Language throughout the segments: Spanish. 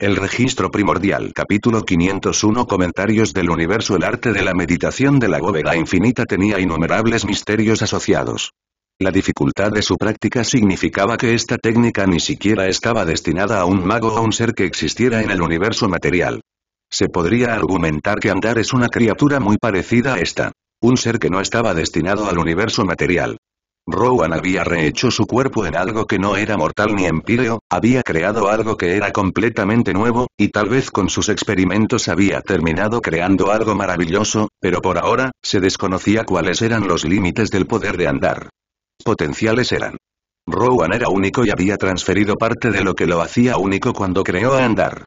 El registro primordial capítulo 501 Comentarios del universo El arte de la meditación de la bóveda infinita tenía innumerables misterios asociados. La dificultad de su práctica significaba que esta técnica ni siquiera estaba destinada a un mago o a un ser que existiera en el universo material. Se podría argumentar que Andar es una criatura muy parecida a esta. Un ser que no estaba destinado al universo material. Rowan había rehecho su cuerpo en algo que no era mortal ni empíreo, había creado algo que era completamente nuevo, y tal vez con sus experimentos había terminado creando algo maravilloso, pero por ahora, se desconocía cuáles eran los límites del poder de andar. Potenciales eran. Rowan era único y había transferido parte de lo que lo hacía único cuando creó a andar.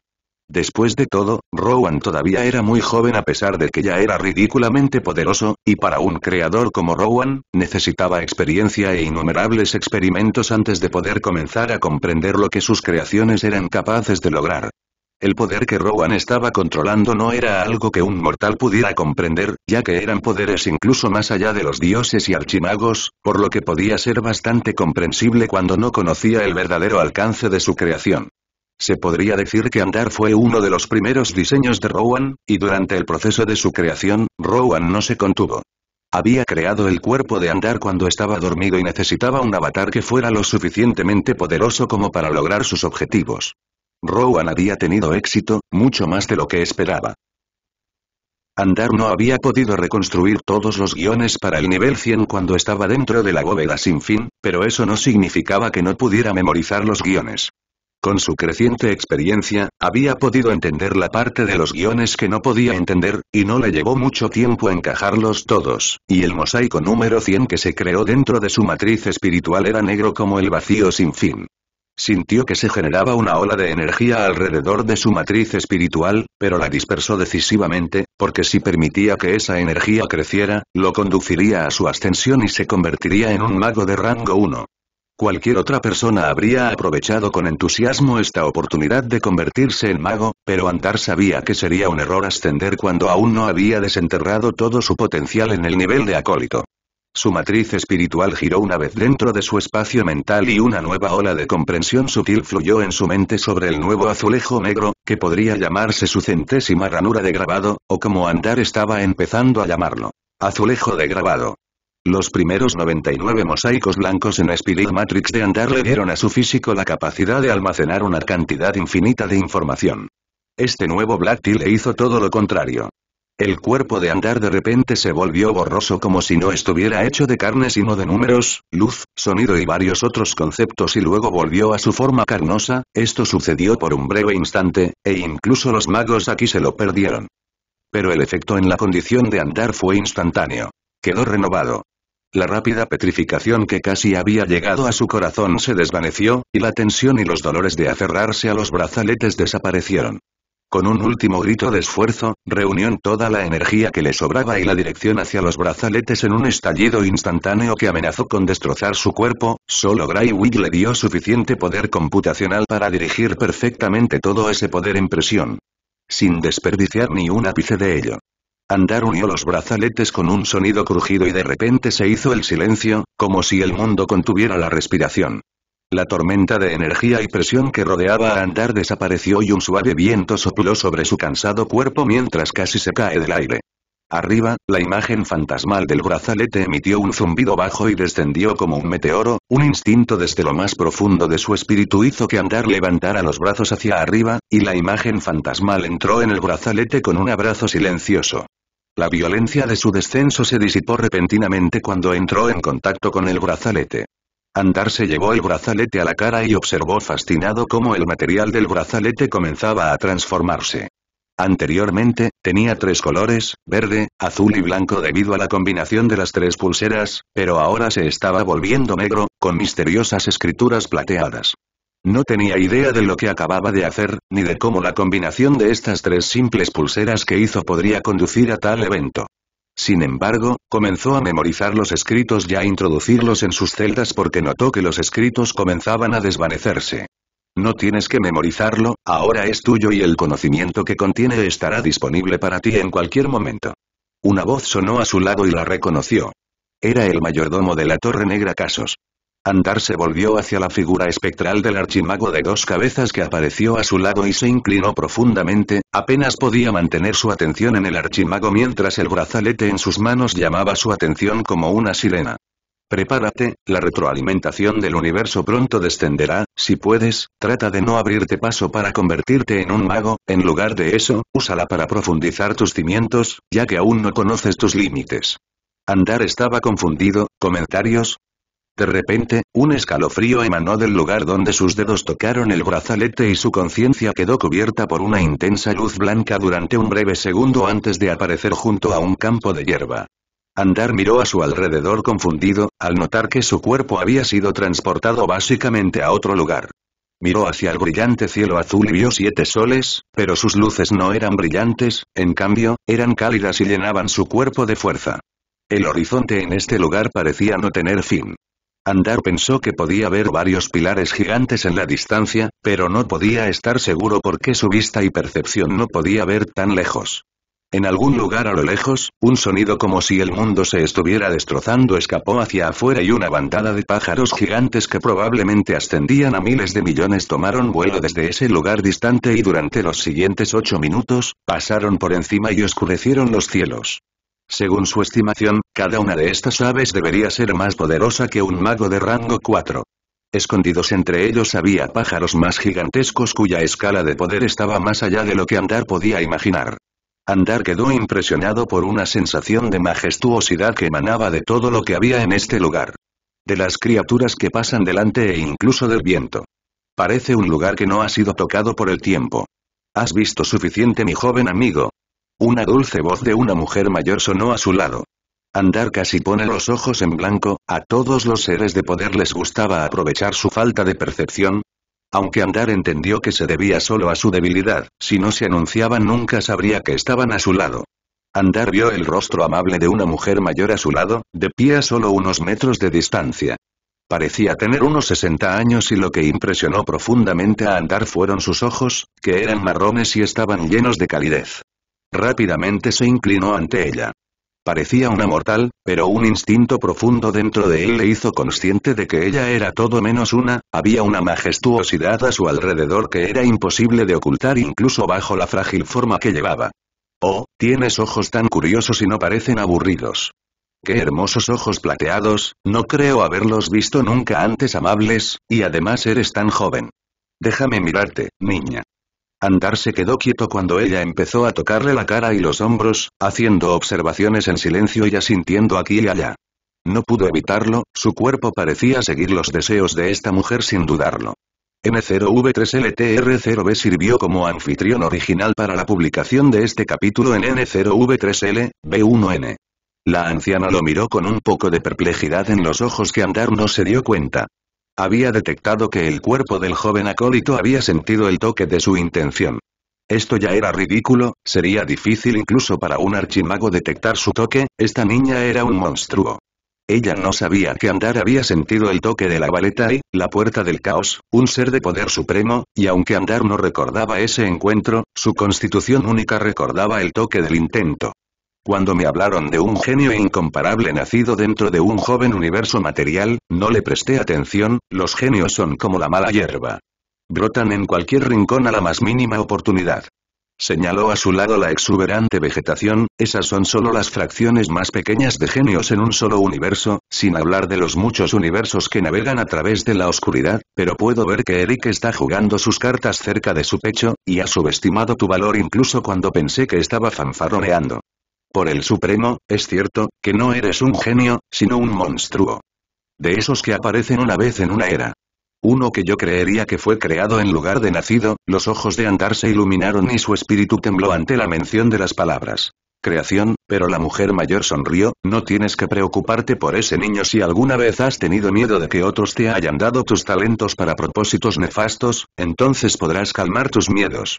Después de todo, Rowan todavía era muy joven a pesar de que ya era ridículamente poderoso, y para un creador como Rowan, necesitaba experiencia e innumerables experimentos antes de poder comenzar a comprender lo que sus creaciones eran capaces de lograr. El poder que Rowan estaba controlando no era algo que un mortal pudiera comprender, ya que eran poderes incluso más allá de los dioses y archimagos, por lo que podía ser bastante comprensible cuando no conocía el verdadero alcance de su creación. Se podría decir que Andar fue uno de los primeros diseños de Rowan, y durante el proceso de su creación, Rowan no se contuvo. Había creado el cuerpo de Andar cuando estaba dormido y necesitaba un avatar que fuera lo suficientemente poderoso como para lograr sus objetivos. Rowan había tenido éxito, mucho más de lo que esperaba. Andar no había podido reconstruir todos los guiones para el nivel 100 cuando estaba dentro de la bóveda sin fin, pero eso no significaba que no pudiera memorizar los guiones. Con su creciente experiencia, había podido entender la parte de los guiones que no podía entender, y no le llevó mucho tiempo encajarlos todos, y el mosaico número 100 que se creó dentro de su matriz espiritual era negro como el vacío sin fin. Sintió que se generaba una ola de energía alrededor de su matriz espiritual, pero la dispersó decisivamente, porque si permitía que esa energía creciera, lo conduciría a su ascensión y se convertiría en un mago de rango 1. Cualquier otra persona habría aprovechado con entusiasmo esta oportunidad de convertirse en mago, pero andar sabía que sería un error ascender cuando aún no había desenterrado todo su potencial en el nivel de acólito. Su matriz espiritual giró una vez dentro de su espacio mental y una nueva ola de comprensión sutil fluyó en su mente sobre el nuevo azulejo negro, que podría llamarse su centésima ranura de grabado, o como andar estaba empezando a llamarlo, azulejo de grabado. Los primeros 99 mosaicos blancos en Spirit Matrix de Andar le dieron a su físico la capacidad de almacenar una cantidad infinita de información. Este nuevo Black Tea le hizo todo lo contrario. El cuerpo de Andar de repente se volvió borroso como si no estuviera hecho de carne sino de números, luz, sonido y varios otros conceptos y luego volvió a su forma carnosa, esto sucedió por un breve instante, e incluso los magos aquí se lo perdieron. Pero el efecto en la condición de Andar fue instantáneo. Quedó renovado. La rápida petrificación que casi había llegado a su corazón se desvaneció, y la tensión y los dolores de aferrarse a los brazaletes desaparecieron. Con un último grito de esfuerzo, reunió toda la energía que le sobraba y la dirección hacia los brazaletes en un estallido instantáneo que amenazó con destrozar su cuerpo, solo gray le dio suficiente poder computacional para dirigir perfectamente todo ese poder en presión. Sin desperdiciar ni un ápice de ello. Andar unió los brazaletes con un sonido crujido y de repente se hizo el silencio, como si el mundo contuviera la respiración. La tormenta de energía y presión que rodeaba a Andar desapareció y un suave viento sopló sobre su cansado cuerpo mientras casi se cae del aire. Arriba, la imagen fantasmal del brazalete emitió un zumbido bajo y descendió como un meteoro, un instinto desde lo más profundo de su espíritu hizo que Andar levantara los brazos hacia arriba, y la imagen fantasmal entró en el brazalete con un abrazo silencioso. La violencia de su descenso se disipó repentinamente cuando entró en contacto con el brazalete. Andar se llevó el brazalete a la cara y observó fascinado cómo el material del brazalete comenzaba a transformarse. Anteriormente, tenía tres colores, verde, azul y blanco debido a la combinación de las tres pulseras, pero ahora se estaba volviendo negro, con misteriosas escrituras plateadas. No tenía idea de lo que acababa de hacer, ni de cómo la combinación de estas tres simples pulseras que hizo podría conducir a tal evento. Sin embargo, comenzó a memorizar los escritos y a introducirlos en sus celdas porque notó que los escritos comenzaban a desvanecerse. No tienes que memorizarlo, ahora es tuyo y el conocimiento que contiene estará disponible para ti en cualquier momento. Una voz sonó a su lado y la reconoció. Era el mayordomo de la Torre Negra Casos. Andar se volvió hacia la figura espectral del archimago de dos cabezas que apareció a su lado y se inclinó profundamente, apenas podía mantener su atención en el archimago mientras el brazalete en sus manos llamaba su atención como una sirena. Prepárate, la retroalimentación del universo pronto descenderá, si puedes, trata de no abrirte paso para convertirte en un mago, en lugar de eso, úsala para profundizar tus cimientos, ya que aún no conoces tus límites. Andar estaba confundido, comentarios, de repente, un escalofrío emanó del lugar donde sus dedos tocaron el brazalete y su conciencia quedó cubierta por una intensa luz blanca durante un breve segundo antes de aparecer junto a un campo de hierba. Andar miró a su alrededor confundido, al notar que su cuerpo había sido transportado básicamente a otro lugar. Miró hacia el brillante cielo azul y vio siete soles, pero sus luces no eran brillantes, en cambio, eran cálidas y llenaban su cuerpo de fuerza. El horizonte en este lugar parecía no tener fin. Andar pensó que podía ver varios pilares gigantes en la distancia, pero no podía estar seguro porque su vista y percepción no podía ver tan lejos. En algún lugar a lo lejos, un sonido como si el mundo se estuviera destrozando escapó hacia afuera y una bandada de pájaros gigantes que probablemente ascendían a miles de millones tomaron vuelo desde ese lugar distante y durante los siguientes ocho minutos, pasaron por encima y oscurecieron los cielos. Según su estimación, cada una de estas aves debería ser más poderosa que un mago de rango 4. Escondidos entre ellos había pájaros más gigantescos cuya escala de poder estaba más allá de lo que Andar podía imaginar. Andar quedó impresionado por una sensación de majestuosidad que emanaba de todo lo que había en este lugar. De las criaturas que pasan delante e incluso del viento. Parece un lugar que no ha sido tocado por el tiempo. Has visto suficiente mi joven amigo, una dulce voz de una mujer mayor sonó a su lado. Andar casi pone los ojos en blanco, a todos los seres de poder les gustaba aprovechar su falta de percepción. Aunque Andar entendió que se debía solo a su debilidad, si no se anunciaban nunca sabría que estaban a su lado. Andar vio el rostro amable de una mujer mayor a su lado, de pie a solo unos metros de distancia. Parecía tener unos 60 años y lo que impresionó profundamente a Andar fueron sus ojos, que eran marrones y estaban llenos de calidez. Rápidamente se inclinó ante ella. Parecía una mortal, pero un instinto profundo dentro de él le hizo consciente de que ella era todo menos una, había una majestuosidad a su alrededor que era imposible de ocultar incluso bajo la frágil forma que llevaba. Oh, tienes ojos tan curiosos y no parecen aburridos. Qué hermosos ojos plateados, no creo haberlos visto nunca antes amables, y además eres tan joven. Déjame mirarte, niña. Andar se quedó quieto cuando ella empezó a tocarle la cara y los hombros, haciendo observaciones en silencio y asintiendo aquí y allá. No pudo evitarlo, su cuerpo parecía seguir los deseos de esta mujer sin dudarlo. N0V3LTR0B sirvió como anfitrión original para la publicación de este capítulo en N0V3L, B1N. La anciana lo miró con un poco de perplejidad en los ojos que Andar no se dio cuenta. Había detectado que el cuerpo del joven acólito había sentido el toque de su intención. Esto ya era ridículo, sería difícil incluso para un archimago detectar su toque, esta niña era un monstruo. Ella no sabía que Andar había sentido el toque de la baleta y, la puerta del caos, un ser de poder supremo, y aunque Andar no recordaba ese encuentro, su constitución única recordaba el toque del intento. Cuando me hablaron de un genio incomparable nacido dentro de un joven universo material, no le presté atención, los genios son como la mala hierba. Brotan en cualquier rincón a la más mínima oportunidad. Señaló a su lado la exuberante vegetación, esas son solo las fracciones más pequeñas de genios en un solo universo, sin hablar de los muchos universos que navegan a través de la oscuridad, pero puedo ver que Eric está jugando sus cartas cerca de su pecho, y ha subestimado tu valor incluso cuando pensé que estaba fanfarroneando por el Supremo, es cierto, que no eres un genio, sino un monstruo. De esos que aparecen una vez en una era. Uno que yo creería que fue creado en lugar de nacido, los ojos de Andar se iluminaron y su espíritu tembló ante la mención de las palabras. Creación, pero la mujer mayor sonrió, no tienes que preocuparte por ese niño si alguna vez has tenido miedo de que otros te hayan dado tus talentos para propósitos nefastos, entonces podrás calmar tus miedos.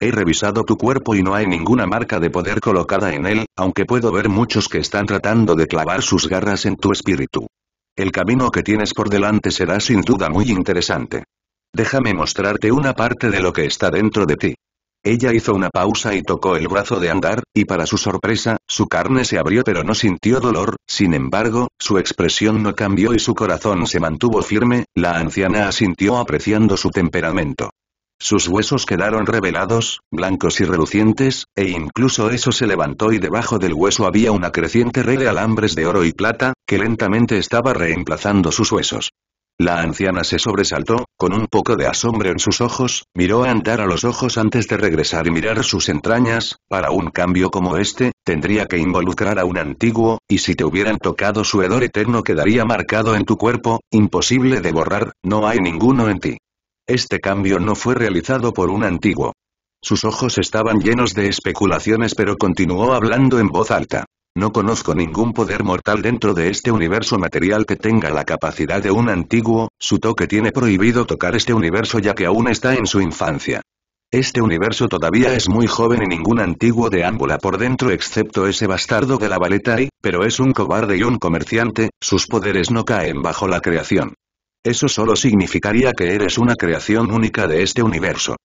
He revisado tu cuerpo y no hay ninguna marca de poder colocada en él, aunque puedo ver muchos que están tratando de clavar sus garras en tu espíritu. El camino que tienes por delante será sin duda muy interesante. Déjame mostrarte una parte de lo que está dentro de ti. Ella hizo una pausa y tocó el brazo de andar, y para su sorpresa, su carne se abrió pero no sintió dolor, sin embargo, su expresión no cambió y su corazón se mantuvo firme, la anciana asintió apreciando su temperamento. Sus huesos quedaron revelados, blancos y relucientes, e incluso eso se levantó y debajo del hueso había una creciente red de alambres de oro y plata, que lentamente estaba reemplazando sus huesos. La anciana se sobresaltó, con un poco de asombro en sus ojos, miró a andar a los ojos antes de regresar y mirar sus entrañas, para un cambio como este, tendría que involucrar a un antiguo, y si te hubieran tocado su hedor eterno quedaría marcado en tu cuerpo, imposible de borrar, no hay ninguno en ti. Este cambio no fue realizado por un antiguo. Sus ojos estaban llenos de especulaciones pero continuó hablando en voz alta. No conozco ningún poder mortal dentro de este universo material que tenga la capacidad de un antiguo, su toque tiene prohibido tocar este universo ya que aún está en su infancia. Este universo todavía es muy joven y ningún antiguo de deambula por dentro excepto ese bastardo de la y, pero es un cobarde y un comerciante, sus poderes no caen bajo la creación. Eso solo significaría que eres una creación única de este universo.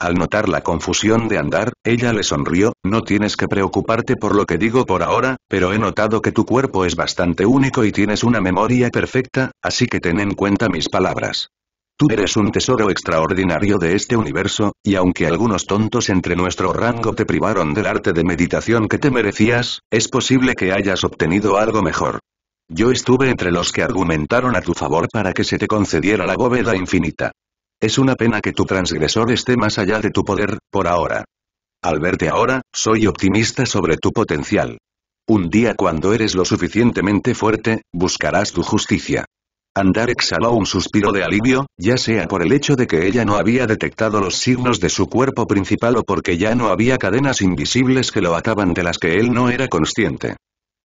Al notar la confusión de andar, ella le sonrió, no tienes que preocuparte por lo que digo por ahora, pero he notado que tu cuerpo es bastante único y tienes una memoria perfecta, así que ten en cuenta mis palabras. Tú eres un tesoro extraordinario de este universo, y aunque algunos tontos entre nuestro rango te privaron del arte de meditación que te merecías, es posible que hayas obtenido algo mejor. Yo estuve entre los que argumentaron a tu favor para que se te concediera la bóveda infinita. Es una pena que tu transgresor esté más allá de tu poder, por ahora. Al verte ahora, soy optimista sobre tu potencial. Un día cuando eres lo suficientemente fuerte, buscarás tu justicia. Andar exhaló un suspiro de alivio, ya sea por el hecho de que ella no había detectado los signos de su cuerpo principal o porque ya no había cadenas invisibles que lo ataban de las que él no era consciente.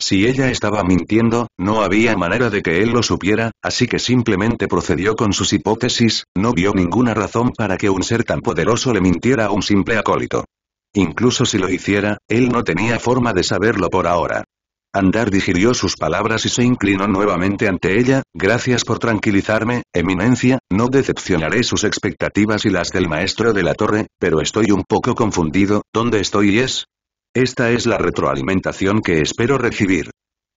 Si ella estaba mintiendo, no había manera de que él lo supiera, así que simplemente procedió con sus hipótesis, no vio ninguna razón para que un ser tan poderoso le mintiera a un simple acólito. Incluso si lo hiciera, él no tenía forma de saberlo por ahora. Andar digirió sus palabras y se inclinó nuevamente ante ella, gracias por tranquilizarme, eminencia, no decepcionaré sus expectativas y las del maestro de la torre, pero estoy un poco confundido, ¿dónde estoy y es? Esta es la retroalimentación que espero recibir.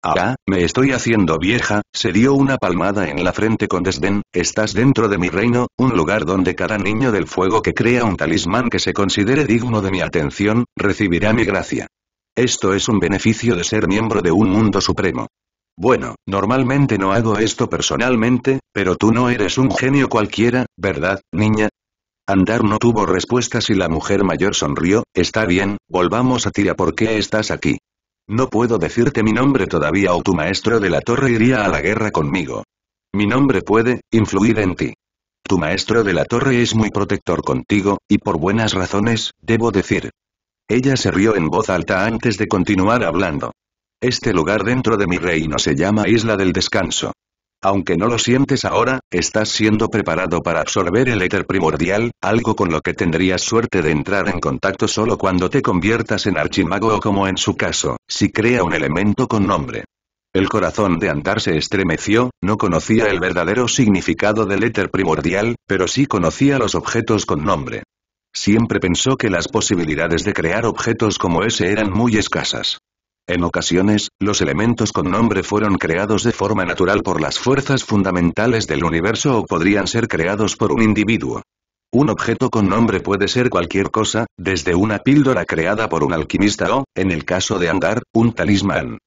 Ah, me estoy haciendo vieja, se dio una palmada en la frente con desdén, estás dentro de mi reino, un lugar donde cada niño del fuego que crea un talismán que se considere digno de mi atención, recibirá mi gracia. Esto es un beneficio de ser miembro de un mundo supremo. Bueno, normalmente no hago esto personalmente, pero tú no eres un genio cualquiera, ¿verdad, niña? Andar no tuvo respuestas y la mujer mayor sonrió, está bien, volvamos a a ¿por qué estás aquí? No puedo decirte mi nombre todavía o tu maestro de la torre iría a la guerra conmigo. Mi nombre puede, influir en ti. Tu maestro de la torre es muy protector contigo, y por buenas razones, debo decir. Ella se rió en voz alta antes de continuar hablando. Este lugar dentro de mi reino se llama Isla del Descanso. Aunque no lo sientes ahora, estás siendo preparado para absorber el éter primordial, algo con lo que tendrías suerte de entrar en contacto solo cuando te conviertas en archimago o como en su caso, si crea un elemento con nombre. El corazón de Andar se estremeció, no conocía el verdadero significado del éter primordial, pero sí conocía los objetos con nombre. Siempre pensó que las posibilidades de crear objetos como ese eran muy escasas. En ocasiones, los elementos con nombre fueron creados de forma natural por las fuerzas fundamentales del universo o podrían ser creados por un individuo. Un objeto con nombre puede ser cualquier cosa, desde una píldora creada por un alquimista o, en el caso de Andar, un talismán.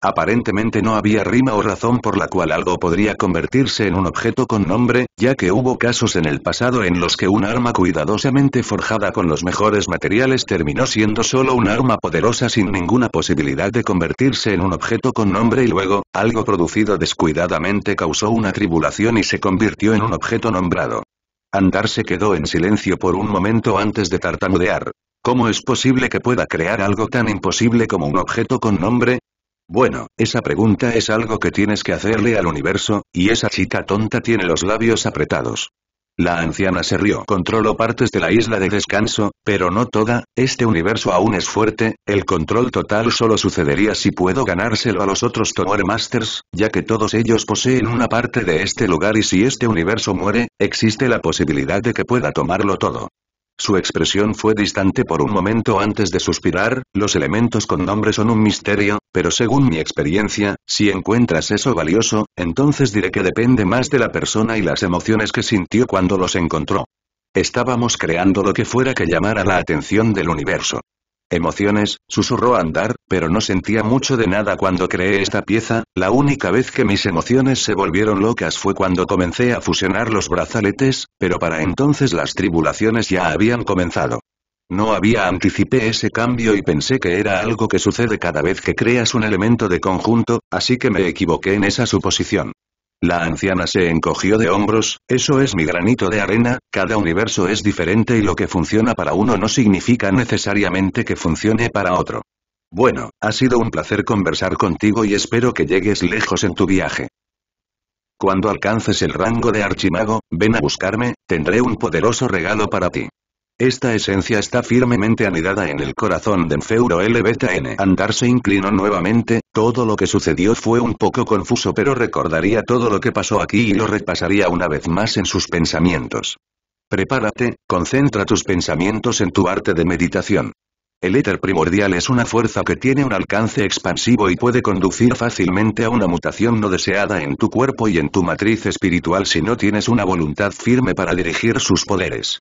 Aparentemente no había rima o razón por la cual algo podría convertirse en un objeto con nombre, ya que hubo casos en el pasado en los que un arma cuidadosamente forjada con los mejores materiales terminó siendo solo un arma poderosa sin ninguna posibilidad de convertirse en un objeto con nombre y luego, algo producido descuidadamente causó una tribulación y se convirtió en un objeto nombrado. Andar se quedó en silencio por un momento antes de tartamudear. ¿Cómo es posible que pueda crear algo tan imposible como un objeto con nombre? Bueno, esa pregunta es algo que tienes que hacerle al universo, y esa chica tonta tiene los labios apretados. La anciana se rió. Controlo partes de la isla de descanso, pero no toda, este universo aún es fuerte, el control total solo sucedería si puedo ganárselo a los otros Tower Masters, ya que todos ellos poseen una parte de este lugar y si este universo muere, existe la posibilidad de que pueda tomarlo todo. Su expresión fue distante por un momento antes de suspirar, los elementos con nombre son un misterio, pero según mi experiencia, si encuentras eso valioso, entonces diré que depende más de la persona y las emociones que sintió cuando los encontró. Estábamos creando lo que fuera que llamara la atención del universo. Emociones, susurró Andar, pero no sentía mucho de nada cuando creé esta pieza, la única vez que mis emociones se volvieron locas fue cuando comencé a fusionar los brazaletes, pero para entonces las tribulaciones ya habían comenzado. No había anticipé ese cambio y pensé que era algo que sucede cada vez que creas un elemento de conjunto, así que me equivoqué en esa suposición. La anciana se encogió de hombros, eso es mi granito de arena, cada universo es diferente y lo que funciona para uno no significa necesariamente que funcione para otro. Bueno, ha sido un placer conversar contigo y espero que llegues lejos en tu viaje. Cuando alcances el rango de archimago, ven a buscarme, tendré un poderoso regalo para ti. Esta esencia está firmemente anidada en el corazón de Enfeuro Lbtn. Andar se inclinó nuevamente, todo lo que sucedió fue un poco confuso pero recordaría todo lo que pasó aquí y lo repasaría una vez más en sus pensamientos. Prepárate, concentra tus pensamientos en tu arte de meditación. El éter primordial es una fuerza que tiene un alcance expansivo y puede conducir fácilmente a una mutación no deseada en tu cuerpo y en tu matriz espiritual si no tienes una voluntad firme para dirigir sus poderes.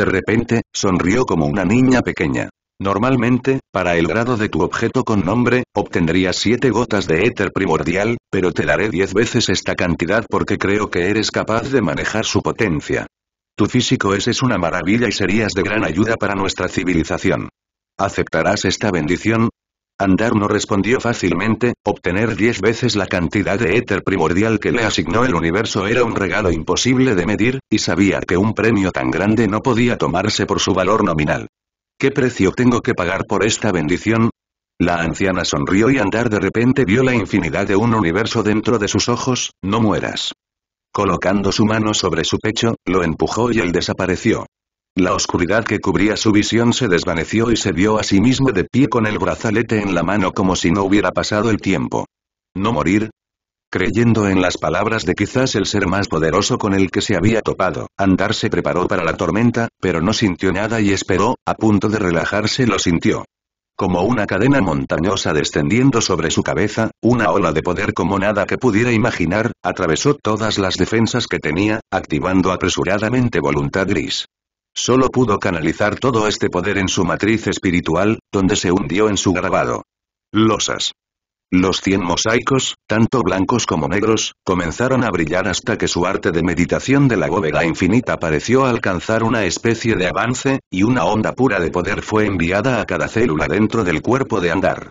De repente, sonrió como una niña pequeña. Normalmente, para el grado de tu objeto con nombre, obtendrías siete gotas de éter primordial, pero te daré diez veces esta cantidad porque creo que eres capaz de manejar su potencia. Tu físico es, es una maravilla y serías de gran ayuda para nuestra civilización. ¿Aceptarás esta bendición? Andar no respondió fácilmente, obtener diez veces la cantidad de éter primordial que le asignó el universo era un regalo imposible de medir, y sabía que un premio tan grande no podía tomarse por su valor nominal. ¿Qué precio tengo que pagar por esta bendición? La anciana sonrió y Andar de repente vio la infinidad de un universo dentro de sus ojos, no mueras. Colocando su mano sobre su pecho, lo empujó y él desapareció. La oscuridad que cubría su visión se desvaneció y se vio a sí mismo de pie con el brazalete en la mano como si no hubiera pasado el tiempo. ¿No morir? Creyendo en las palabras de quizás el ser más poderoso con el que se había topado, Andar se preparó para la tormenta, pero no sintió nada y esperó, a punto de relajarse lo sintió. Como una cadena montañosa descendiendo sobre su cabeza, una ola de poder como nada que pudiera imaginar, atravesó todas las defensas que tenía, activando apresuradamente voluntad gris. Solo pudo canalizar todo este poder en su matriz espiritual, donde se hundió en su grabado. Losas. Los cien mosaicos, tanto blancos como negros, comenzaron a brillar hasta que su arte de meditación de la bóveda infinita pareció alcanzar una especie de avance, y una onda pura de poder fue enviada a cada célula dentro del cuerpo de andar.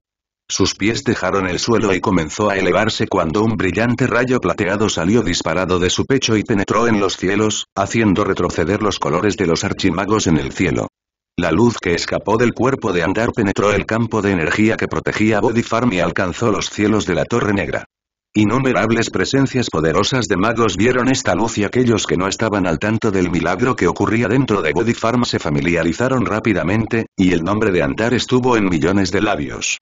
Sus pies dejaron el suelo y comenzó a elevarse cuando un brillante rayo plateado salió disparado de su pecho y penetró en los cielos, haciendo retroceder los colores de los archimagos en el cielo. La luz que escapó del cuerpo de Antar penetró el campo de energía que protegía a Body Farm y alcanzó los cielos de la Torre Negra. Innumerables presencias poderosas de magos vieron esta luz y aquellos que no estaban al tanto del milagro que ocurría dentro de Body Farm se familiarizaron rápidamente, y el nombre de Antar estuvo en millones de labios.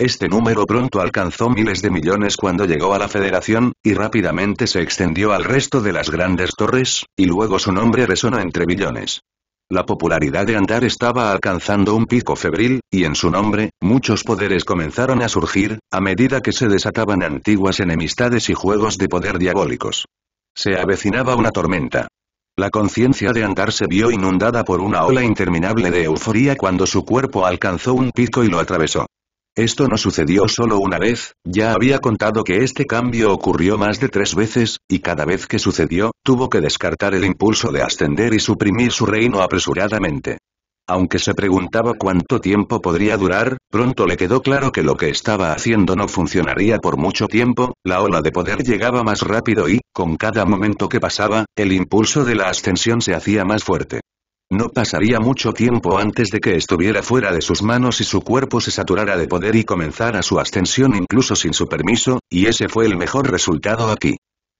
Este número pronto alcanzó miles de millones cuando llegó a la Federación, y rápidamente se extendió al resto de las grandes torres, y luego su nombre resonó entre billones. La popularidad de Andar estaba alcanzando un pico febril, y en su nombre, muchos poderes comenzaron a surgir, a medida que se desataban antiguas enemistades y juegos de poder diabólicos. Se avecinaba una tormenta. La conciencia de Andar se vio inundada por una ola interminable de euforía cuando su cuerpo alcanzó un pico y lo atravesó. Esto no sucedió solo una vez, ya había contado que este cambio ocurrió más de tres veces, y cada vez que sucedió, tuvo que descartar el impulso de ascender y suprimir su reino apresuradamente. Aunque se preguntaba cuánto tiempo podría durar, pronto le quedó claro que lo que estaba haciendo no funcionaría por mucho tiempo, la ola de poder llegaba más rápido y, con cada momento que pasaba, el impulso de la ascensión se hacía más fuerte. No pasaría mucho tiempo antes de que estuviera fuera de sus manos y su cuerpo se saturara de poder y comenzara su ascensión incluso sin su permiso, y ese fue el mejor resultado aquí.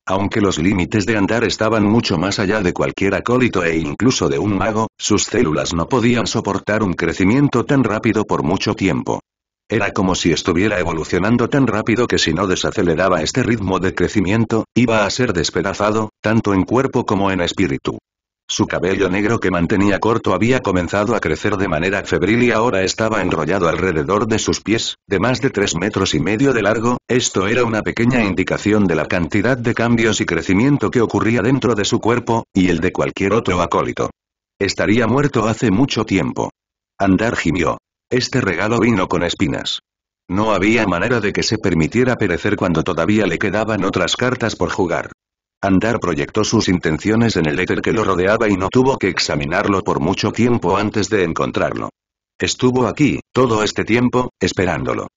Aunque los límites de andar estaban mucho más allá de cualquier acólito e incluso de un mago, sus células no podían soportar un crecimiento tan rápido por mucho tiempo. Era como si estuviera evolucionando tan rápido que si no desaceleraba este ritmo de crecimiento, iba a ser despedazado, tanto en cuerpo como en espíritu. Su cabello negro que mantenía corto había comenzado a crecer de manera febril y ahora estaba enrollado alrededor de sus pies, de más de tres metros y medio de largo, esto era una pequeña indicación de la cantidad de cambios y crecimiento que ocurría dentro de su cuerpo, y el de cualquier otro acólito. Estaría muerto hace mucho tiempo. Andar gimió. Este regalo vino con espinas. No había manera de que se permitiera perecer cuando todavía le quedaban otras cartas por jugar. Andar proyectó sus intenciones en el éter que lo rodeaba y no tuvo que examinarlo por mucho tiempo antes de encontrarlo. Estuvo aquí, todo este tiempo, esperándolo.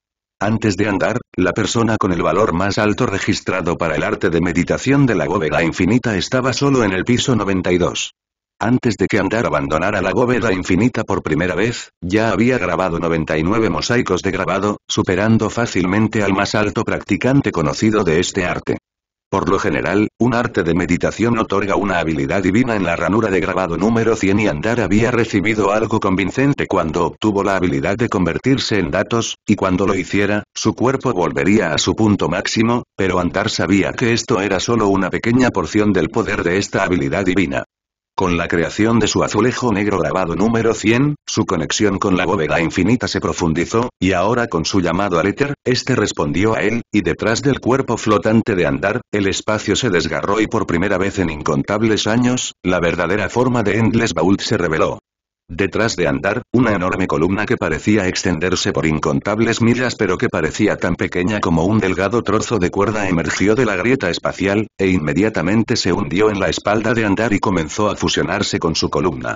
Antes de andar, la persona con el valor más alto registrado para el arte de meditación de la bóveda infinita estaba solo en el piso 92. Antes de que Andar abandonara la bóveda infinita por primera vez, ya había grabado 99 mosaicos de grabado, superando fácilmente al más alto practicante conocido de este arte. Por lo general, un arte de meditación otorga una habilidad divina en la ranura de grabado número 100 y Andar había recibido algo convincente cuando obtuvo la habilidad de convertirse en datos, y cuando lo hiciera, su cuerpo volvería a su punto máximo, pero Andar sabía que esto era solo una pequeña porción del poder de esta habilidad divina. Con la creación de su azulejo negro grabado número 100, su conexión con la bóveda infinita se profundizó, y ahora con su llamado al éter, este respondió a él, y detrás del cuerpo flotante de andar, el espacio se desgarró y por primera vez en incontables años, la verdadera forma de Endless Baúl se reveló. Detrás de Andar, una enorme columna que parecía extenderse por incontables millas pero que parecía tan pequeña como un delgado trozo de cuerda emergió de la grieta espacial, e inmediatamente se hundió en la espalda de Andar y comenzó a fusionarse con su columna.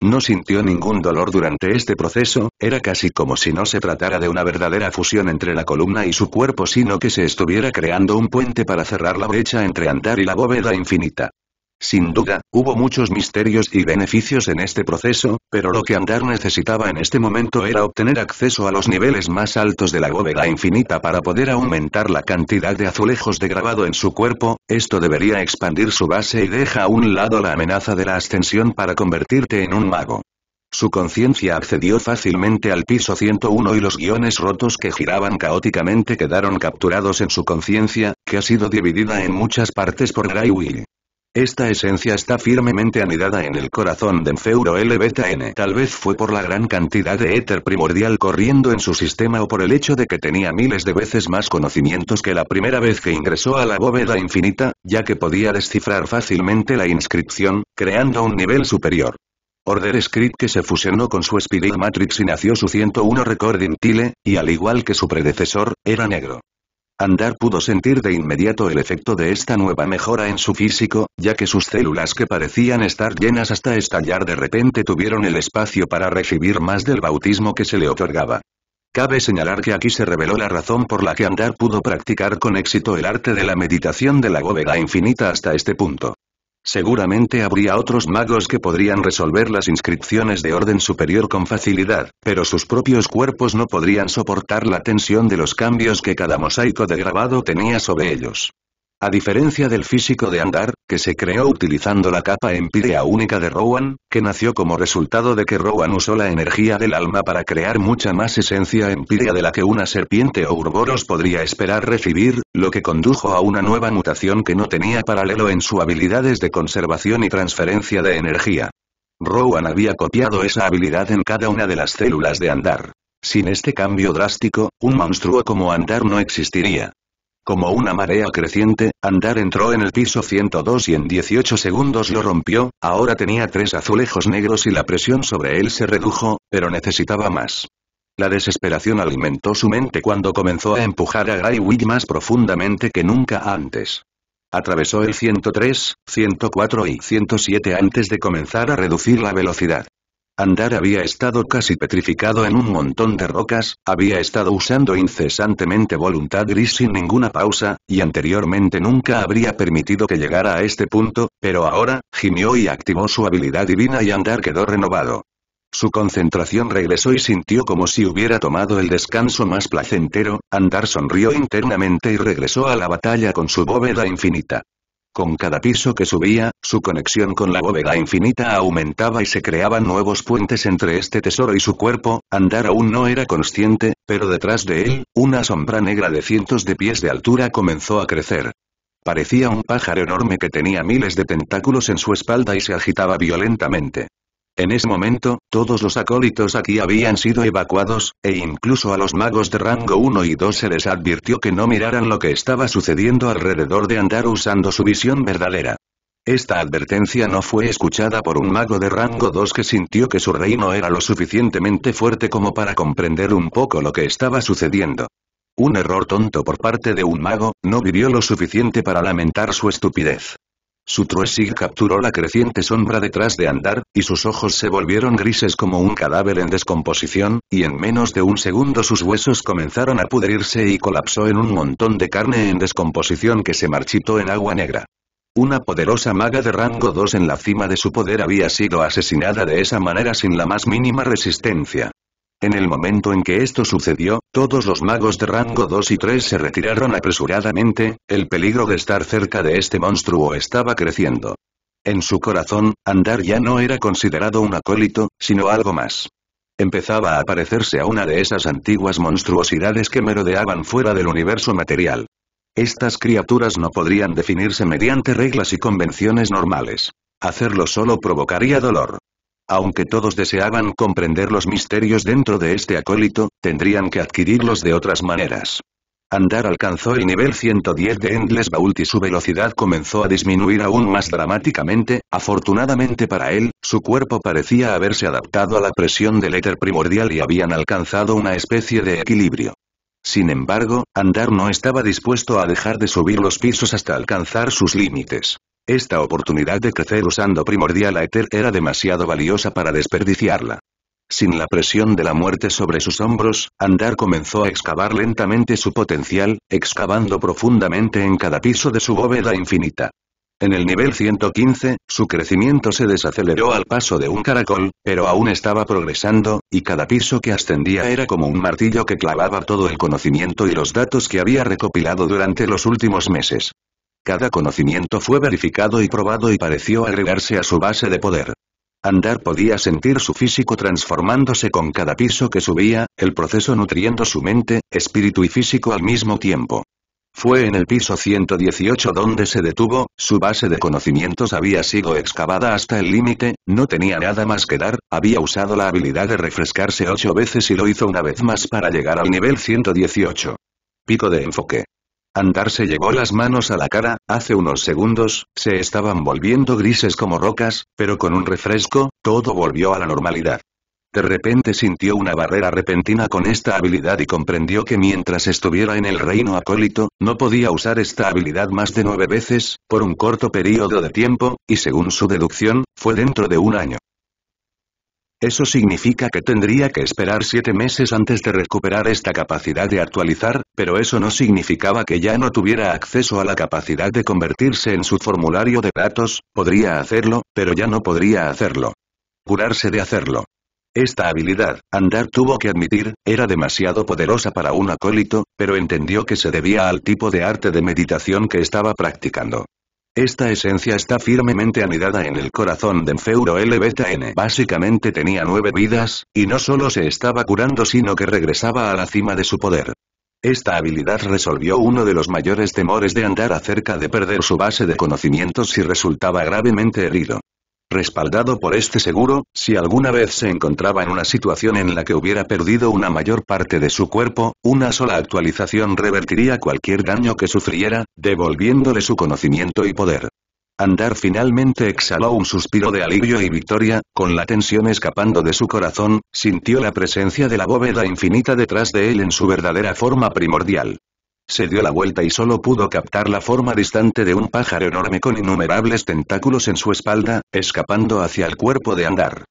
No sintió ningún dolor durante este proceso, era casi como si no se tratara de una verdadera fusión entre la columna y su cuerpo sino que se estuviera creando un puente para cerrar la brecha entre Andar y la bóveda infinita. Sin duda, hubo muchos misterios y beneficios en este proceso, pero lo que Andar necesitaba en este momento era obtener acceso a los niveles más altos de la bóveda infinita para poder aumentar la cantidad de azulejos de grabado en su cuerpo, esto debería expandir su base y deja a un lado la amenaza de la ascensión para convertirte en un mago. Su conciencia accedió fácilmente al piso 101 y los guiones rotos que giraban caóticamente quedaron capturados en su conciencia, que ha sido dividida en muchas partes por Grey esta esencia está firmemente anidada en el corazón de Enfeuro L.B.T.N. Tal vez fue por la gran cantidad de éter primordial corriendo en su sistema o por el hecho de que tenía miles de veces más conocimientos que la primera vez que ingresó a la bóveda infinita, ya que podía descifrar fácilmente la inscripción, creando un nivel superior. Order Script que se fusionó con su Spirit Matrix y nació su 101 Recording Tile, y al igual que su predecesor, era negro. Andar pudo sentir de inmediato el efecto de esta nueva mejora en su físico, ya que sus células que parecían estar llenas hasta estallar de repente tuvieron el espacio para recibir más del bautismo que se le otorgaba. Cabe señalar que aquí se reveló la razón por la que Andar pudo practicar con éxito el arte de la meditación de la bóveda infinita hasta este punto. Seguramente habría otros magos que podrían resolver las inscripciones de orden superior con facilidad, pero sus propios cuerpos no podrían soportar la tensión de los cambios que cada mosaico de grabado tenía sobre ellos. A diferencia del físico de Andar, que se creó utilizando la capa empírea única de Rowan, que nació como resultado de que Rowan usó la energía del alma para crear mucha más esencia empírea de la que una serpiente o urboros podría esperar recibir, lo que condujo a una nueva mutación que no tenía paralelo en sus habilidades de conservación y transferencia de energía. Rowan había copiado esa habilidad en cada una de las células de Andar. Sin este cambio drástico, un monstruo como Andar no existiría. Como una marea creciente, Andar entró en el piso 102 y en 18 segundos lo rompió, ahora tenía tres azulejos negros y la presión sobre él se redujo, pero necesitaba más. La desesperación alimentó su mente cuando comenzó a empujar a Gray más profundamente que nunca antes. Atravesó el 103, 104 y 107 antes de comenzar a reducir la velocidad. Andar había estado casi petrificado en un montón de rocas, había estado usando incesantemente voluntad gris sin ninguna pausa, y anteriormente nunca habría permitido que llegara a este punto, pero ahora, gimió y activó su habilidad divina y Andar quedó renovado. Su concentración regresó y sintió como si hubiera tomado el descanso más placentero, Andar sonrió internamente y regresó a la batalla con su bóveda infinita. Con cada piso que subía, su conexión con la bóveda infinita aumentaba y se creaban nuevos puentes entre este tesoro y su cuerpo, Andar aún no era consciente, pero detrás de él, una sombra negra de cientos de pies de altura comenzó a crecer. Parecía un pájaro enorme que tenía miles de tentáculos en su espalda y se agitaba violentamente. En ese momento, todos los acólitos aquí habían sido evacuados, e incluso a los magos de rango 1 y 2 se les advirtió que no miraran lo que estaba sucediendo alrededor de andar usando su visión verdadera. Esta advertencia no fue escuchada por un mago de rango 2 que sintió que su reino era lo suficientemente fuerte como para comprender un poco lo que estaba sucediendo. Un error tonto por parte de un mago, no vivió lo suficiente para lamentar su estupidez. Su truesig capturó la creciente sombra detrás de Andar, y sus ojos se volvieron grises como un cadáver en descomposición, y en menos de un segundo sus huesos comenzaron a pudrirse y colapsó en un montón de carne en descomposición que se marchitó en agua negra. Una poderosa maga de rango 2 en la cima de su poder había sido asesinada de esa manera sin la más mínima resistencia. En el momento en que esto sucedió, todos los magos de rango 2 y 3 se retiraron apresuradamente, el peligro de estar cerca de este monstruo estaba creciendo. En su corazón, andar ya no era considerado un acólito, sino algo más. Empezaba a parecerse a una de esas antiguas monstruosidades que merodeaban fuera del universo material. Estas criaturas no podrían definirse mediante reglas y convenciones normales. Hacerlo solo provocaría dolor. Aunque todos deseaban comprender los misterios dentro de este acólito, tendrían que adquirirlos de otras maneras. Andar alcanzó el nivel 110 de Endless Vault y su velocidad comenzó a disminuir aún más dramáticamente, afortunadamente para él, su cuerpo parecía haberse adaptado a la presión del éter primordial y habían alcanzado una especie de equilibrio. Sin embargo, Andar no estaba dispuesto a dejar de subir los pisos hasta alcanzar sus límites. Esta oportunidad de crecer usando Primordial Aether era demasiado valiosa para desperdiciarla. Sin la presión de la muerte sobre sus hombros, Andar comenzó a excavar lentamente su potencial, excavando profundamente en cada piso de su bóveda infinita. En el nivel 115, su crecimiento se desaceleró al paso de un caracol, pero aún estaba progresando, y cada piso que ascendía era como un martillo que clavaba todo el conocimiento y los datos que había recopilado durante los últimos meses. Cada conocimiento fue verificado y probado y pareció agregarse a su base de poder. Andar podía sentir su físico transformándose con cada piso que subía, el proceso nutriendo su mente, espíritu y físico al mismo tiempo. Fue en el piso 118 donde se detuvo, su base de conocimientos había sido excavada hasta el límite, no tenía nada más que dar, había usado la habilidad de refrescarse ocho veces y lo hizo una vez más para llegar al nivel 118. Pico de enfoque. Andar se llevó las manos a la cara, hace unos segundos, se estaban volviendo grises como rocas, pero con un refresco, todo volvió a la normalidad. De repente sintió una barrera repentina con esta habilidad y comprendió que mientras estuviera en el reino acólito, no podía usar esta habilidad más de nueve veces, por un corto periodo de tiempo, y según su deducción, fue dentro de un año. Eso significa que tendría que esperar siete meses antes de recuperar esta capacidad de actualizar, pero eso no significaba que ya no tuviera acceso a la capacidad de convertirse en su formulario de datos, podría hacerlo, pero ya no podría hacerlo. Curarse de hacerlo. Esta habilidad, Andar tuvo que admitir, era demasiado poderosa para un acólito, pero entendió que se debía al tipo de arte de meditación que estaba practicando. Esta esencia está firmemente anidada en el corazón de Enfeuro L Básicamente tenía nueve vidas, y no solo se estaba curando sino que regresaba a la cima de su poder. Esta habilidad resolvió uno de los mayores temores de andar acerca de perder su base de conocimientos si resultaba gravemente herido. Respaldado por este seguro, si alguna vez se encontraba en una situación en la que hubiera perdido una mayor parte de su cuerpo, una sola actualización revertiría cualquier daño que sufriera, devolviéndole su conocimiento y poder. Andar finalmente exhaló un suspiro de alivio y victoria, con la tensión escapando de su corazón, sintió la presencia de la bóveda infinita detrás de él en su verdadera forma primordial. Se dio la vuelta y solo pudo captar la forma distante de un pájaro enorme con innumerables tentáculos en su espalda, escapando hacia el cuerpo de Andar.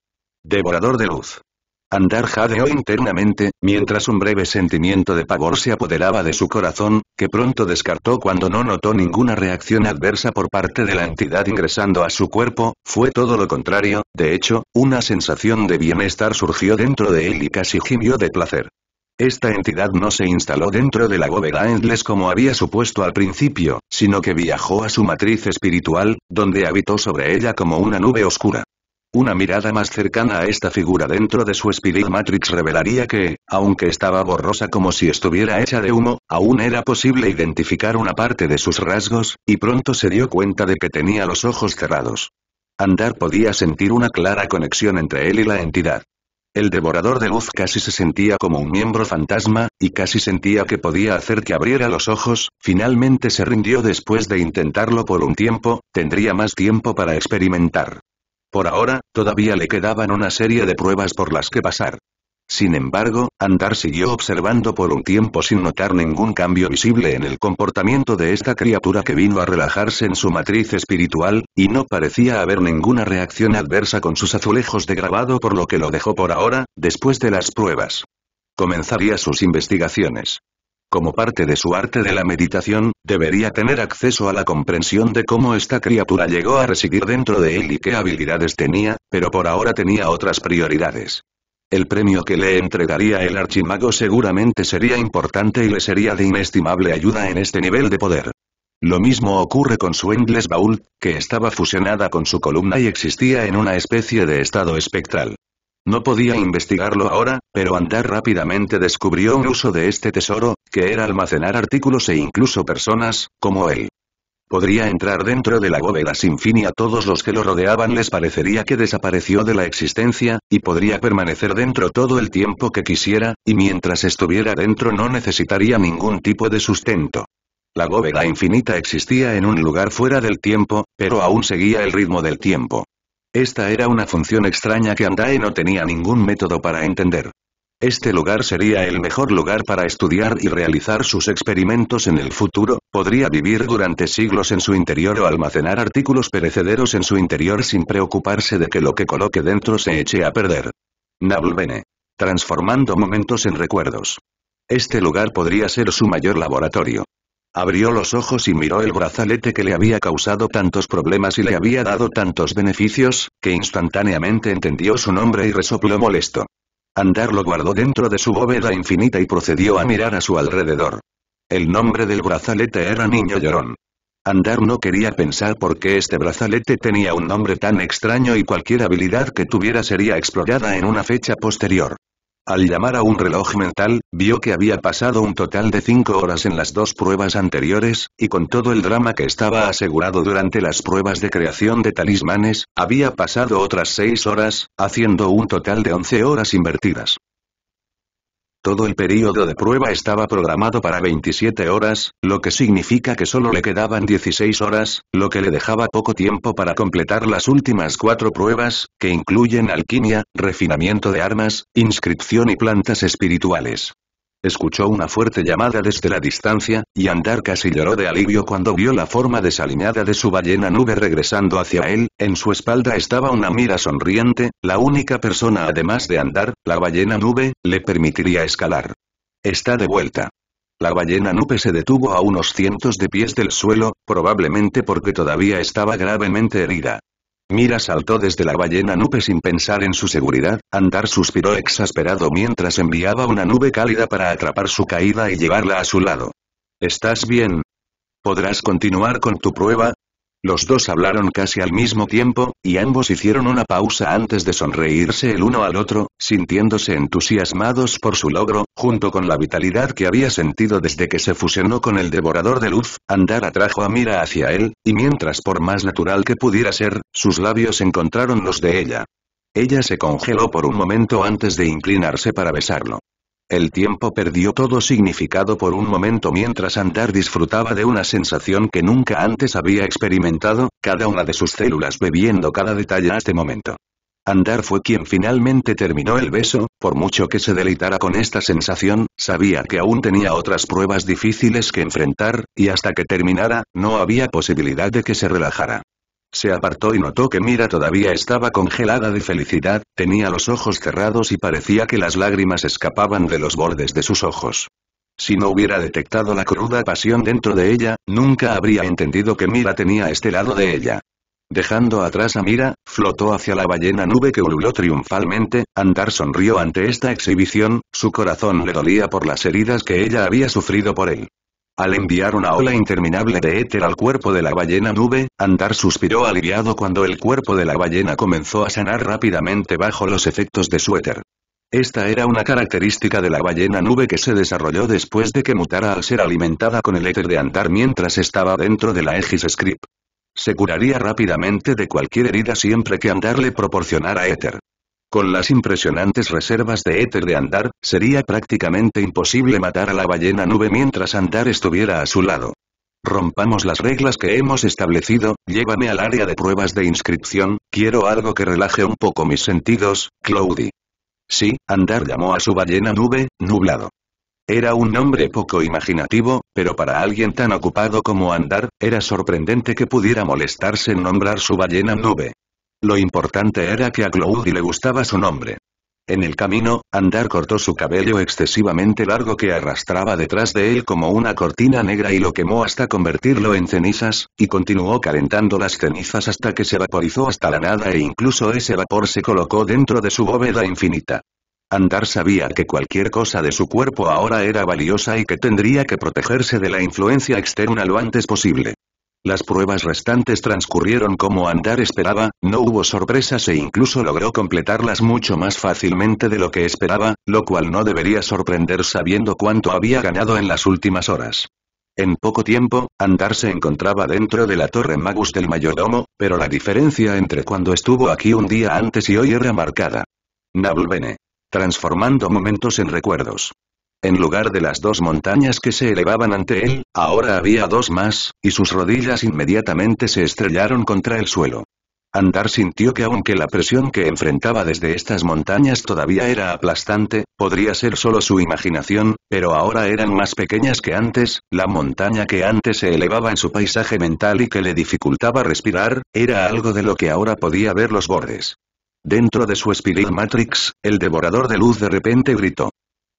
Devorador de luz. Andar jadeó internamente, mientras un breve sentimiento de pavor se apoderaba de su corazón, que pronto descartó cuando no notó ninguna reacción adversa por parte de la entidad ingresando a su cuerpo, fue todo lo contrario, de hecho, una sensación de bienestar surgió dentro de él y casi gimió de placer. Esta entidad no se instaló dentro de la bóveda Endless como había supuesto al principio, sino que viajó a su matriz espiritual, donde habitó sobre ella como una nube oscura. Una mirada más cercana a esta figura dentro de su Spirit Matrix revelaría que, aunque estaba borrosa como si estuviera hecha de humo, aún era posible identificar una parte de sus rasgos, y pronto se dio cuenta de que tenía los ojos cerrados. Andar podía sentir una clara conexión entre él y la entidad. El devorador de luz casi se sentía como un miembro fantasma, y casi sentía que podía hacer que abriera los ojos, finalmente se rindió después de intentarlo por un tiempo, tendría más tiempo para experimentar. Por ahora, todavía le quedaban una serie de pruebas por las que pasar. Sin embargo, Andar siguió observando por un tiempo sin notar ningún cambio visible en el comportamiento de esta criatura que vino a relajarse en su matriz espiritual, y no parecía haber ninguna reacción adversa con sus azulejos de grabado por lo que lo dejó por ahora, después de las pruebas. Comenzaría sus investigaciones. Como parte de su arte de la meditación, debería tener acceso a la comprensión de cómo esta criatura llegó a residir dentro de él y qué habilidades tenía, pero por ahora tenía otras prioridades. El premio que le entregaría el archimago seguramente sería importante y le sería de inestimable ayuda en este nivel de poder. Lo mismo ocurre con su inglés Baúl, que estaba fusionada con su columna y existía en una especie de estado espectral. No podía investigarlo ahora, pero Andar rápidamente descubrió un uso de este tesoro, que era almacenar artículos e incluso personas, como él. Podría entrar dentro de la bóveda sin fin y a todos los que lo rodeaban les parecería que desapareció de la existencia, y podría permanecer dentro todo el tiempo que quisiera, y mientras estuviera dentro no necesitaría ningún tipo de sustento. La bóveda infinita existía en un lugar fuera del tiempo, pero aún seguía el ritmo del tiempo. Esta era una función extraña que Andae no tenía ningún método para entender. Este lugar sería el mejor lugar para estudiar y realizar sus experimentos en el futuro, podría vivir durante siglos en su interior o almacenar artículos perecederos en su interior sin preocuparse de que lo que coloque dentro se eche a perder. Nablvene. Transformando momentos en recuerdos. Este lugar podría ser su mayor laboratorio. Abrió los ojos y miró el brazalete que le había causado tantos problemas y le había dado tantos beneficios, que instantáneamente entendió su nombre y resopló molesto. Andar lo guardó dentro de su bóveda infinita y procedió a mirar a su alrededor. El nombre del brazalete era Niño Llorón. Andar no quería pensar por qué este brazalete tenía un nombre tan extraño y cualquier habilidad que tuviera sería explorada en una fecha posterior. Al llamar a un reloj mental, vio que había pasado un total de cinco horas en las dos pruebas anteriores, y con todo el drama que estaba asegurado durante las pruebas de creación de talismanes, había pasado otras seis horas, haciendo un total de once horas invertidas. Todo el periodo de prueba estaba programado para 27 horas, lo que significa que solo le quedaban 16 horas, lo que le dejaba poco tiempo para completar las últimas cuatro pruebas, que incluyen alquimia, refinamiento de armas, inscripción y plantas espirituales. Escuchó una fuerte llamada desde la distancia, y Andar casi lloró de alivio cuando vio la forma desalineada de su ballena nube regresando hacia él, en su espalda estaba una mira sonriente, la única persona además de Andar, la ballena nube, le permitiría escalar. Está de vuelta. La ballena nube se detuvo a unos cientos de pies del suelo, probablemente porque todavía estaba gravemente herida. Mira saltó desde la ballena nube sin pensar en su seguridad, Andar suspiró exasperado mientras enviaba una nube cálida para atrapar su caída y llevarla a su lado. ¿Estás bien? ¿Podrás continuar con tu prueba? Los dos hablaron casi al mismo tiempo, y ambos hicieron una pausa antes de sonreírse el uno al otro, sintiéndose entusiasmados por su logro, Junto con la vitalidad que había sentido desde que se fusionó con el devorador de luz, Andar atrajo a Mira hacia él, y mientras por más natural que pudiera ser, sus labios encontraron los de ella. Ella se congeló por un momento antes de inclinarse para besarlo. El tiempo perdió todo significado por un momento mientras Andar disfrutaba de una sensación que nunca antes había experimentado, cada una de sus células bebiendo cada detalle a este momento. Andar fue quien finalmente terminó el beso, por mucho que se deleitara con esta sensación, sabía que aún tenía otras pruebas difíciles que enfrentar, y hasta que terminara, no había posibilidad de que se relajara. Se apartó y notó que Mira todavía estaba congelada de felicidad, tenía los ojos cerrados y parecía que las lágrimas escapaban de los bordes de sus ojos. Si no hubiera detectado la cruda pasión dentro de ella, nunca habría entendido que Mira tenía este lado de ella. Dejando atrás a Mira, flotó hacia la ballena nube que ululó triunfalmente, Andar sonrió ante esta exhibición, su corazón le dolía por las heridas que ella había sufrido por él. Al enviar una ola interminable de éter al cuerpo de la ballena nube, Andar suspiró aliviado cuando el cuerpo de la ballena comenzó a sanar rápidamente bajo los efectos de su éter. Esta era una característica de la ballena nube que se desarrolló después de que mutara al ser alimentada con el éter de Andar mientras estaba dentro de la Aegis Script. Se curaría rápidamente de cualquier herida siempre que Andar le proporcionara éter. Con las impresionantes reservas de éter de Andar, sería prácticamente imposible matar a la ballena nube mientras Andar estuviera a su lado. Rompamos las reglas que hemos establecido, llévame al área de pruebas de inscripción, quiero algo que relaje un poco mis sentidos, Cloudy. Sí, Andar llamó a su ballena nube, nublado. Era un nombre poco imaginativo, pero para alguien tan ocupado como Andar, era sorprendente que pudiera molestarse en nombrar su ballena nube. Lo importante era que a Cloudy le gustaba su nombre. En el camino, Andar cortó su cabello excesivamente largo que arrastraba detrás de él como una cortina negra y lo quemó hasta convertirlo en cenizas, y continuó calentando las cenizas hasta que se vaporizó hasta la nada e incluso ese vapor se colocó dentro de su bóveda infinita. Andar sabía que cualquier cosa de su cuerpo ahora era valiosa y que tendría que protegerse de la influencia externa lo antes posible. Las pruebas restantes transcurrieron como Andar esperaba, no hubo sorpresas e incluso logró completarlas mucho más fácilmente de lo que esperaba, lo cual no debería sorprender sabiendo cuánto había ganado en las últimas horas. En poco tiempo, Andar se encontraba dentro de la torre Magus del mayordomo, pero la diferencia entre cuando estuvo aquí un día antes y hoy era marcada. Nabulbene transformando momentos en recuerdos. En lugar de las dos montañas que se elevaban ante él, ahora había dos más, y sus rodillas inmediatamente se estrellaron contra el suelo. Andar sintió que aunque la presión que enfrentaba desde estas montañas todavía era aplastante, podría ser solo su imaginación, pero ahora eran más pequeñas que antes, la montaña que antes se elevaba en su paisaje mental y que le dificultaba respirar, era algo de lo que ahora podía ver los bordes. Dentro de su Spirit Matrix, el devorador de luz de repente gritó.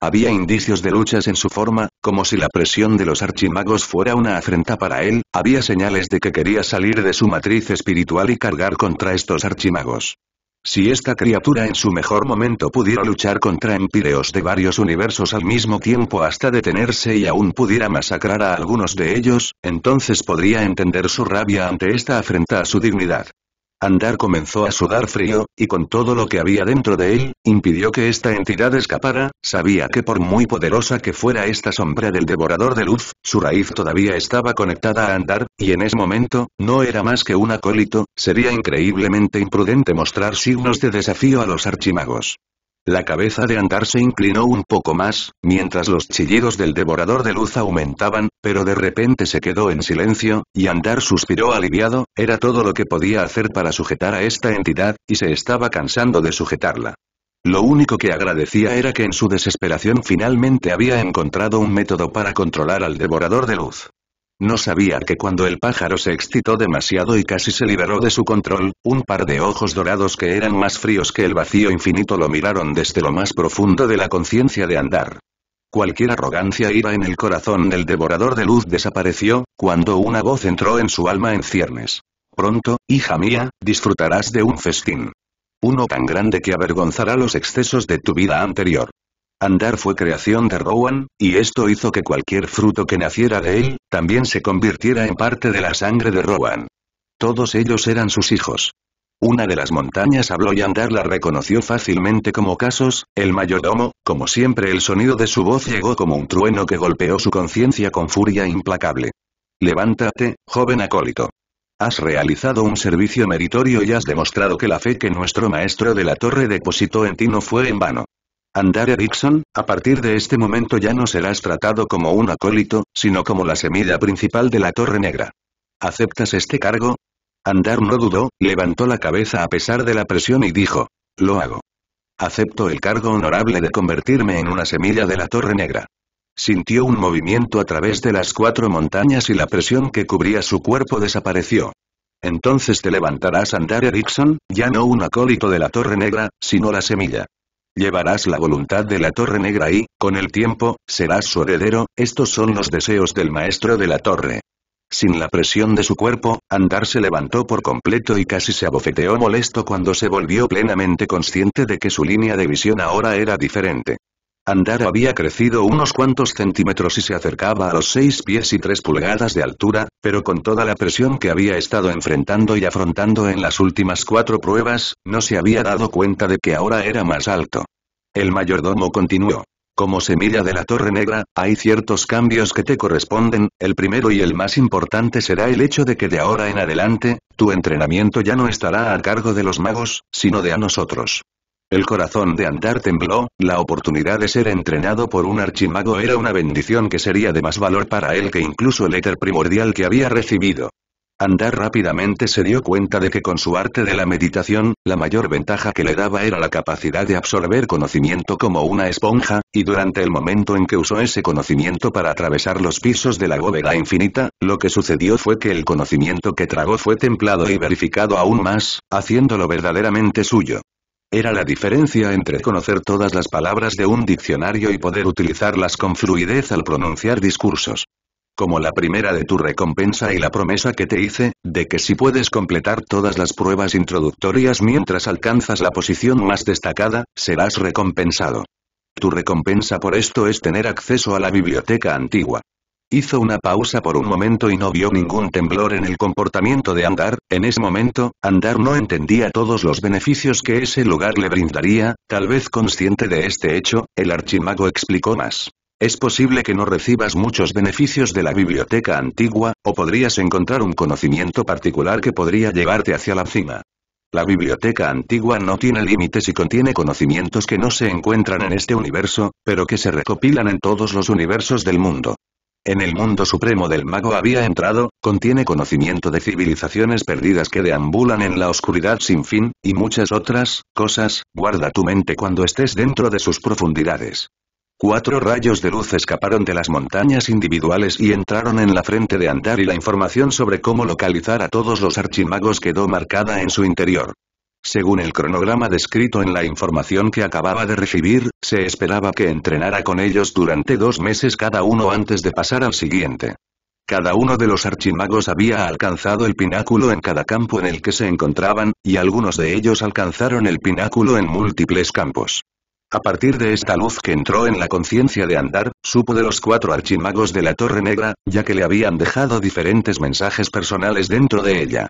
Había indicios de luchas en su forma, como si la presión de los archimagos fuera una afrenta para él, había señales de que quería salir de su matriz espiritual y cargar contra estos archimagos. Si esta criatura en su mejor momento pudiera luchar contra empíreos de varios universos al mismo tiempo hasta detenerse y aún pudiera masacrar a algunos de ellos, entonces podría entender su rabia ante esta afrenta a su dignidad. Andar comenzó a sudar frío, y con todo lo que había dentro de él, impidió que esta entidad escapara, sabía que por muy poderosa que fuera esta sombra del devorador de luz, su raíz todavía estaba conectada a Andar, y en ese momento, no era más que un acólito, sería increíblemente imprudente mostrar signos de desafío a los archimagos. La cabeza de Andar se inclinó un poco más, mientras los chillidos del devorador de luz aumentaban, pero de repente se quedó en silencio, y Andar suspiró aliviado, era todo lo que podía hacer para sujetar a esta entidad, y se estaba cansando de sujetarla. Lo único que agradecía era que en su desesperación finalmente había encontrado un método para controlar al devorador de luz. No sabía que cuando el pájaro se excitó demasiado y casi se liberó de su control, un par de ojos dorados que eran más fríos que el vacío infinito lo miraron desde lo más profundo de la conciencia de andar. Cualquier arrogancia iba en el corazón del devorador de luz desapareció, cuando una voz entró en su alma en ciernes. Pronto, hija mía, disfrutarás de un festín. Uno tan grande que avergonzará los excesos de tu vida anterior. Andar fue creación de Rowan, y esto hizo que cualquier fruto que naciera de él, también se convirtiera en parte de la sangre de Rowan. Todos ellos eran sus hijos. Una de las montañas habló y Andar la reconoció fácilmente como Casos, el mayordomo, como siempre el sonido de su voz llegó como un trueno que golpeó su conciencia con furia implacable. Levántate, joven acólito. Has realizado un servicio meritorio y has demostrado que la fe que nuestro maestro de la torre depositó en ti no fue en vano. Andar Erickson, a partir de este momento ya no serás tratado como un acólito, sino como la semilla principal de la Torre Negra. ¿Aceptas este cargo? Andar no dudó, levantó la cabeza a pesar de la presión y dijo, lo hago. Acepto el cargo honorable de convertirme en una semilla de la Torre Negra. Sintió un movimiento a través de las cuatro montañas y la presión que cubría su cuerpo desapareció. Entonces te levantarás Andar Erickson, ya no un acólito de la Torre Negra, sino la semilla. Llevarás la voluntad de la Torre Negra y, con el tiempo, serás su heredero, estos son los deseos del maestro de la Torre. Sin la presión de su cuerpo, Andar se levantó por completo y casi se abofeteó molesto cuando se volvió plenamente consciente de que su línea de visión ahora era diferente. Andar había crecido unos cuantos centímetros y se acercaba a los seis pies y tres pulgadas de altura, pero con toda la presión que había estado enfrentando y afrontando en las últimas cuatro pruebas, no se había dado cuenta de que ahora era más alto. El mayordomo continuó. Como semilla de la Torre Negra, hay ciertos cambios que te corresponden, el primero y el más importante será el hecho de que de ahora en adelante, tu entrenamiento ya no estará a cargo de los magos, sino de a nosotros. El corazón de Andar tembló, la oportunidad de ser entrenado por un archimago era una bendición que sería de más valor para él que incluso el éter primordial que había recibido. Andar rápidamente se dio cuenta de que con su arte de la meditación, la mayor ventaja que le daba era la capacidad de absorber conocimiento como una esponja, y durante el momento en que usó ese conocimiento para atravesar los pisos de la bóveda infinita, lo que sucedió fue que el conocimiento que tragó fue templado y verificado aún más, haciéndolo verdaderamente suyo. Era la diferencia entre conocer todas las palabras de un diccionario y poder utilizarlas con fluidez al pronunciar discursos. Como la primera de tu recompensa y la promesa que te hice, de que si puedes completar todas las pruebas introductorias mientras alcanzas la posición más destacada, serás recompensado. Tu recompensa por esto es tener acceso a la biblioteca antigua. Hizo una pausa por un momento y no vio ningún temblor en el comportamiento de Andar, en ese momento, Andar no entendía todos los beneficios que ese lugar le brindaría, tal vez consciente de este hecho, el archimago explicó más. Es posible que no recibas muchos beneficios de la biblioteca antigua, o podrías encontrar un conocimiento particular que podría llevarte hacia la cima. La biblioteca antigua no tiene límites y contiene conocimientos que no se encuentran en este universo, pero que se recopilan en todos los universos del mundo en el mundo supremo del mago había entrado, contiene conocimiento de civilizaciones perdidas que deambulan en la oscuridad sin fin, y muchas otras, cosas, guarda tu mente cuando estés dentro de sus profundidades. Cuatro rayos de luz escaparon de las montañas individuales y entraron en la frente de Andar y la información sobre cómo localizar a todos los archimagos quedó marcada en su interior. Según el cronograma descrito en la información que acababa de recibir, se esperaba que entrenara con ellos durante dos meses cada uno antes de pasar al siguiente. Cada uno de los archimagos había alcanzado el pináculo en cada campo en el que se encontraban, y algunos de ellos alcanzaron el pináculo en múltiples campos. A partir de esta luz que entró en la conciencia de Andar, supo de los cuatro archimagos de la Torre Negra, ya que le habían dejado diferentes mensajes personales dentro de ella.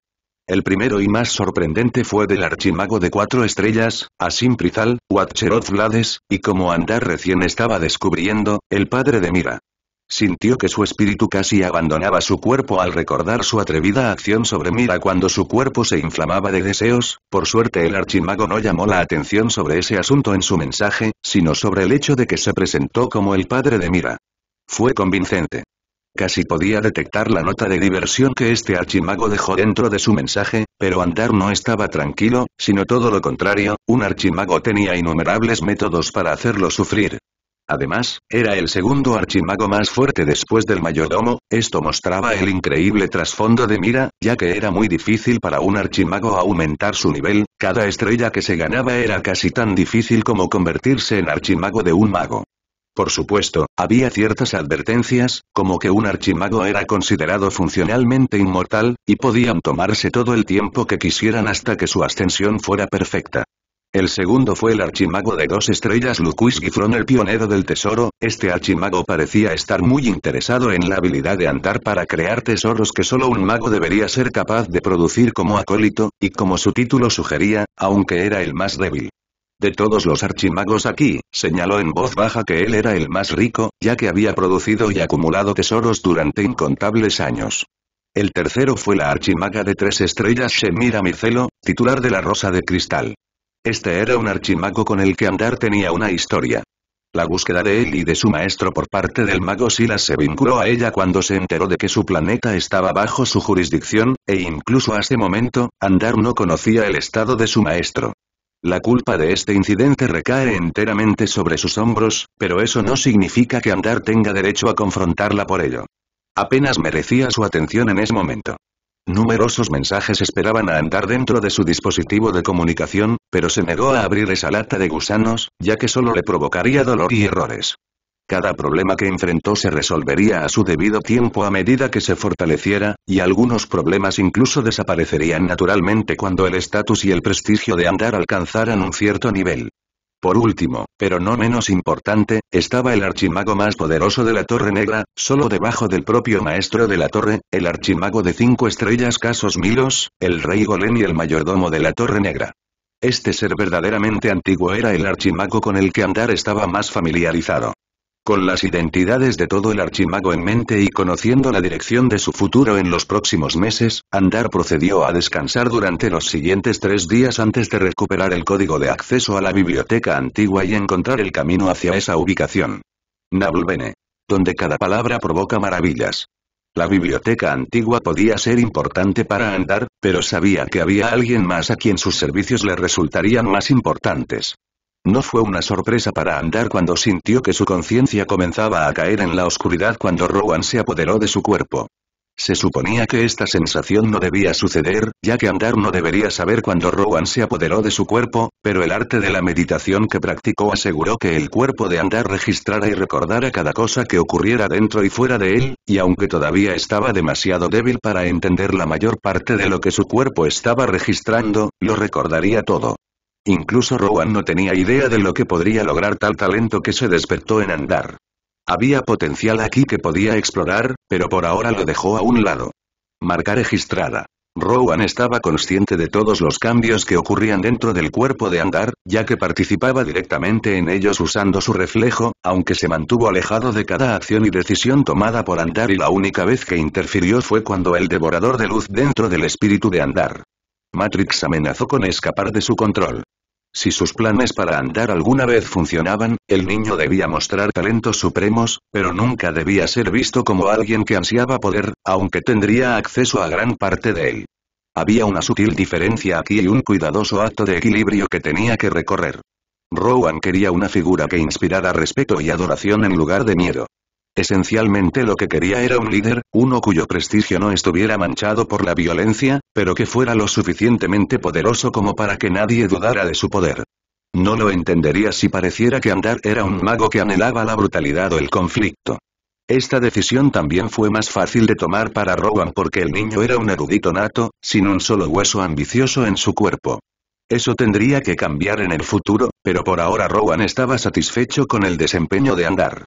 El primero y más sorprendente fue del archimago de cuatro estrellas, Asim Prizal, Vlades, y como Andar recién estaba descubriendo, el padre de Mira. Sintió que su espíritu casi abandonaba su cuerpo al recordar su atrevida acción sobre Mira cuando su cuerpo se inflamaba de deseos, por suerte el archimago no llamó la atención sobre ese asunto en su mensaje, sino sobre el hecho de que se presentó como el padre de Mira. Fue convincente. Casi podía detectar la nota de diversión que este archimago dejó dentro de su mensaje, pero Andar no estaba tranquilo, sino todo lo contrario, un archimago tenía innumerables métodos para hacerlo sufrir. Además, era el segundo archimago más fuerte después del mayordomo, esto mostraba el increíble trasfondo de mira, ya que era muy difícil para un archimago aumentar su nivel, cada estrella que se ganaba era casi tan difícil como convertirse en archimago de un mago. Por supuesto, había ciertas advertencias, como que un archimago era considerado funcionalmente inmortal, y podían tomarse todo el tiempo que quisieran hasta que su ascensión fuera perfecta. El segundo fue el archimago de dos estrellas Luquis Gifron el pionero del tesoro, este archimago parecía estar muy interesado en la habilidad de andar para crear tesoros que solo un mago debería ser capaz de producir como acólito, y como su título sugería, aunque era el más débil. De todos los archimagos aquí, señaló en voz baja que él era el más rico, ya que había producido y acumulado tesoros durante incontables años. El tercero fue la archimaga de tres estrellas Shemira Micelo, titular de la Rosa de Cristal. Este era un archimago con el que andar tenía una historia. La búsqueda de él y de su maestro por parte del mago Silas se vinculó a ella cuando se enteró de que su planeta estaba bajo su jurisdicción, e incluso a ese momento, Andar no conocía el estado de su maestro. La culpa de este incidente recae enteramente sobre sus hombros, pero eso no significa que Andar tenga derecho a confrontarla por ello. Apenas merecía su atención en ese momento. Numerosos mensajes esperaban a andar dentro de su dispositivo de comunicación, pero se negó a abrir esa lata de gusanos, ya que solo le provocaría dolor y errores. Cada problema que enfrentó se resolvería a su debido tiempo a medida que se fortaleciera, y algunos problemas incluso desaparecerían naturalmente cuando el estatus y el prestigio de Andar alcanzaran un cierto nivel. Por último, pero no menos importante, estaba el archimago más poderoso de la Torre Negra, solo debajo del propio maestro de la Torre, el archimago de cinco estrellas Casos Milos, el rey Golem y el mayordomo de la Torre Negra. Este ser verdaderamente antiguo era el archimago con el que Andar estaba más familiarizado. Con las identidades de todo el archimago en mente y conociendo la dirección de su futuro en los próximos meses, Andar procedió a descansar durante los siguientes tres días antes de recuperar el código de acceso a la biblioteca antigua y encontrar el camino hacia esa ubicación. Nabulbene. Donde cada palabra provoca maravillas. La biblioteca antigua podía ser importante para Andar, pero sabía que había alguien más a quien sus servicios le resultarían más importantes. No fue una sorpresa para Andar cuando sintió que su conciencia comenzaba a caer en la oscuridad cuando Rowan se apoderó de su cuerpo. Se suponía que esta sensación no debía suceder, ya que Andar no debería saber cuando Rowan se apoderó de su cuerpo, pero el arte de la meditación que practicó aseguró que el cuerpo de Andar registrara y recordara cada cosa que ocurriera dentro y fuera de él, y aunque todavía estaba demasiado débil para entender la mayor parte de lo que su cuerpo estaba registrando, lo recordaría todo. Incluso Rowan no tenía idea de lo que podría lograr tal talento que se despertó en andar. Había potencial aquí que podía explorar, pero por ahora lo dejó a un lado. Marca registrada. Rowan estaba consciente de todos los cambios que ocurrían dentro del cuerpo de Andar, ya que participaba directamente en ellos usando su reflejo, aunque se mantuvo alejado de cada acción y decisión tomada por Andar y la única vez que interfirió fue cuando el devorador de luz dentro del espíritu de Andar. Matrix amenazó con escapar de su control. Si sus planes para andar alguna vez funcionaban, el niño debía mostrar talentos supremos, pero nunca debía ser visto como alguien que ansiaba poder, aunque tendría acceso a gran parte de él. Había una sutil diferencia aquí y un cuidadoso acto de equilibrio que tenía que recorrer. Rowan quería una figura que inspirara respeto y adoración en lugar de miedo. Esencialmente lo que quería era un líder, uno cuyo prestigio no estuviera manchado por la violencia, pero que fuera lo suficientemente poderoso como para que nadie dudara de su poder. No lo entendería si pareciera que Andar era un mago que anhelaba la brutalidad o el conflicto. Esta decisión también fue más fácil de tomar para Rowan porque el niño era un erudito nato, sin un solo hueso ambicioso en su cuerpo. Eso tendría que cambiar en el futuro, pero por ahora Rowan estaba satisfecho con el desempeño de Andar.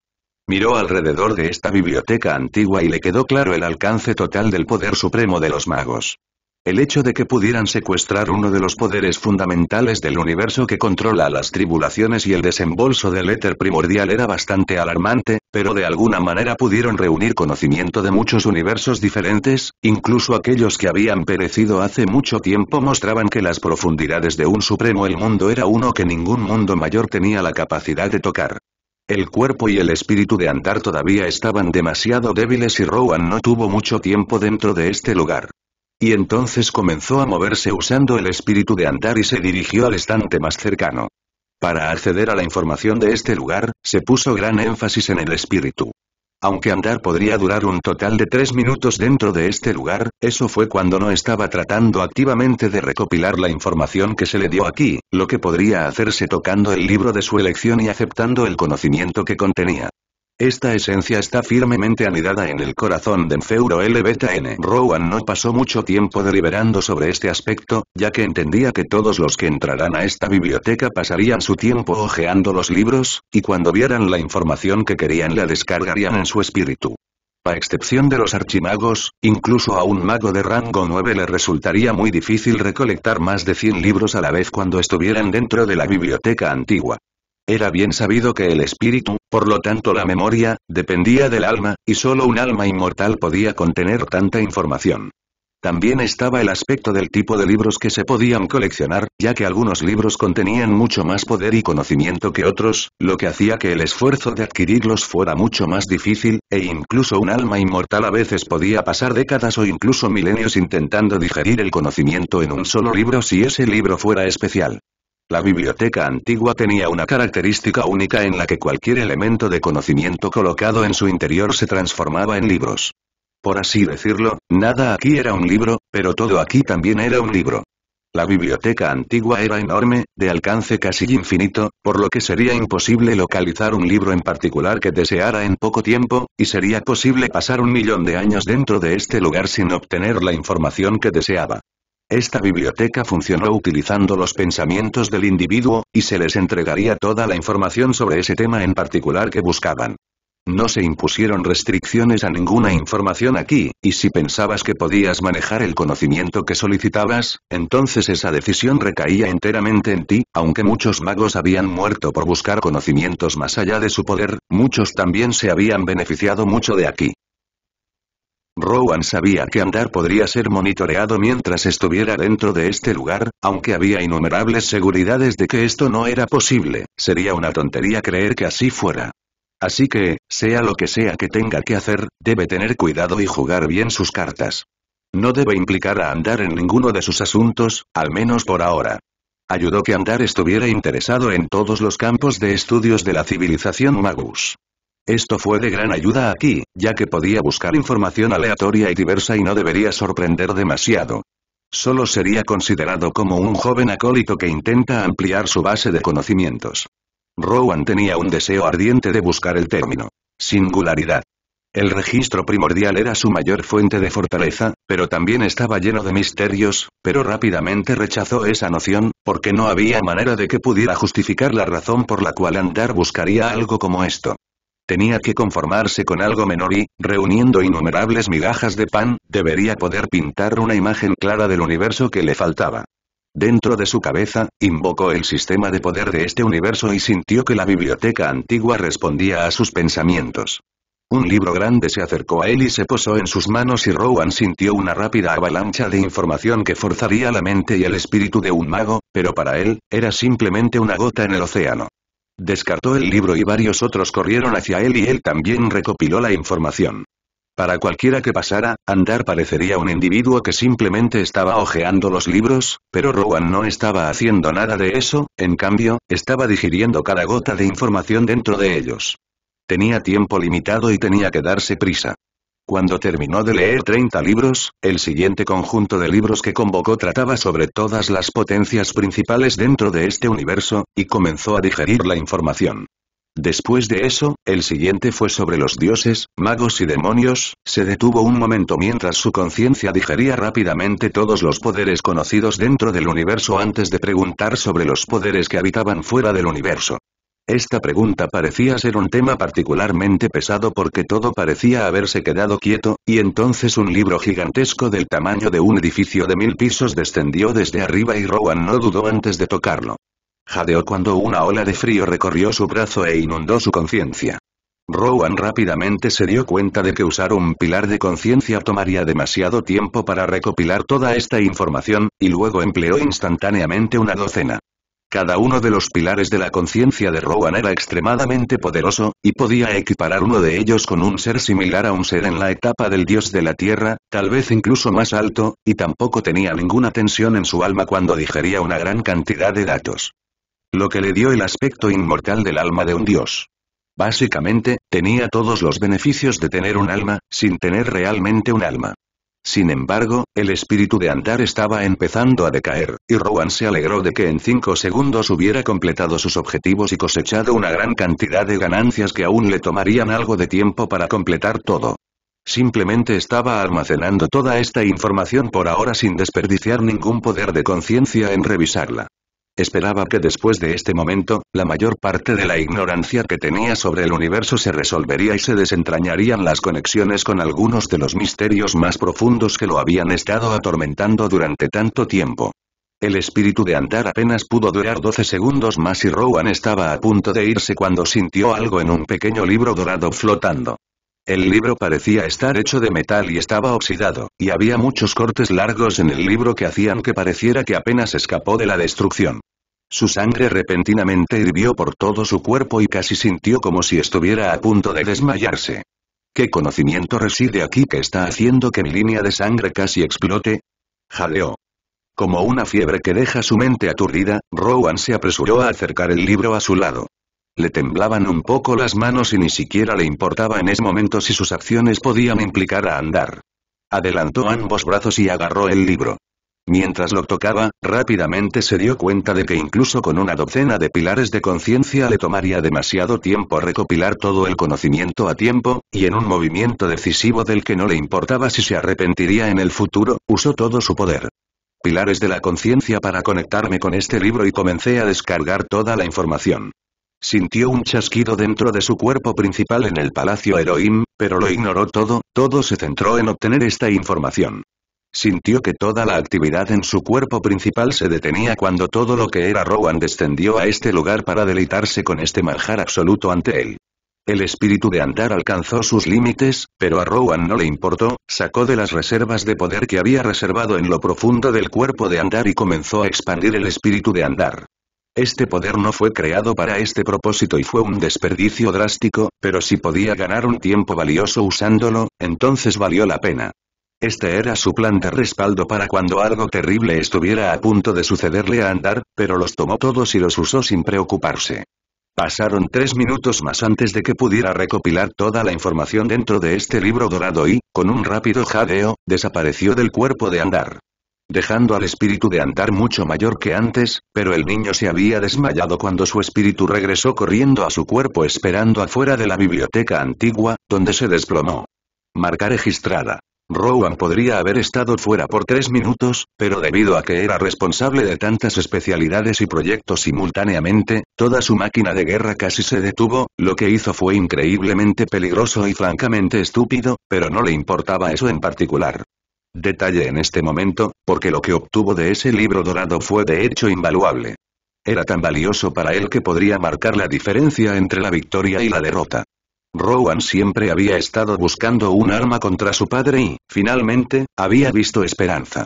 Miró alrededor de esta biblioteca antigua y le quedó claro el alcance total del poder supremo de los magos. El hecho de que pudieran secuestrar uno de los poderes fundamentales del universo que controla las tribulaciones y el desembolso del éter primordial era bastante alarmante, pero de alguna manera pudieron reunir conocimiento de muchos universos diferentes, incluso aquellos que habían perecido hace mucho tiempo mostraban que las profundidades de un supremo el mundo era uno que ningún mundo mayor tenía la capacidad de tocar. El cuerpo y el espíritu de andar todavía estaban demasiado débiles y Rowan no tuvo mucho tiempo dentro de este lugar. Y entonces comenzó a moverse usando el espíritu de andar y se dirigió al estante más cercano. Para acceder a la información de este lugar, se puso gran énfasis en el espíritu. Aunque andar podría durar un total de tres minutos dentro de este lugar, eso fue cuando no estaba tratando activamente de recopilar la información que se le dio aquí, lo que podría hacerse tocando el libro de su elección y aceptando el conocimiento que contenía. Esta esencia está firmemente anidada en el corazón de Enfeuro L.B.T.N. Rowan no pasó mucho tiempo deliberando sobre este aspecto, ya que entendía que todos los que entrarán a esta biblioteca pasarían su tiempo hojeando los libros, y cuando vieran la información que querían la descargarían en su espíritu. A excepción de los archimagos, incluso a un mago de rango 9 le resultaría muy difícil recolectar más de 100 libros a la vez cuando estuvieran dentro de la biblioteca antigua. Era bien sabido que el espíritu, por lo tanto la memoria, dependía del alma, y solo un alma inmortal podía contener tanta información. También estaba el aspecto del tipo de libros que se podían coleccionar, ya que algunos libros contenían mucho más poder y conocimiento que otros, lo que hacía que el esfuerzo de adquirirlos fuera mucho más difícil, e incluso un alma inmortal a veces podía pasar décadas o incluso milenios intentando digerir el conocimiento en un solo libro si ese libro fuera especial. La biblioteca antigua tenía una característica única en la que cualquier elemento de conocimiento colocado en su interior se transformaba en libros. Por así decirlo, nada aquí era un libro, pero todo aquí también era un libro. La biblioteca antigua era enorme, de alcance casi infinito, por lo que sería imposible localizar un libro en particular que deseara en poco tiempo, y sería posible pasar un millón de años dentro de este lugar sin obtener la información que deseaba. Esta biblioteca funcionó utilizando los pensamientos del individuo, y se les entregaría toda la información sobre ese tema en particular que buscaban. No se impusieron restricciones a ninguna información aquí, y si pensabas que podías manejar el conocimiento que solicitabas, entonces esa decisión recaía enteramente en ti, aunque muchos magos habían muerto por buscar conocimientos más allá de su poder, muchos también se habían beneficiado mucho de aquí. Rowan sabía que andar podría ser monitoreado mientras estuviera dentro de este lugar, aunque había innumerables seguridades de que esto no era posible, sería una tontería creer que así fuera. Así que, sea lo que sea que tenga que hacer, debe tener cuidado y jugar bien sus cartas. No debe implicar a andar en ninguno de sus asuntos, al menos por ahora. Ayudó que Andar estuviera interesado en todos los campos de estudios de la civilización Magus. Esto fue de gran ayuda aquí, ya que podía buscar información aleatoria y diversa y no debería sorprender demasiado. Solo sería considerado como un joven acólito que intenta ampliar su base de conocimientos. Rowan tenía un deseo ardiente de buscar el término singularidad. El registro primordial era su mayor fuente de fortaleza, pero también estaba lleno de misterios, pero rápidamente rechazó esa noción, porque no había manera de que pudiera justificar la razón por la cual Andar buscaría algo como esto tenía que conformarse con algo menor y, reuniendo innumerables migajas de pan, debería poder pintar una imagen clara del universo que le faltaba. Dentro de su cabeza, invocó el sistema de poder de este universo y sintió que la biblioteca antigua respondía a sus pensamientos. Un libro grande se acercó a él y se posó en sus manos y Rowan sintió una rápida avalancha de información que forzaría la mente y el espíritu de un mago, pero para él, era simplemente una gota en el océano. Descartó el libro y varios otros corrieron hacia él y él también recopiló la información. Para cualquiera que pasara, Andar parecería un individuo que simplemente estaba hojeando los libros, pero Rowan no estaba haciendo nada de eso, en cambio, estaba digiriendo cada gota de información dentro de ellos. Tenía tiempo limitado y tenía que darse prisa. Cuando terminó de leer 30 libros, el siguiente conjunto de libros que convocó trataba sobre todas las potencias principales dentro de este universo, y comenzó a digerir la información. Después de eso, el siguiente fue sobre los dioses, magos y demonios, se detuvo un momento mientras su conciencia digería rápidamente todos los poderes conocidos dentro del universo antes de preguntar sobre los poderes que habitaban fuera del universo. Esta pregunta parecía ser un tema particularmente pesado porque todo parecía haberse quedado quieto, y entonces un libro gigantesco del tamaño de un edificio de mil pisos descendió desde arriba y Rowan no dudó antes de tocarlo. Jadeó cuando una ola de frío recorrió su brazo e inundó su conciencia. Rowan rápidamente se dio cuenta de que usar un pilar de conciencia tomaría demasiado tiempo para recopilar toda esta información, y luego empleó instantáneamente una docena. Cada uno de los pilares de la conciencia de Rowan era extremadamente poderoso, y podía equiparar uno de ellos con un ser similar a un ser en la etapa del dios de la tierra, tal vez incluso más alto, y tampoco tenía ninguna tensión en su alma cuando digería una gran cantidad de datos. Lo que le dio el aspecto inmortal del alma de un dios. Básicamente, tenía todos los beneficios de tener un alma, sin tener realmente un alma. Sin embargo, el espíritu de Antar estaba empezando a decaer, y Rowan se alegró de que en cinco segundos hubiera completado sus objetivos y cosechado una gran cantidad de ganancias que aún le tomarían algo de tiempo para completar todo. Simplemente estaba almacenando toda esta información por ahora sin desperdiciar ningún poder de conciencia en revisarla. Esperaba que después de este momento, la mayor parte de la ignorancia que tenía sobre el universo se resolvería y se desentrañarían las conexiones con algunos de los misterios más profundos que lo habían estado atormentando durante tanto tiempo. El espíritu de andar apenas pudo durar 12 segundos más y Rowan estaba a punto de irse cuando sintió algo en un pequeño libro dorado flotando. El libro parecía estar hecho de metal y estaba oxidado, y había muchos cortes largos en el libro que hacían que pareciera que apenas escapó de la destrucción. Su sangre repentinamente hirvió por todo su cuerpo y casi sintió como si estuviera a punto de desmayarse. ¿Qué conocimiento reside aquí que está haciendo que mi línea de sangre casi explote? Jadeó. Como una fiebre que deja su mente aturdida, Rowan se apresuró a acercar el libro a su lado. Le temblaban un poco las manos y ni siquiera le importaba en ese momento si sus acciones podían implicar a andar. Adelantó ambos brazos y agarró el libro. Mientras lo tocaba, rápidamente se dio cuenta de que incluso con una docena de pilares de conciencia le tomaría demasiado tiempo recopilar todo el conocimiento a tiempo, y en un movimiento decisivo del que no le importaba si se arrepentiría en el futuro, usó todo su poder. Pilares de la conciencia para conectarme con este libro y comencé a descargar toda la información. Sintió un chasquido dentro de su cuerpo principal en el Palacio Heroim, pero lo ignoró todo, todo se centró en obtener esta información. Sintió que toda la actividad en su cuerpo principal se detenía cuando todo lo que era Rowan descendió a este lugar para deleitarse con este manjar absoluto ante él. El espíritu de andar alcanzó sus límites, pero a Rowan no le importó, sacó de las reservas de poder que había reservado en lo profundo del cuerpo de andar y comenzó a expandir el espíritu de andar. Este poder no fue creado para este propósito y fue un desperdicio drástico, pero si podía ganar un tiempo valioso usándolo, entonces valió la pena. Este era su plan de respaldo para cuando algo terrible estuviera a punto de sucederle a Andar, pero los tomó todos y los usó sin preocuparse. Pasaron tres minutos más antes de que pudiera recopilar toda la información dentro de este libro dorado y, con un rápido jadeo, desapareció del cuerpo de Andar dejando al espíritu de andar mucho mayor que antes, pero el niño se había desmayado cuando su espíritu regresó corriendo a su cuerpo esperando afuera de la biblioteca antigua, donde se desplomó. Marca registrada. Rowan podría haber estado fuera por tres minutos, pero debido a que era responsable de tantas especialidades y proyectos simultáneamente, toda su máquina de guerra casi se detuvo, lo que hizo fue increíblemente peligroso y francamente estúpido, pero no le importaba eso en particular. Detalle en este momento, porque lo que obtuvo de ese libro dorado fue de hecho invaluable. Era tan valioso para él que podría marcar la diferencia entre la victoria y la derrota. Rowan siempre había estado buscando un arma contra su padre y, finalmente, había visto esperanza.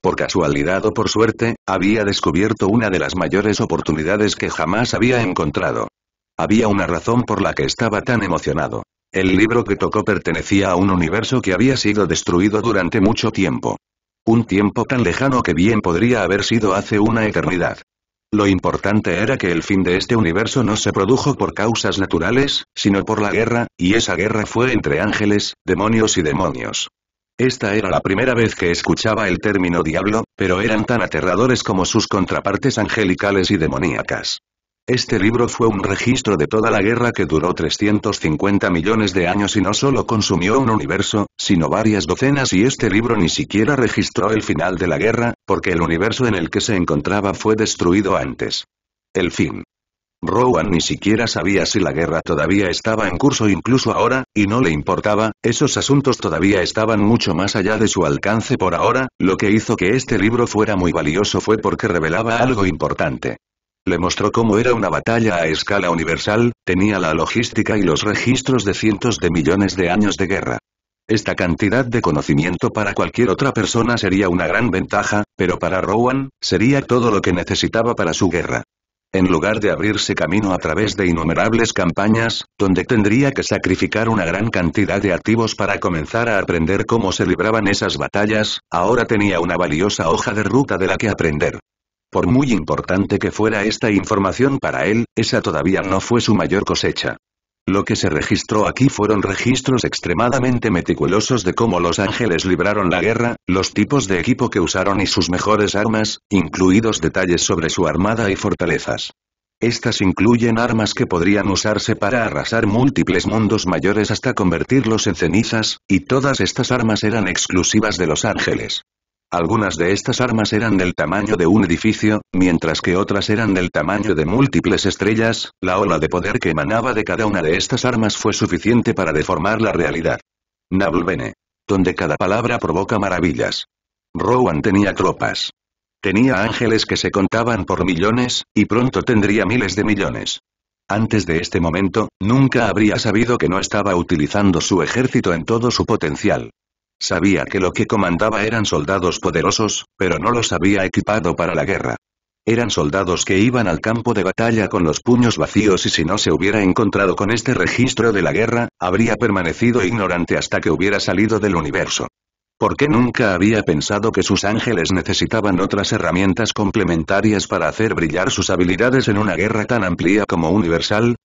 Por casualidad o por suerte, había descubierto una de las mayores oportunidades que jamás había encontrado. Había una razón por la que estaba tan emocionado. El libro que tocó pertenecía a un universo que había sido destruido durante mucho tiempo. Un tiempo tan lejano que bien podría haber sido hace una eternidad. Lo importante era que el fin de este universo no se produjo por causas naturales, sino por la guerra, y esa guerra fue entre ángeles, demonios y demonios. Esta era la primera vez que escuchaba el término diablo, pero eran tan aterradores como sus contrapartes angelicales y demoníacas. Este libro fue un registro de toda la guerra que duró 350 millones de años y no solo consumió un universo, sino varias docenas y este libro ni siquiera registró el final de la guerra, porque el universo en el que se encontraba fue destruido antes. El fin. Rowan ni siquiera sabía si la guerra todavía estaba en curso incluso ahora, y no le importaba, esos asuntos todavía estaban mucho más allá de su alcance por ahora, lo que hizo que este libro fuera muy valioso fue porque revelaba algo importante le mostró cómo era una batalla a escala universal, tenía la logística y los registros de cientos de millones de años de guerra. Esta cantidad de conocimiento para cualquier otra persona sería una gran ventaja, pero para Rowan, sería todo lo que necesitaba para su guerra en lugar de abrirse camino a través de innumerables campañas, donde tendría que sacrificar una gran cantidad de activos para comenzar a aprender cómo se libraban esas batallas, ahora tenía una valiosa hoja de ruta de la que aprender. Por muy importante que fuera esta información para él, esa todavía no fue su mayor cosecha. Lo que se registró aquí fueron registros extremadamente meticulosos de cómo los ángeles libraron la guerra, los tipos de equipo que usaron y sus mejores armas, incluidos detalles sobre su armada y fortalezas. Estas incluyen armas que podrían usarse para arrasar múltiples mundos mayores hasta convertirlos en cenizas, y todas estas armas eran exclusivas de los ángeles. Algunas de estas armas eran del tamaño de un edificio, mientras que otras eran del tamaño de múltiples estrellas, la ola de poder que emanaba de cada una de estas armas fue suficiente para deformar la realidad. Nablvene. Donde cada palabra provoca maravillas. Rowan tenía tropas. Tenía ángeles que se contaban por millones, y pronto tendría miles de millones. Antes de este momento, nunca habría sabido que no estaba utilizando su ejército en todo su potencial. Sabía que lo que comandaba eran soldados poderosos, pero no los había equipado para la guerra. Eran soldados que iban al campo de batalla con los puños vacíos y si no se hubiera encontrado con este registro de la guerra, habría permanecido ignorante hasta que hubiera salido del universo. ¿Por qué nunca había pensado que sus ángeles necesitaban otras herramientas complementarias para hacer brillar sus habilidades en una guerra tan amplia como universal?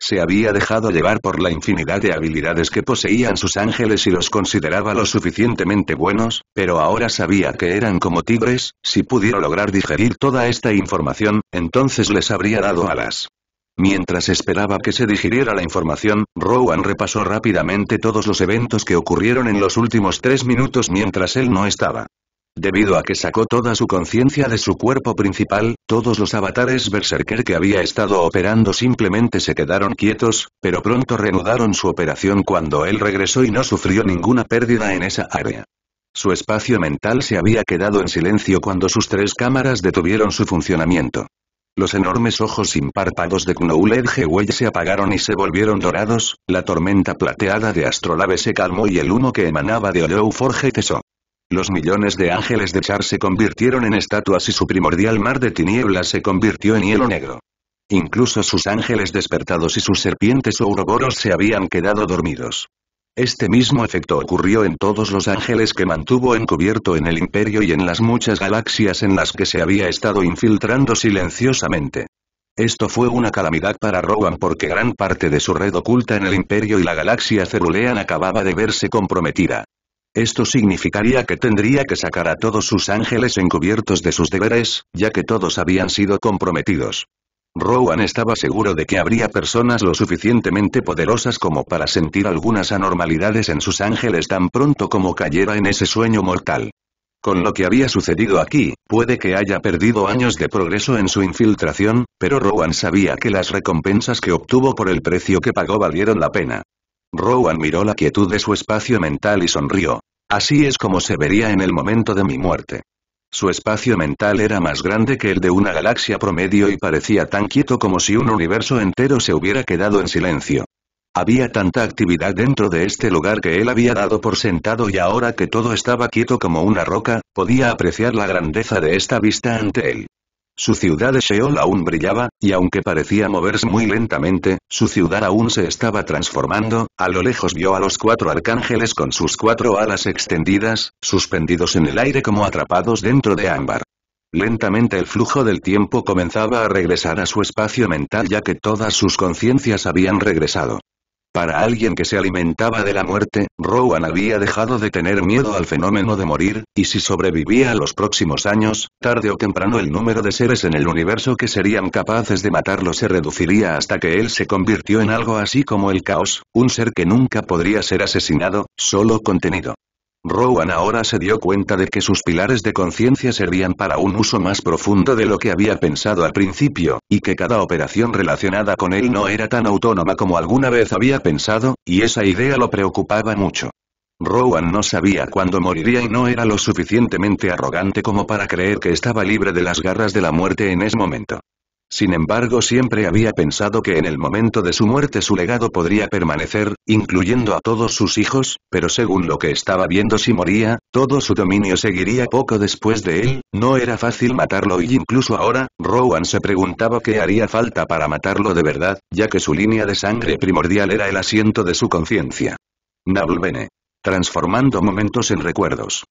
Se había dejado llevar por la infinidad de habilidades que poseían sus ángeles y los consideraba lo suficientemente buenos, pero ahora sabía que eran como tigres, si pudiera lograr digerir toda esta información, entonces les habría dado alas. Mientras esperaba que se digiriera la información, Rowan repasó rápidamente todos los eventos que ocurrieron en los últimos tres minutos mientras él no estaba. Debido a que sacó toda su conciencia de su cuerpo principal, todos los avatares berserker que había estado operando simplemente se quedaron quietos, pero pronto reanudaron su operación cuando él regresó y no sufrió ninguna pérdida en esa área. Su espacio mental se había quedado en silencio cuando sus tres cámaras detuvieron su funcionamiento. Los enormes ojos sin párpados de Knouled Hewell se apagaron y se volvieron dorados, la tormenta plateada de astrolabe se calmó y el humo que emanaba de Oleo Forge cesó. Los millones de ángeles de Char se convirtieron en estatuas y su primordial mar de tinieblas se convirtió en hielo negro. Incluso sus ángeles despertados y sus serpientes ouroboros se habían quedado dormidos. Este mismo efecto ocurrió en todos los ángeles que mantuvo encubierto en el imperio y en las muchas galaxias en las que se había estado infiltrando silenciosamente. Esto fue una calamidad para Rowan porque gran parte de su red oculta en el imperio y la galaxia cerulean acababa de verse comprometida. Esto significaría que tendría que sacar a todos sus ángeles encubiertos de sus deberes, ya que todos habían sido comprometidos. Rowan estaba seguro de que habría personas lo suficientemente poderosas como para sentir algunas anormalidades en sus ángeles tan pronto como cayera en ese sueño mortal. Con lo que había sucedido aquí, puede que haya perdido años de progreso en su infiltración, pero Rowan sabía que las recompensas que obtuvo por el precio que pagó valieron la pena. Rowan miró la quietud de su espacio mental y sonrió. Así es como se vería en el momento de mi muerte. Su espacio mental era más grande que el de una galaxia promedio y parecía tan quieto como si un universo entero se hubiera quedado en silencio. Había tanta actividad dentro de este lugar que él había dado por sentado y ahora que todo estaba quieto como una roca, podía apreciar la grandeza de esta vista ante él. Su ciudad de Sheol aún brillaba, y aunque parecía moverse muy lentamente, su ciudad aún se estaba transformando, a lo lejos vio a los cuatro arcángeles con sus cuatro alas extendidas, suspendidos en el aire como atrapados dentro de ámbar. Lentamente el flujo del tiempo comenzaba a regresar a su espacio mental ya que todas sus conciencias habían regresado. Para alguien que se alimentaba de la muerte, Rowan había dejado de tener miedo al fenómeno de morir, y si sobrevivía a los próximos años, tarde o temprano el número de seres en el universo que serían capaces de matarlo se reduciría hasta que él se convirtió en algo así como el caos, un ser que nunca podría ser asesinado, solo contenido. Rowan ahora se dio cuenta de que sus pilares de conciencia servían para un uso más profundo de lo que había pensado al principio, y que cada operación relacionada con él no era tan autónoma como alguna vez había pensado, y esa idea lo preocupaba mucho. Rowan no sabía cuándo moriría y no era lo suficientemente arrogante como para creer que estaba libre de las garras de la muerte en ese momento. Sin embargo siempre había pensado que en el momento de su muerte su legado podría permanecer, incluyendo a todos sus hijos, pero según lo que estaba viendo si moría, todo su dominio seguiría poco después de él, no era fácil matarlo y incluso ahora, Rowan se preguntaba qué haría falta para matarlo de verdad, ya que su línea de sangre primordial era el asiento de su conciencia. Nabulbene. Transformando momentos en recuerdos.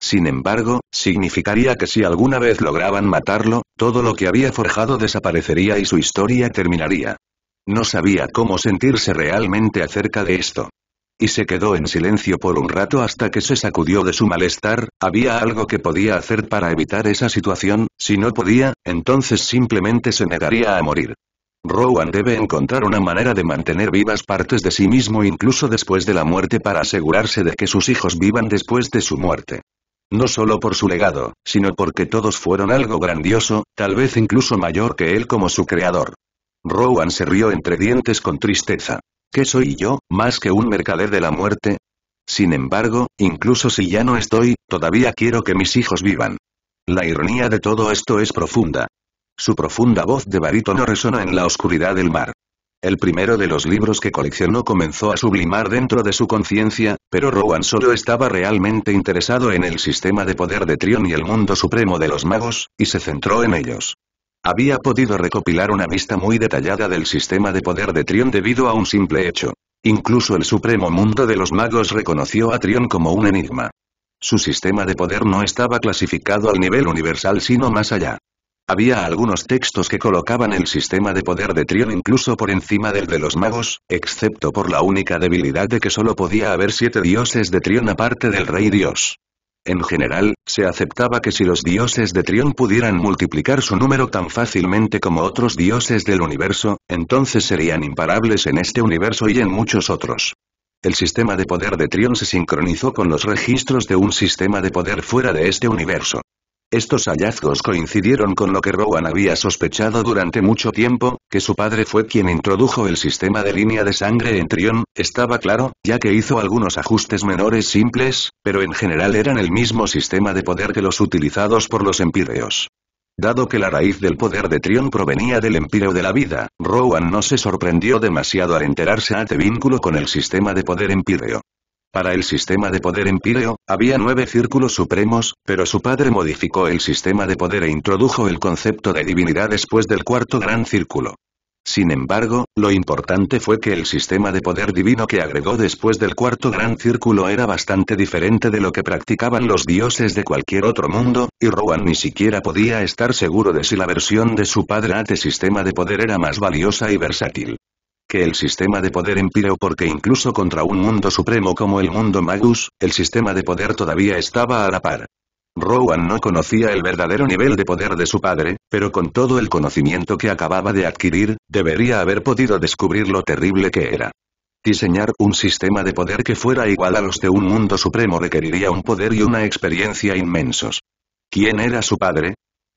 Sin embargo, significaría que si alguna vez lograban matarlo, todo lo que había forjado desaparecería y su historia terminaría. No sabía cómo sentirse realmente acerca de esto. Y se quedó en silencio por un rato hasta que se sacudió de su malestar, había algo que podía hacer para evitar esa situación, si no podía, entonces simplemente se negaría a morir. Rowan debe encontrar una manera de mantener vivas partes de sí mismo incluso después de la muerte para asegurarse de que sus hijos vivan después de su muerte no solo por su legado, sino porque todos fueron algo grandioso, tal vez incluso mayor que él como su creador. Rowan se rió entre dientes con tristeza. ¿Qué soy yo, más que un mercader de la muerte? Sin embargo, incluso si ya no estoy, todavía quiero que mis hijos vivan. La ironía de todo esto es profunda. Su profunda voz de barítono resona en la oscuridad del mar. El primero de los libros que coleccionó comenzó a sublimar dentro de su conciencia, pero Rowan solo estaba realmente interesado en el sistema de poder de Trion y el mundo supremo de los magos, y se centró en ellos. Había podido recopilar una vista muy detallada del sistema de poder de Trion debido a un simple hecho. Incluso el supremo mundo de los magos reconoció a Trion como un enigma. Su sistema de poder no estaba clasificado al nivel universal sino más allá. Había algunos textos que colocaban el sistema de poder de Trion incluso por encima del de los magos, excepto por la única debilidad de que solo podía haber siete dioses de Trion aparte del rey dios. En general, se aceptaba que si los dioses de Trión pudieran multiplicar su número tan fácilmente como otros dioses del universo, entonces serían imparables en este universo y en muchos otros. El sistema de poder de Trión se sincronizó con los registros de un sistema de poder fuera de este universo. Estos hallazgos coincidieron con lo que Rowan había sospechado durante mucho tiempo, que su padre fue quien introdujo el sistema de línea de sangre en Trion, estaba claro, ya que hizo algunos ajustes menores simples, pero en general eran el mismo sistema de poder que los utilizados por los empíreos. Dado que la raíz del poder de Trion provenía del empíreo de la vida, Rowan no se sorprendió demasiado al enterarse de vínculo con el sistema de poder empíreo. Para el sistema de poder empíreo, había nueve círculos supremos, pero su padre modificó el sistema de poder e introdujo el concepto de divinidad después del cuarto gran círculo. Sin embargo, lo importante fue que el sistema de poder divino que agregó después del cuarto gran círculo era bastante diferente de lo que practicaban los dioses de cualquier otro mundo, y Rowan ni siquiera podía estar seguro de si la versión de su padre Ate sistema de poder era más valiosa y versátil el sistema de poder empíreo porque incluso contra un mundo supremo como el mundo Magus, el sistema de poder todavía estaba a la par. Rowan no conocía el verdadero nivel de poder de su padre, pero con todo el conocimiento que acababa de adquirir, debería haber podido descubrir lo terrible que era. Diseñar un sistema de poder que fuera igual a los de un mundo supremo requeriría un poder y una experiencia inmensos. ¿Quién era su padre?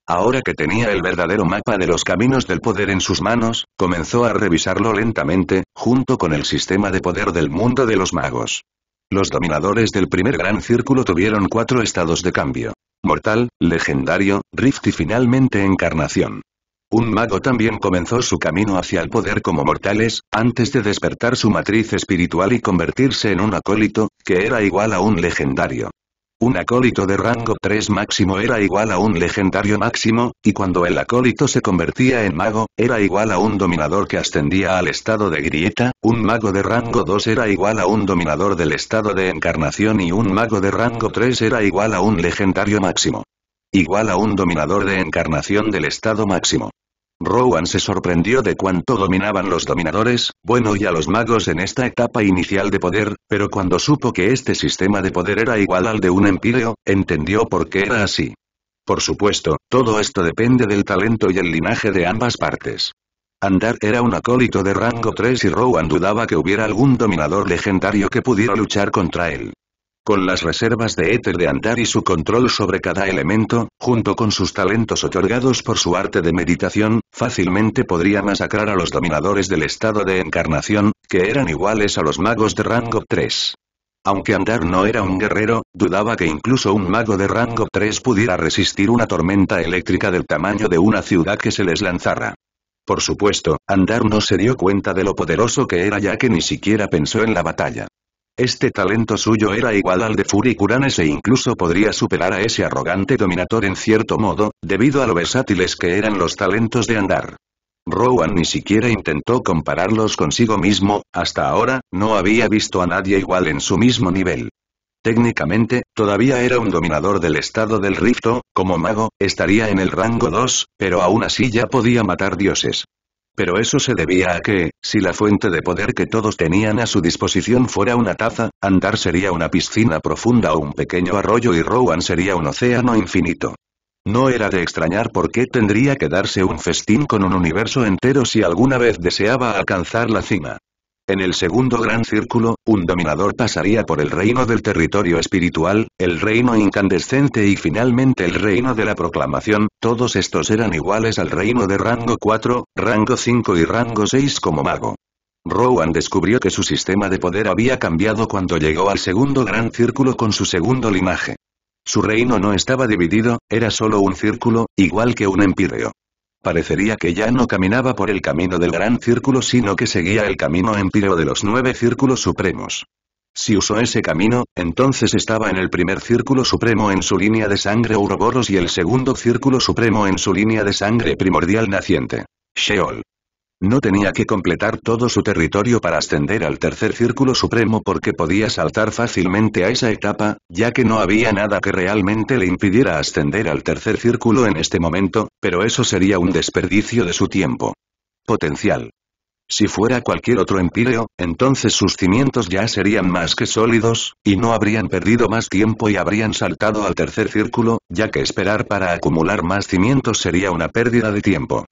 Ahora que tenía el verdadero mapa de los caminos del poder en sus manos, comenzó a revisarlo lentamente, junto con el sistema de poder del mundo de los magos. Los dominadores del primer gran círculo tuvieron cuatro estados de cambio. Mortal, legendario, rift y finalmente encarnación. Un mago también comenzó su camino hacia el poder como mortales, antes de despertar su matriz espiritual y convertirse en un acólito, que era igual a un legendario. Un acólito de rango 3 máximo era igual a un legendario máximo, y cuando el acólito se convertía en mago, era igual a un dominador que ascendía al estado de grieta, un mago de rango 2 era igual a un dominador del estado de encarnación y un mago de rango 3 era igual a un legendario máximo. Igual a un dominador de encarnación del estado máximo. Rowan se sorprendió de cuánto dominaban los dominadores, bueno y a los magos en esta etapa inicial de poder, pero cuando supo que este sistema de poder era igual al de un empíreo, entendió por qué era así. Por supuesto, todo esto depende del talento y el linaje de ambas partes. Andar era un acólito de rango 3 y Rowan dudaba que hubiera algún dominador legendario que pudiera luchar contra él. Con las reservas de éter de Andar y su control sobre cada elemento, junto con sus talentos otorgados por su arte de meditación, fácilmente podría masacrar a los dominadores del estado de encarnación, que eran iguales a los magos de rango 3. Aunque Andar no era un guerrero, dudaba que incluso un mago de rango 3 pudiera resistir una tormenta eléctrica del tamaño de una ciudad que se les lanzara. Por supuesto, Andar no se dio cuenta de lo poderoso que era ya que ni siquiera pensó en la batalla. Este talento suyo era igual al de Furikuranes e incluso podría superar a ese arrogante dominador en cierto modo, debido a lo versátiles que eran los talentos de Andar. Rowan ni siquiera intentó compararlos consigo mismo, hasta ahora, no había visto a nadie igual en su mismo nivel. Técnicamente, todavía era un dominador del estado del rifto, como mago, estaría en el rango 2, pero aún así ya podía matar dioses. Pero eso se debía a que, si la fuente de poder que todos tenían a su disposición fuera una taza, andar sería una piscina profunda o un pequeño arroyo y Rowan sería un océano infinito. No era de extrañar por qué tendría que darse un festín con un universo entero si alguna vez deseaba alcanzar la cima. En el segundo gran círculo, un dominador pasaría por el reino del territorio espiritual, el reino incandescente y finalmente el reino de la proclamación, todos estos eran iguales al reino de rango 4, rango 5 y rango 6 como mago. Rowan descubrió que su sistema de poder había cambiado cuando llegó al segundo gran círculo con su segundo linaje. Su reino no estaba dividido, era solo un círculo, igual que un empíreo. Parecería que ya no caminaba por el camino del gran círculo sino que seguía el camino empíreo de los nueve círculos supremos. Si usó ese camino, entonces estaba en el primer círculo supremo en su línea de sangre Ouroboros y el segundo círculo supremo en su línea de sangre primordial naciente. Sheol. No tenía que completar todo su territorio para ascender al tercer círculo supremo porque podía saltar fácilmente a esa etapa, ya que no había nada que realmente le impidiera ascender al tercer círculo en este momento, pero eso sería un desperdicio de su tiempo. Potencial. Si fuera cualquier otro empíreo, entonces sus cimientos ya serían más que sólidos, y no habrían perdido más tiempo y habrían saltado al tercer círculo, ya que esperar para acumular más cimientos sería una pérdida de tiempo.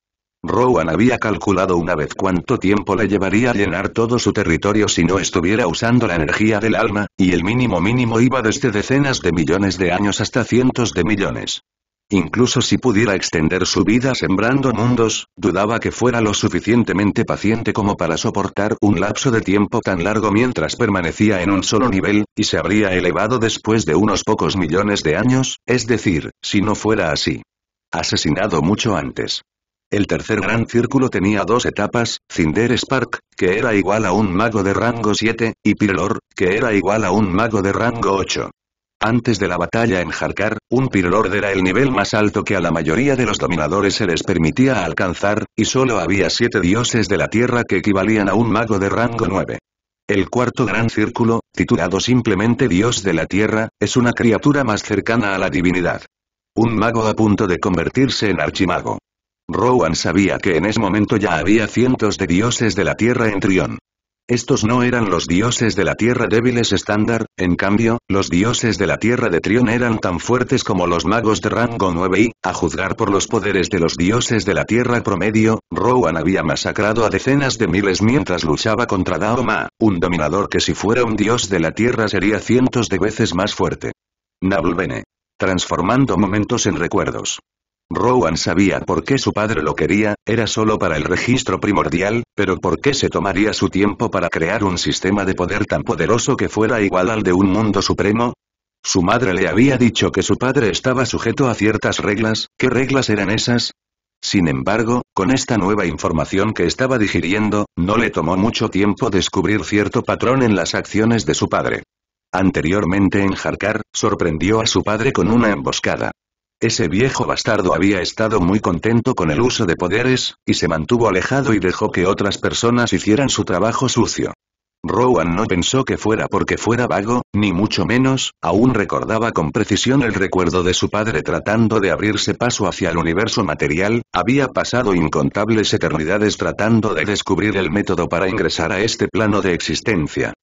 Rowan había calculado una vez cuánto tiempo le llevaría a llenar todo su territorio si no estuviera usando la energía del alma, y el mínimo mínimo iba desde decenas de millones de años hasta cientos de millones. Incluso si pudiera extender su vida sembrando mundos, dudaba que fuera lo suficientemente paciente como para soportar un lapso de tiempo tan largo mientras permanecía en un solo nivel, y se habría elevado después de unos pocos millones de años, es decir, si no fuera así. Asesinado mucho antes. El tercer gran círculo tenía dos etapas, Cinder Spark, que era igual a un mago de rango 7, y Pirlor, que era igual a un mago de rango 8. Antes de la batalla en Harkar, un Pirlord era el nivel más alto que a la mayoría de los dominadores se les permitía alcanzar, y solo había siete dioses de la Tierra que equivalían a un mago de rango 9. El cuarto gran círculo, titulado simplemente Dios de la Tierra, es una criatura más cercana a la divinidad. Un mago a punto de convertirse en archimago. Rowan sabía que en ese momento ya había cientos de dioses de la Tierra en Trión. Estos no eran los dioses de la Tierra débiles estándar, en cambio, los dioses de la Tierra de Trión eran tan fuertes como los magos de rango 9 y, a juzgar por los poderes de los dioses de la Tierra promedio, Rowan había masacrado a decenas de miles mientras luchaba contra Daoma, un dominador que si fuera un dios de la Tierra sería cientos de veces más fuerte. Nabulbene. Transformando momentos en recuerdos. Rowan sabía por qué su padre lo quería, era solo para el registro primordial, pero por qué se tomaría su tiempo para crear un sistema de poder tan poderoso que fuera igual al de un mundo supremo. Su madre le había dicho que su padre estaba sujeto a ciertas reglas, ¿qué reglas eran esas? Sin embargo, con esta nueva información que estaba digiriendo, no le tomó mucho tiempo descubrir cierto patrón en las acciones de su padre. Anteriormente en Harkar, sorprendió a su padre con una emboscada. Ese viejo bastardo había estado muy contento con el uso de poderes, y se mantuvo alejado y dejó que otras personas hicieran su trabajo sucio. Rowan no pensó que fuera porque fuera vago, ni mucho menos, aún recordaba con precisión el recuerdo de su padre tratando de abrirse paso hacia el universo material, había pasado incontables eternidades tratando de descubrir el método para ingresar a este plano de existencia.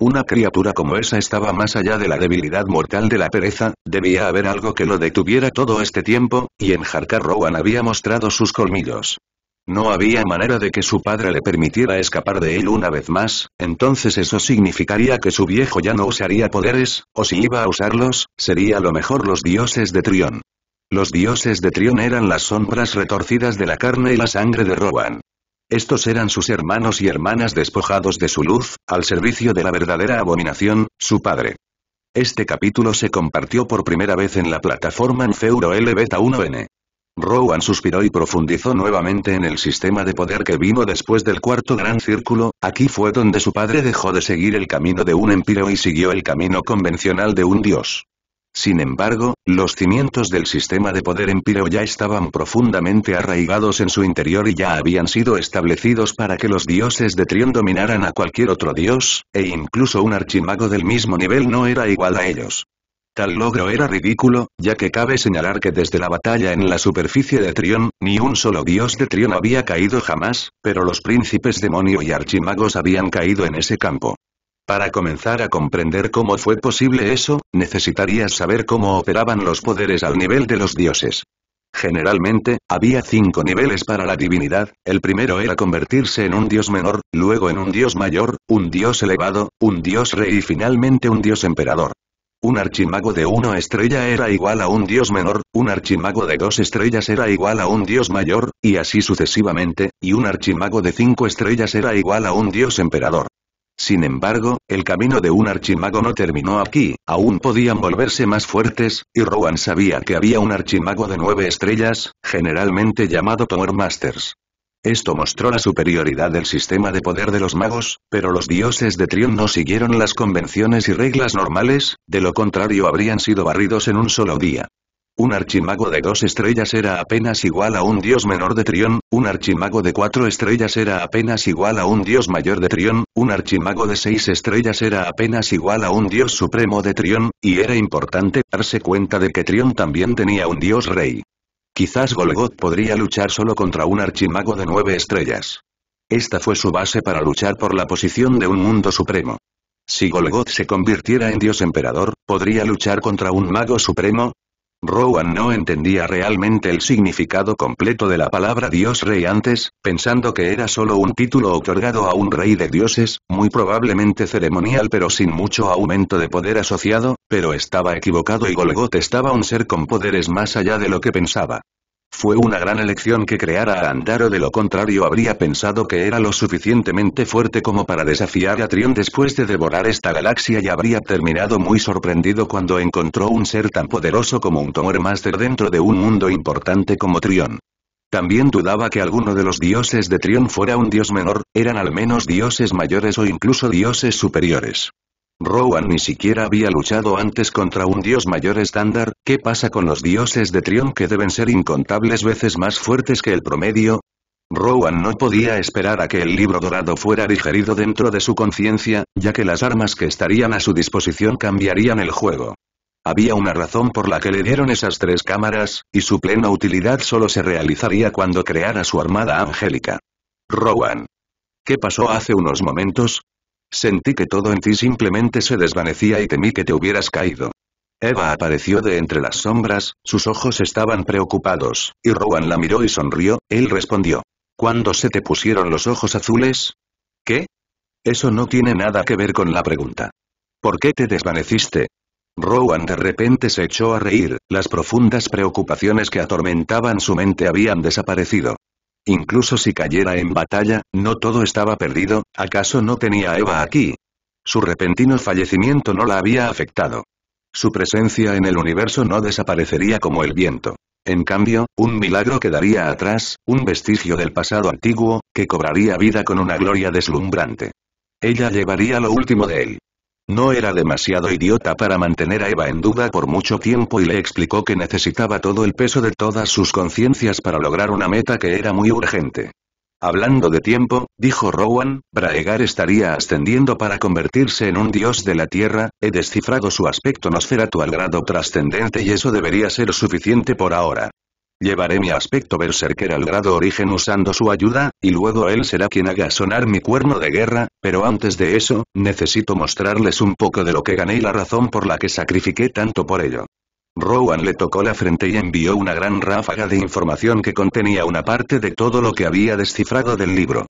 Una criatura como esa estaba más allá de la debilidad mortal de la pereza, debía haber algo que lo detuviera todo este tiempo, y en Harkar Rowan había mostrado sus colmillos. No había manera de que su padre le permitiera escapar de él una vez más, entonces eso significaría que su viejo ya no usaría poderes, o si iba a usarlos, sería a lo mejor los dioses de Trión. Los dioses de Trión eran las sombras retorcidas de la carne y la sangre de Rowan. Estos eran sus hermanos y hermanas despojados de su luz, al servicio de la verdadera abominación, su padre. Este capítulo se compartió por primera vez en la plataforma en L Beta 1N. Rowan suspiró y profundizó nuevamente en el sistema de poder que vino después del cuarto gran círculo, aquí fue donde su padre dejó de seguir el camino de un empiro y siguió el camino convencional de un dios. Sin embargo, los cimientos del sistema de poder empíreo ya estaban profundamente arraigados en su interior y ya habían sido establecidos para que los dioses de Trión dominaran a cualquier otro dios, e incluso un archimago del mismo nivel no era igual a ellos. Tal logro era ridículo, ya que cabe señalar que desde la batalla en la superficie de Trión, ni un solo dios de Trión había caído jamás, pero los príncipes demonio y archimagos habían caído en ese campo. Para comenzar a comprender cómo fue posible eso, necesitarías saber cómo operaban los poderes al nivel de los dioses. Generalmente, había cinco niveles para la divinidad, el primero era convertirse en un dios menor, luego en un dios mayor, un dios elevado, un dios rey y finalmente un dios emperador. Un archimago de una estrella era igual a un dios menor, un archimago de dos estrellas era igual a un dios mayor, y así sucesivamente, y un archimago de cinco estrellas era igual a un dios emperador. Sin embargo, el camino de un archimago no terminó aquí, aún podían volverse más fuertes, y Rowan sabía que había un archimago de nueve estrellas, generalmente llamado Tower Masters. Esto mostró la superioridad del sistema de poder de los magos, pero los dioses de Trion no siguieron las convenciones y reglas normales, de lo contrario habrían sido barridos en un solo día. Un archimago de dos estrellas era apenas igual a un dios menor de Trión, un archimago de cuatro estrellas era apenas igual a un dios mayor de Trión, un archimago de seis estrellas era apenas igual a un dios supremo de Trión, y era importante darse cuenta de que Trión también tenía un dios rey. Quizás Golgoth podría luchar solo contra un archimago de nueve estrellas. Esta fue su base para luchar por la posición de un mundo supremo. Si Golgoth se convirtiera en dios emperador, ¿podría luchar contra un mago supremo? Rowan no entendía realmente el significado completo de la palabra dios rey antes, pensando que era solo un título otorgado a un rey de dioses, muy probablemente ceremonial pero sin mucho aumento de poder asociado, pero estaba equivocado y Golgot estaba un ser con poderes más allá de lo que pensaba. Fue una gran elección que creara a Andaro de lo contrario habría pensado que era lo suficientemente fuerte como para desafiar a Trión. después de devorar esta galaxia y habría terminado muy sorprendido cuando encontró un ser tan poderoso como un tumor Master dentro de un mundo importante como Trión. También dudaba que alguno de los dioses de Trión fuera un dios menor, eran al menos dioses mayores o incluso dioses superiores. Rowan ni siquiera había luchado antes contra un dios mayor estándar, ¿qué pasa con los dioses de Trión que deben ser incontables veces más fuertes que el promedio? Rowan no podía esperar a que el libro dorado fuera digerido dentro de su conciencia, ya que las armas que estarían a su disposición cambiarían el juego. Había una razón por la que le dieron esas tres cámaras, y su plena utilidad solo se realizaría cuando creara su armada angélica. Rowan. ¿Qué pasó hace unos momentos? Sentí que todo en ti simplemente se desvanecía y temí que te hubieras caído. Eva apareció de entre las sombras, sus ojos estaban preocupados, y Rowan la miró y sonrió, él respondió. ¿Cuándo se te pusieron los ojos azules? ¿Qué? Eso no tiene nada que ver con la pregunta. ¿Por qué te desvaneciste? Rowan de repente se echó a reír, las profundas preocupaciones que atormentaban su mente habían desaparecido. Incluso si cayera en batalla, no todo estaba perdido, ¿acaso no tenía Eva aquí? Su repentino fallecimiento no la había afectado. Su presencia en el universo no desaparecería como el viento. En cambio, un milagro quedaría atrás, un vestigio del pasado antiguo, que cobraría vida con una gloria deslumbrante. Ella llevaría lo último de él. No era demasiado idiota para mantener a Eva en duda por mucho tiempo y le explicó que necesitaba todo el peso de todas sus conciencias para lograr una meta que era muy urgente. Hablando de tiempo, dijo Rowan, Braegar estaría ascendiendo para convertirse en un dios de la tierra, he descifrado su aspecto nosferatu al grado trascendente y eso debería ser suficiente por ahora. Llevaré mi aspecto berserker al grado origen usando su ayuda, y luego él será quien haga sonar mi cuerno de guerra, pero antes de eso, necesito mostrarles un poco de lo que gané y la razón por la que sacrifiqué tanto por ello. Rowan le tocó la frente y envió una gran ráfaga de información que contenía una parte de todo lo que había descifrado del libro.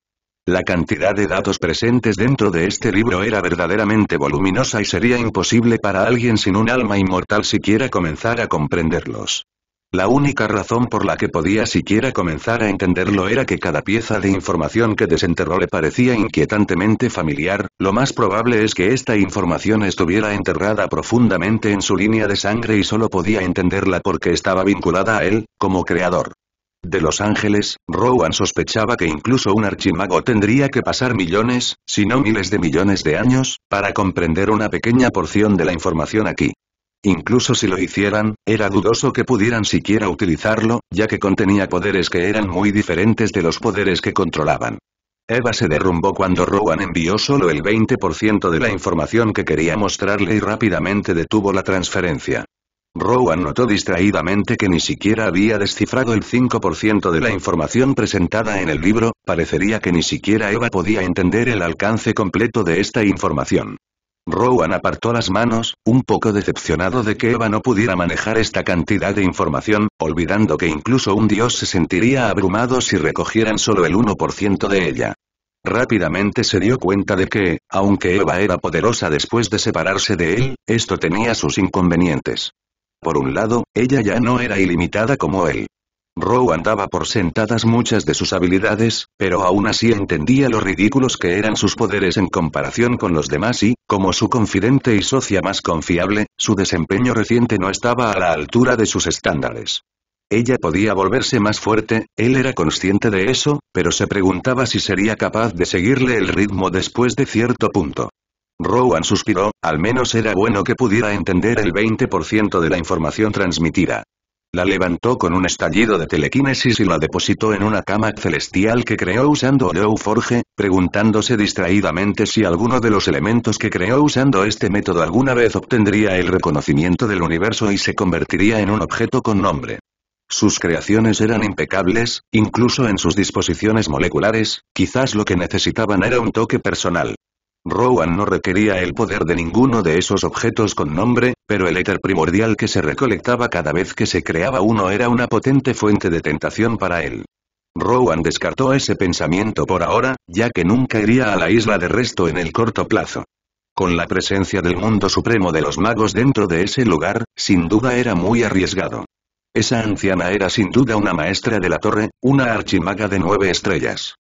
La cantidad de datos presentes dentro de este libro era verdaderamente voluminosa y sería imposible para alguien sin un alma inmortal siquiera comenzar a comprenderlos. La única razón por la que podía siquiera comenzar a entenderlo era que cada pieza de información que desenterró le parecía inquietantemente familiar, lo más probable es que esta información estuviera enterrada profundamente en su línea de sangre y solo podía entenderla porque estaba vinculada a él, como creador. De Los Ángeles, Rowan sospechaba que incluso un archimago tendría que pasar millones, si no miles de millones de años, para comprender una pequeña porción de la información aquí. Incluso si lo hicieran, era dudoso que pudieran siquiera utilizarlo, ya que contenía poderes que eran muy diferentes de los poderes que controlaban. Eva se derrumbó cuando Rowan envió solo el 20% de la información que quería mostrarle y rápidamente detuvo la transferencia. Rowan notó distraídamente que ni siquiera había descifrado el 5% de la información presentada en el libro, parecería que ni siquiera Eva podía entender el alcance completo de esta información. Rowan apartó las manos, un poco decepcionado de que Eva no pudiera manejar esta cantidad de información, olvidando que incluso un dios se sentiría abrumado si recogieran solo el 1% de ella. Rápidamente se dio cuenta de que, aunque Eva era poderosa después de separarse de él, esto tenía sus inconvenientes. Por un lado, ella ya no era ilimitada como él. Rowan daba por sentadas muchas de sus habilidades, pero aún así entendía lo ridículos que eran sus poderes en comparación con los demás y, como su confidente y socia más confiable, su desempeño reciente no estaba a la altura de sus estándares. Ella podía volverse más fuerte, él era consciente de eso, pero se preguntaba si sería capaz de seguirle el ritmo después de cierto punto. Rowan suspiró, al menos era bueno que pudiera entender el 20% de la información transmitida. La levantó con un estallido de telequinesis y la depositó en una cama celestial que creó usando leuforge, Forge, preguntándose distraídamente si alguno de los elementos que creó usando este método alguna vez obtendría el reconocimiento del universo y se convertiría en un objeto con nombre. Sus creaciones eran impecables, incluso en sus disposiciones moleculares, quizás lo que necesitaban era un toque personal. Rowan no requería el poder de ninguno de esos objetos con nombre, pero el éter primordial que se recolectaba cada vez que se creaba uno era una potente fuente de tentación para él. Rowan descartó ese pensamiento por ahora, ya que nunca iría a la isla de resto en el corto plazo. Con la presencia del mundo supremo de los magos dentro de ese lugar, sin duda era muy arriesgado. Esa anciana era sin duda una maestra de la torre, una archimaga de nueve estrellas.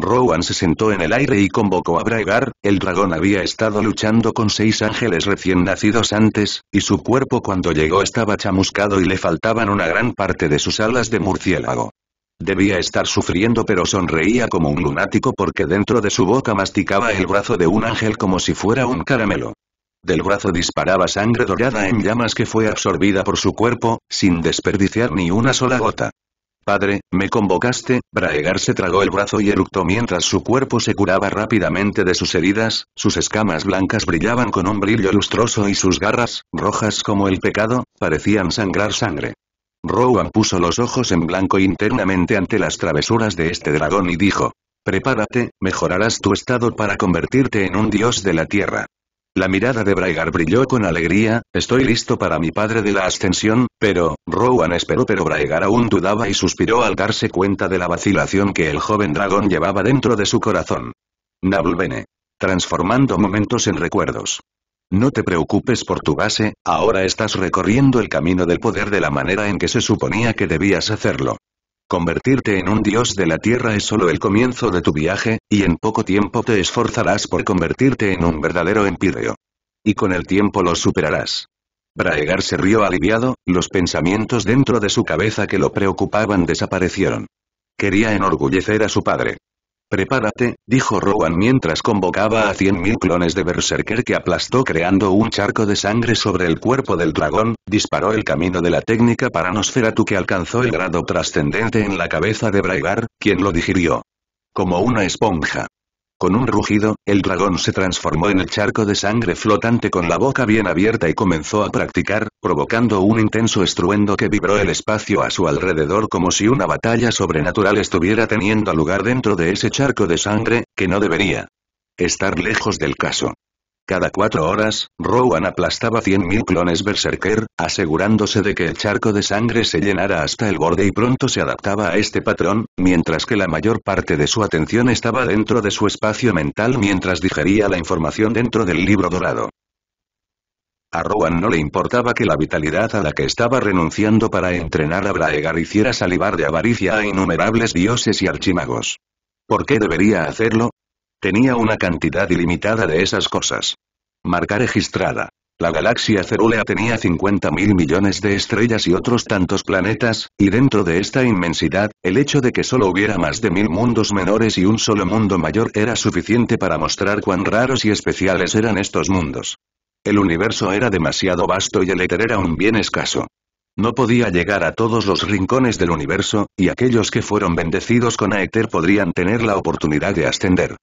Rowan se sentó en el aire y convocó a Braegar, el dragón había estado luchando con seis ángeles recién nacidos antes, y su cuerpo cuando llegó estaba chamuscado y le faltaban una gran parte de sus alas de murciélago. Debía estar sufriendo pero sonreía como un lunático porque dentro de su boca masticaba el brazo de un ángel como si fuera un caramelo. Del brazo disparaba sangre dorada en llamas que fue absorbida por su cuerpo, sin desperdiciar ni una sola gota. Padre, me convocaste, Braegar se tragó el brazo y eructó mientras su cuerpo se curaba rápidamente de sus heridas, sus escamas blancas brillaban con un brillo lustroso y sus garras, rojas como el pecado, parecían sangrar sangre. Rowan puso los ojos en blanco internamente ante las travesuras de este dragón y dijo, Prepárate, mejorarás tu estado para convertirte en un dios de la tierra. La mirada de Braegar brilló con alegría, estoy listo para mi padre de la ascensión, pero, Rowan esperó pero Braigar aún dudaba y suspiró al darse cuenta de la vacilación que el joven dragón llevaba dentro de su corazón. Nabulbene. Transformando momentos en recuerdos. No te preocupes por tu base, ahora estás recorriendo el camino del poder de la manera en que se suponía que debías hacerlo. Convertirte en un dios de la tierra es solo el comienzo de tu viaje, y en poco tiempo te esforzarás por convertirte en un verdadero empíreo. Y con el tiempo lo superarás. Braegar se rió aliviado, los pensamientos dentro de su cabeza que lo preocupaban desaparecieron. Quería enorgullecer a su padre. Prepárate, dijo Rowan mientras convocaba a 100.000 clones de Berserker que aplastó creando un charco de sangre sobre el cuerpo del dragón, disparó el camino de la técnica para que alcanzó el grado trascendente en la cabeza de Braigar, quien lo digirió. Como una esponja. Con un rugido, el dragón se transformó en el charco de sangre flotante con la boca bien abierta y comenzó a practicar, provocando un intenso estruendo que vibró el espacio a su alrededor como si una batalla sobrenatural estuviera teniendo lugar dentro de ese charco de sangre, que no debería estar lejos del caso. Cada cuatro horas, Rowan aplastaba 100.000 clones berserker, asegurándose de que el charco de sangre se llenara hasta el borde y pronto se adaptaba a este patrón, mientras que la mayor parte de su atención estaba dentro de su espacio mental mientras digería la información dentro del libro dorado. A Rowan no le importaba que la vitalidad a la que estaba renunciando para entrenar a Braegar hiciera salivar de avaricia a innumerables dioses y archimagos. ¿Por qué debería hacerlo? Tenía una cantidad ilimitada de esas cosas. Marca registrada. La galaxia Cerulea tenía 50 mil millones de estrellas y otros tantos planetas, y dentro de esta inmensidad, el hecho de que solo hubiera más de mil mundos menores y un solo mundo mayor era suficiente para mostrar cuán raros y especiales eran estos mundos. El universo era demasiado vasto y el éter era un bien escaso. No podía llegar a todos los rincones del universo, y aquellos que fueron bendecidos con éter podrían tener la oportunidad de ascender.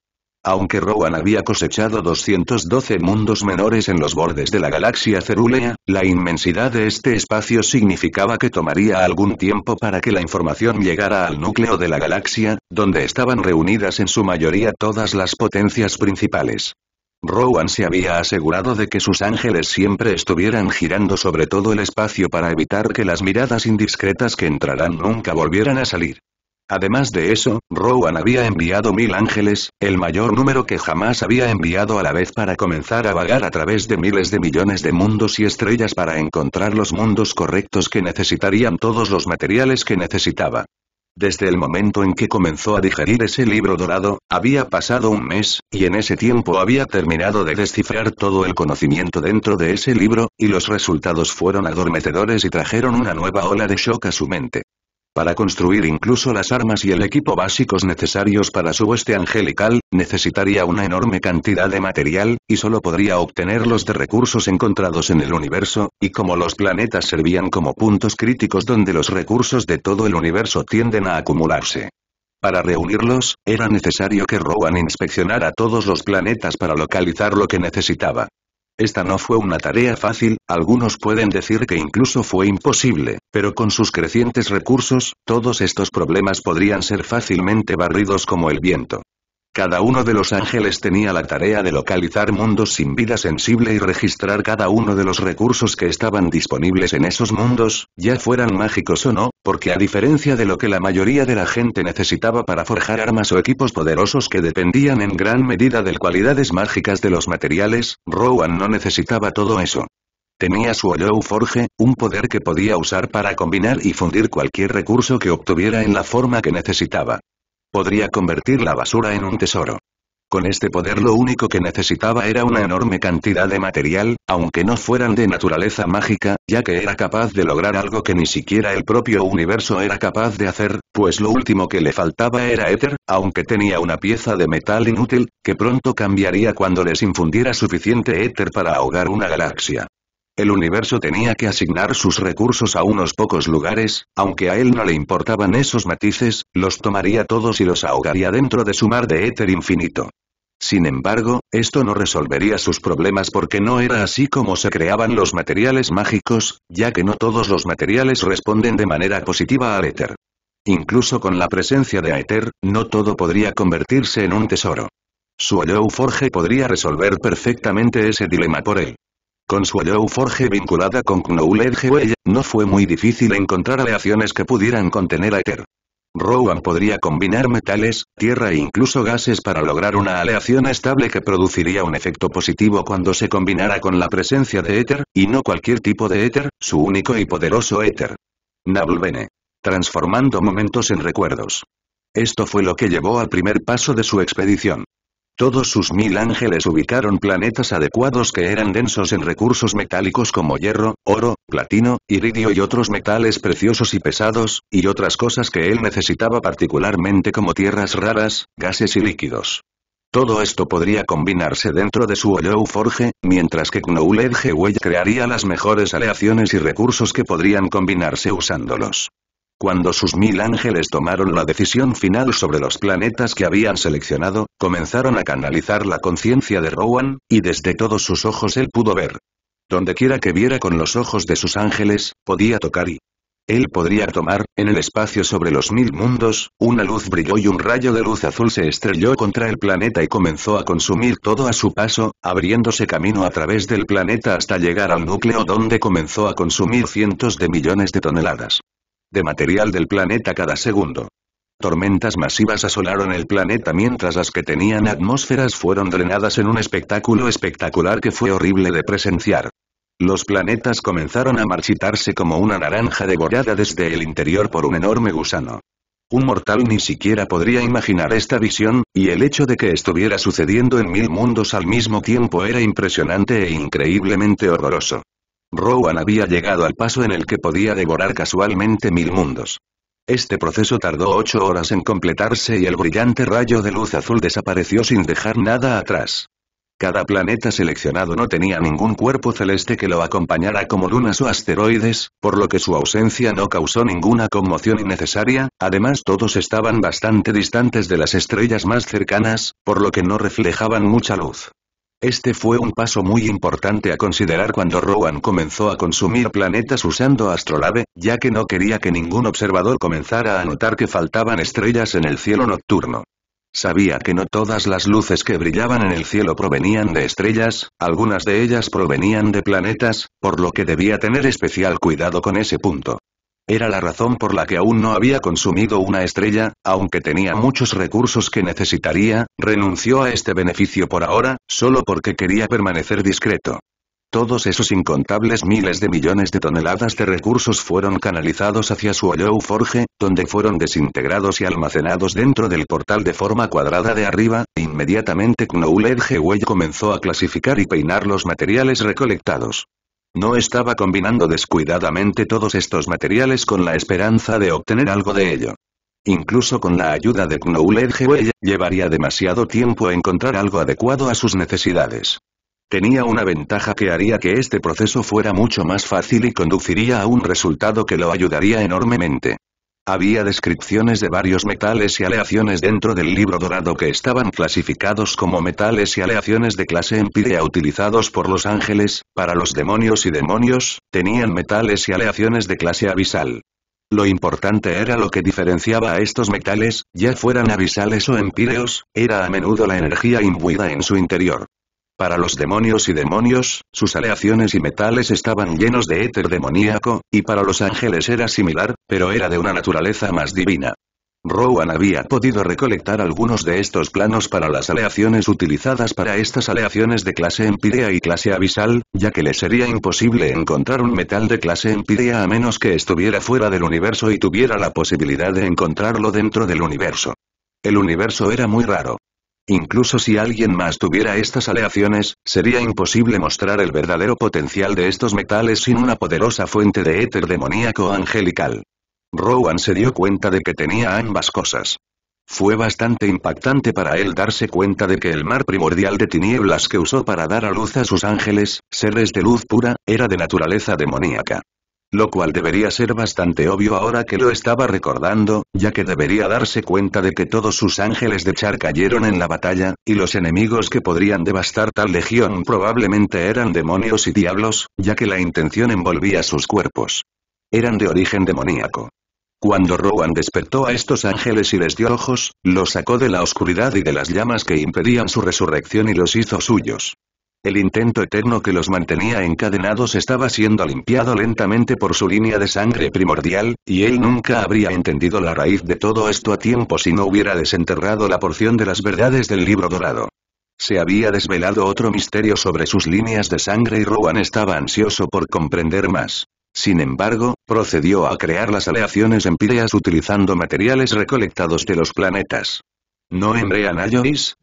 Aunque Rowan había cosechado 212 mundos menores en los bordes de la galaxia cerúlea, la inmensidad de este espacio significaba que tomaría algún tiempo para que la información llegara al núcleo de la galaxia, donde estaban reunidas en su mayoría todas las potencias principales. Rowan se había asegurado de que sus ángeles siempre estuvieran girando sobre todo el espacio para evitar que las miradas indiscretas que entrarán nunca volvieran a salir. Además de eso, Rowan había enviado mil ángeles, el mayor número que jamás había enviado a la vez para comenzar a vagar a través de miles de millones de mundos y estrellas para encontrar los mundos correctos que necesitarían todos los materiales que necesitaba. Desde el momento en que comenzó a digerir ese libro dorado, había pasado un mes, y en ese tiempo había terminado de descifrar todo el conocimiento dentro de ese libro, y los resultados fueron adormecedores y trajeron una nueva ola de shock a su mente. Para construir incluso las armas y el equipo básicos necesarios para su hueste angelical, necesitaría una enorme cantidad de material, y solo podría obtenerlos de recursos encontrados en el universo, y como los planetas servían como puntos críticos donde los recursos de todo el universo tienden a acumularse. Para reunirlos, era necesario que Rowan inspeccionara todos los planetas para localizar lo que necesitaba. Esta no fue una tarea fácil, algunos pueden decir que incluso fue imposible, pero con sus crecientes recursos, todos estos problemas podrían ser fácilmente barridos como el viento. Cada uno de los ángeles tenía la tarea de localizar mundos sin vida sensible y registrar cada uno de los recursos que estaban disponibles en esos mundos, ya fueran mágicos o no, porque a diferencia de lo que la mayoría de la gente necesitaba para forjar armas o equipos poderosos que dependían en gran medida de cualidades mágicas de los materiales, Rowan no necesitaba todo eso. Tenía su Hollow Forge, un poder que podía usar para combinar y fundir cualquier recurso que obtuviera en la forma que necesitaba. Podría convertir la basura en un tesoro. Con este poder lo único que necesitaba era una enorme cantidad de material, aunque no fueran de naturaleza mágica, ya que era capaz de lograr algo que ni siquiera el propio universo era capaz de hacer, pues lo último que le faltaba era éter, aunque tenía una pieza de metal inútil, que pronto cambiaría cuando les infundiera suficiente éter para ahogar una galaxia. El universo tenía que asignar sus recursos a unos pocos lugares, aunque a él no le importaban esos matices, los tomaría todos y los ahogaría dentro de su mar de éter infinito. Sin embargo, esto no resolvería sus problemas porque no era así como se creaban los materiales mágicos, ya que no todos los materiales responden de manera positiva al éter. Incluso con la presencia de éter, no todo podría convertirse en un tesoro. Su Forge podría resolver perfectamente ese dilema por él. Con su Forge vinculada con Kunoul no fue muy difícil encontrar aleaciones que pudieran contener a Ether. Rowan podría combinar metales, tierra e incluso gases para lograr una aleación estable que produciría un efecto positivo cuando se combinara con la presencia de éter, y no cualquier tipo de éter, su único y poderoso éter. Nablvene. Transformando momentos en recuerdos. Esto fue lo que llevó al primer paso de su expedición. Todos sus mil ángeles ubicaron planetas adecuados que eran densos en recursos metálicos como hierro, oro, platino, iridio y otros metales preciosos y pesados, y otras cosas que él necesitaba particularmente como tierras raras, gases y líquidos. Todo esto podría combinarse dentro de su Oyou Forge, mientras que Knowledge Way crearía las mejores aleaciones y recursos que podrían combinarse usándolos. Cuando sus mil ángeles tomaron la decisión final sobre los planetas que habían seleccionado, comenzaron a canalizar la conciencia de Rowan, y desde todos sus ojos él pudo ver. quiera que viera con los ojos de sus ángeles, podía tocar y... Él podría tomar, en el espacio sobre los mil mundos, una luz brilló y un rayo de luz azul se estrelló contra el planeta y comenzó a consumir todo a su paso, abriéndose camino a través del planeta hasta llegar al núcleo donde comenzó a consumir cientos de millones de toneladas de material del planeta cada segundo. Tormentas masivas asolaron el planeta mientras las que tenían atmósferas fueron drenadas en un espectáculo espectacular que fue horrible de presenciar. Los planetas comenzaron a marchitarse como una naranja devorada desde el interior por un enorme gusano. Un mortal ni siquiera podría imaginar esta visión, y el hecho de que estuviera sucediendo en mil mundos al mismo tiempo era impresionante e increíblemente horroroso. Rowan había llegado al paso en el que podía devorar casualmente mil mundos. Este proceso tardó ocho horas en completarse y el brillante rayo de luz azul desapareció sin dejar nada atrás. Cada planeta seleccionado no tenía ningún cuerpo celeste que lo acompañara como lunas o asteroides, por lo que su ausencia no causó ninguna conmoción innecesaria, además todos estaban bastante distantes de las estrellas más cercanas, por lo que no reflejaban mucha luz. Este fue un paso muy importante a considerar cuando Rowan comenzó a consumir planetas usando astrolabe, ya que no quería que ningún observador comenzara a notar que faltaban estrellas en el cielo nocturno. Sabía que no todas las luces que brillaban en el cielo provenían de estrellas, algunas de ellas provenían de planetas, por lo que debía tener especial cuidado con ese punto. Era la razón por la que aún no había consumido una estrella, aunque tenía muchos recursos que necesitaría, renunció a este beneficio por ahora, solo porque quería permanecer discreto. Todos esos incontables miles de millones de toneladas de recursos fueron canalizados hacia su Hollow Forge, donde fueron desintegrados y almacenados dentro del portal de forma cuadrada de arriba, e inmediatamente Knowledge Way comenzó a clasificar y peinar los materiales recolectados. No estaba combinando descuidadamente todos estos materiales con la esperanza de obtener algo de ello. Incluso con la ayuda de Knowledge llevaría demasiado tiempo encontrar algo adecuado a sus necesidades. Tenía una ventaja que haría que este proceso fuera mucho más fácil y conduciría a un resultado que lo ayudaría enormemente. Había descripciones de varios metales y aleaciones dentro del libro dorado que estaban clasificados como metales y aleaciones de clase Empirea utilizados por los ángeles, para los demonios y demonios, tenían metales y aleaciones de clase abisal. Lo importante era lo que diferenciaba a estos metales, ya fueran abisales o empíreos, era a menudo la energía imbuida en su interior. Para los demonios y demonios, sus aleaciones y metales estaban llenos de éter demoníaco, y para los ángeles era similar, pero era de una naturaleza más divina. Rowan había podido recolectar algunos de estos planos para las aleaciones utilizadas para estas aleaciones de clase Empidea y clase Abisal, ya que le sería imposible encontrar un metal de clase Empidea a menos que estuviera fuera del universo y tuviera la posibilidad de encontrarlo dentro del universo. El universo era muy raro. Incluso si alguien más tuviera estas aleaciones, sería imposible mostrar el verdadero potencial de estos metales sin una poderosa fuente de éter demoníaco angelical. Rowan se dio cuenta de que tenía ambas cosas. Fue bastante impactante para él darse cuenta de que el mar primordial de tinieblas que usó para dar a luz a sus ángeles, seres de luz pura, era de naturaleza demoníaca lo cual debería ser bastante obvio ahora que lo estaba recordando, ya que debería darse cuenta de que todos sus ángeles de Char cayeron en la batalla, y los enemigos que podrían devastar tal legión probablemente eran demonios y diablos, ya que la intención envolvía sus cuerpos. Eran de origen demoníaco. Cuando Rowan despertó a estos ángeles y les dio ojos, los sacó de la oscuridad y de las llamas que impedían su resurrección y los hizo suyos. El intento eterno que los mantenía encadenados estaba siendo limpiado lentamente por su línea de sangre primordial, y él nunca habría entendido la raíz de todo esto a tiempo si no hubiera desenterrado la porción de las verdades del libro dorado. Se había desvelado otro misterio sobre sus líneas de sangre y Rowan estaba ansioso por comprender más. Sin embargo, procedió a crear las aleaciones empíreas utilizando materiales recolectados de los planetas. No en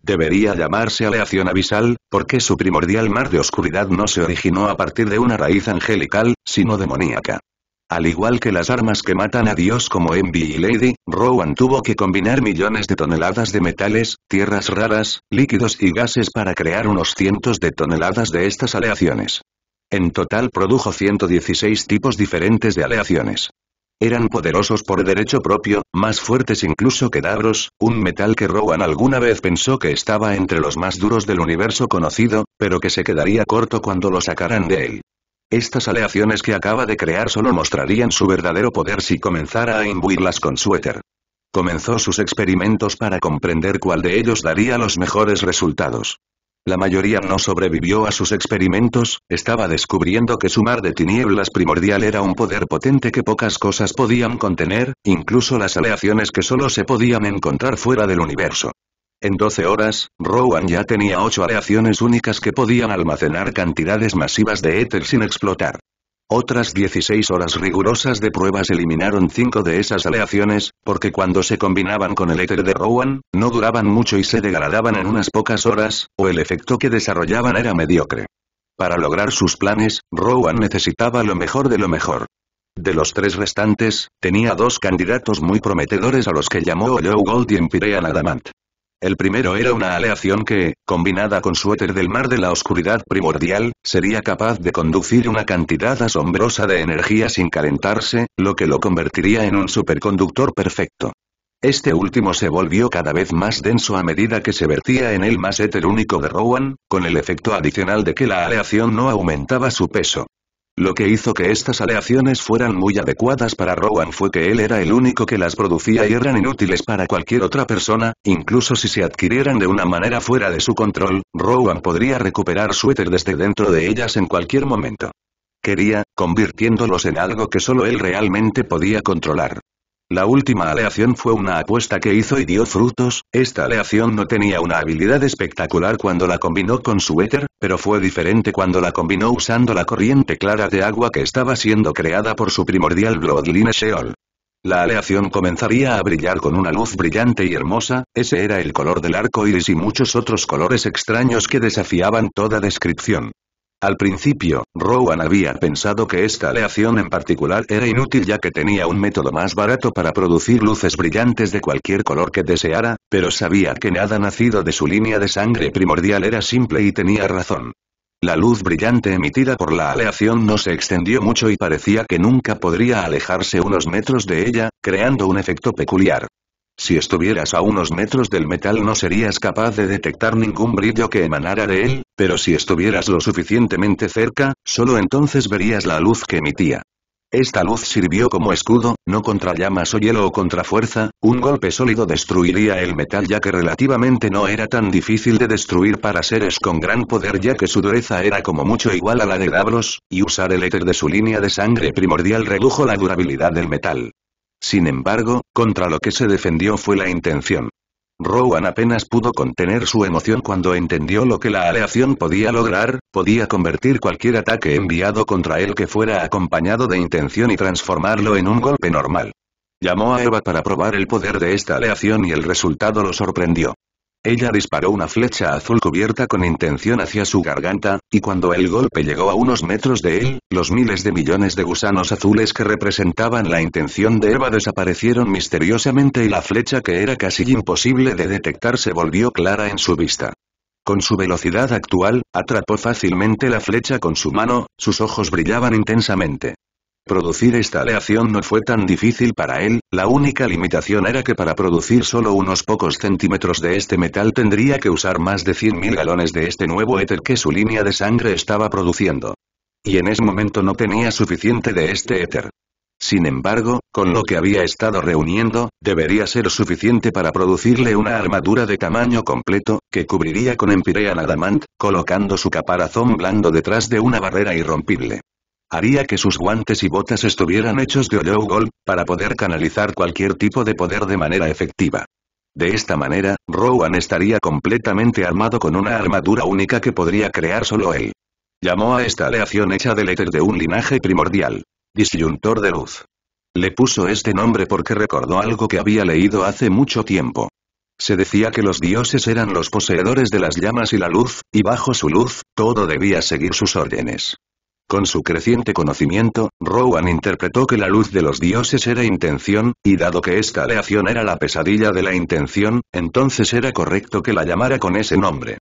debería llamarse aleación abisal, porque su primordial mar de oscuridad no se originó a partir de una raíz angelical, sino demoníaca. Al igual que las armas que matan a Dios como Envy y Lady, Rowan tuvo que combinar millones de toneladas de metales, tierras raras, líquidos y gases para crear unos cientos de toneladas de estas aleaciones. En total produjo 116 tipos diferentes de aleaciones. Eran poderosos por derecho propio, más fuertes incluso que Davros, un metal que Rowan alguna vez pensó que estaba entre los más duros del universo conocido, pero que se quedaría corto cuando lo sacaran de él. Estas aleaciones que acaba de crear solo mostrarían su verdadero poder si comenzara a imbuirlas con suéter. Comenzó sus experimentos para comprender cuál de ellos daría los mejores resultados. La mayoría no sobrevivió a sus experimentos, estaba descubriendo que su mar de tinieblas primordial era un poder potente que pocas cosas podían contener, incluso las aleaciones que solo se podían encontrar fuera del universo. En 12 horas, Rowan ya tenía ocho aleaciones únicas que podían almacenar cantidades masivas de éter sin explotar. Otras 16 horas rigurosas de pruebas eliminaron 5 de esas aleaciones, porque cuando se combinaban con el éter de Rowan, no duraban mucho y se degradaban en unas pocas horas, o el efecto que desarrollaban era mediocre. Para lograr sus planes, Rowan necesitaba lo mejor de lo mejor. De los tres restantes, tenía dos candidatos muy prometedores a los que llamó Joe Gold y Empirea Adamant. El primero era una aleación que, combinada con su éter del mar de la oscuridad primordial, sería capaz de conducir una cantidad asombrosa de energía sin calentarse, lo que lo convertiría en un superconductor perfecto. Este último se volvió cada vez más denso a medida que se vertía en el más éter único de Rowan, con el efecto adicional de que la aleación no aumentaba su peso. Lo que hizo que estas aleaciones fueran muy adecuadas para Rowan fue que él era el único que las producía y eran inútiles para cualquier otra persona, incluso si se adquirieran de una manera fuera de su control, Rowan podría recuperar suéter desde dentro de ellas en cualquier momento. Quería, convirtiéndolos en algo que solo él realmente podía controlar. La última aleación fue una apuesta que hizo y dio frutos, esta aleación no tenía una habilidad espectacular cuando la combinó con su éter, pero fue diferente cuando la combinó usando la corriente clara de agua que estaba siendo creada por su primordial Bloodline Sheol. La aleación comenzaría a brillar con una luz brillante y hermosa, ese era el color del arco iris y muchos otros colores extraños que desafiaban toda descripción. Al principio, Rowan había pensado que esta aleación en particular era inútil ya que tenía un método más barato para producir luces brillantes de cualquier color que deseara, pero sabía que nada nacido de su línea de sangre primordial era simple y tenía razón. La luz brillante emitida por la aleación no se extendió mucho y parecía que nunca podría alejarse unos metros de ella, creando un efecto peculiar. Si estuvieras a unos metros del metal no serías capaz de detectar ningún brillo que emanara de él, pero si estuvieras lo suficientemente cerca, solo entonces verías la luz que emitía. Esta luz sirvió como escudo, no contra llamas o hielo o contra fuerza, un golpe sólido destruiría el metal ya que relativamente no era tan difícil de destruir para seres con gran poder ya que su dureza era como mucho igual a la de Davros, y usar el éter de su línea de sangre primordial redujo la durabilidad del metal. Sin embargo, contra lo que se defendió fue la intención. Rowan apenas pudo contener su emoción cuando entendió lo que la aleación podía lograr, podía convertir cualquier ataque enviado contra él que fuera acompañado de intención y transformarlo en un golpe normal. Llamó a Eva para probar el poder de esta aleación y el resultado lo sorprendió. Ella disparó una flecha azul cubierta con intención hacia su garganta, y cuando el golpe llegó a unos metros de él, los miles de millones de gusanos azules que representaban la intención de Eva desaparecieron misteriosamente y la flecha que era casi imposible de detectar se volvió clara en su vista. Con su velocidad actual, atrapó fácilmente la flecha con su mano, sus ojos brillaban intensamente. Producir esta aleación no fue tan difícil para él, la única limitación era que para producir solo unos pocos centímetros de este metal tendría que usar más de 100.000 galones de este nuevo éter que su línea de sangre estaba produciendo. Y en ese momento no tenía suficiente de este éter. Sin embargo, con lo que había estado reuniendo, debería ser suficiente para producirle una armadura de tamaño completo, que cubriría con Empirean Adamant, colocando su caparazón blando detrás de una barrera irrompible. Haría que sus guantes y botas estuvieran hechos de Hollow Gold, para poder canalizar cualquier tipo de poder de manera efectiva. De esta manera, Rowan estaría completamente armado con una armadura única que podría crear solo él. Llamó a esta aleación hecha del éter de un linaje primordial. Disyuntor de luz. Le puso este nombre porque recordó algo que había leído hace mucho tiempo. Se decía que los dioses eran los poseedores de las llamas y la luz, y bajo su luz, todo debía seguir sus órdenes. Con su creciente conocimiento, Rowan interpretó que la luz de los dioses era intención, y dado que esta aleación era la pesadilla de la intención, entonces era correcto que la llamara con ese nombre.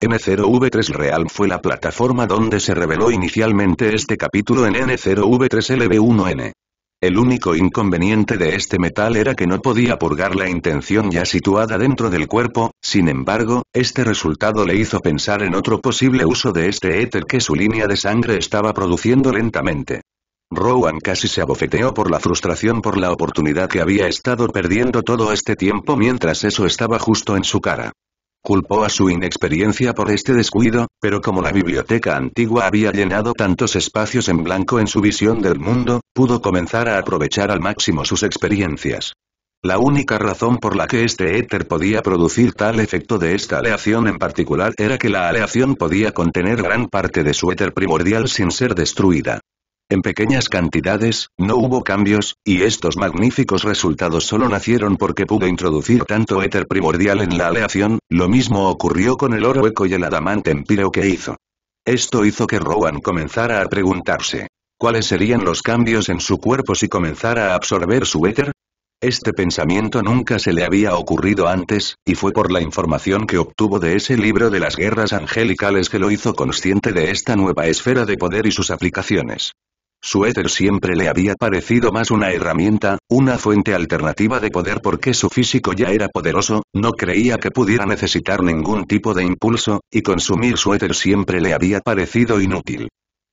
N0V3 Real fue la plataforma donde se reveló inicialmente este capítulo en N0V3LB1N. El único inconveniente de este metal era que no podía purgar la intención ya situada dentro del cuerpo, sin embargo, este resultado le hizo pensar en otro posible uso de este éter que su línea de sangre estaba produciendo lentamente. Rowan casi se abofeteó por la frustración por la oportunidad que había estado perdiendo todo este tiempo mientras eso estaba justo en su cara. Culpó a su inexperiencia por este descuido, pero como la biblioteca antigua había llenado tantos espacios en blanco en su visión del mundo, pudo comenzar a aprovechar al máximo sus experiencias. La única razón por la que este éter podía producir tal efecto de esta aleación en particular era que la aleación podía contener gran parte de su éter primordial sin ser destruida. En pequeñas cantidades, no hubo cambios, y estos magníficos resultados solo nacieron porque pude introducir tanto éter primordial en la aleación, lo mismo ocurrió con el oro hueco y el adamante empíreo que hizo. Esto hizo que Rowan comenzara a preguntarse, ¿cuáles serían los cambios en su cuerpo si comenzara a absorber su éter? Este pensamiento nunca se le había ocurrido antes, y fue por la información que obtuvo de ese libro de las guerras angelicales que lo hizo consciente de esta nueva esfera de poder y sus aplicaciones. Su éter siempre le había parecido más una herramienta, una fuente alternativa de poder porque su físico ya era poderoso, no creía que pudiera necesitar ningún tipo de impulso, y consumir su éter siempre le había parecido inútil.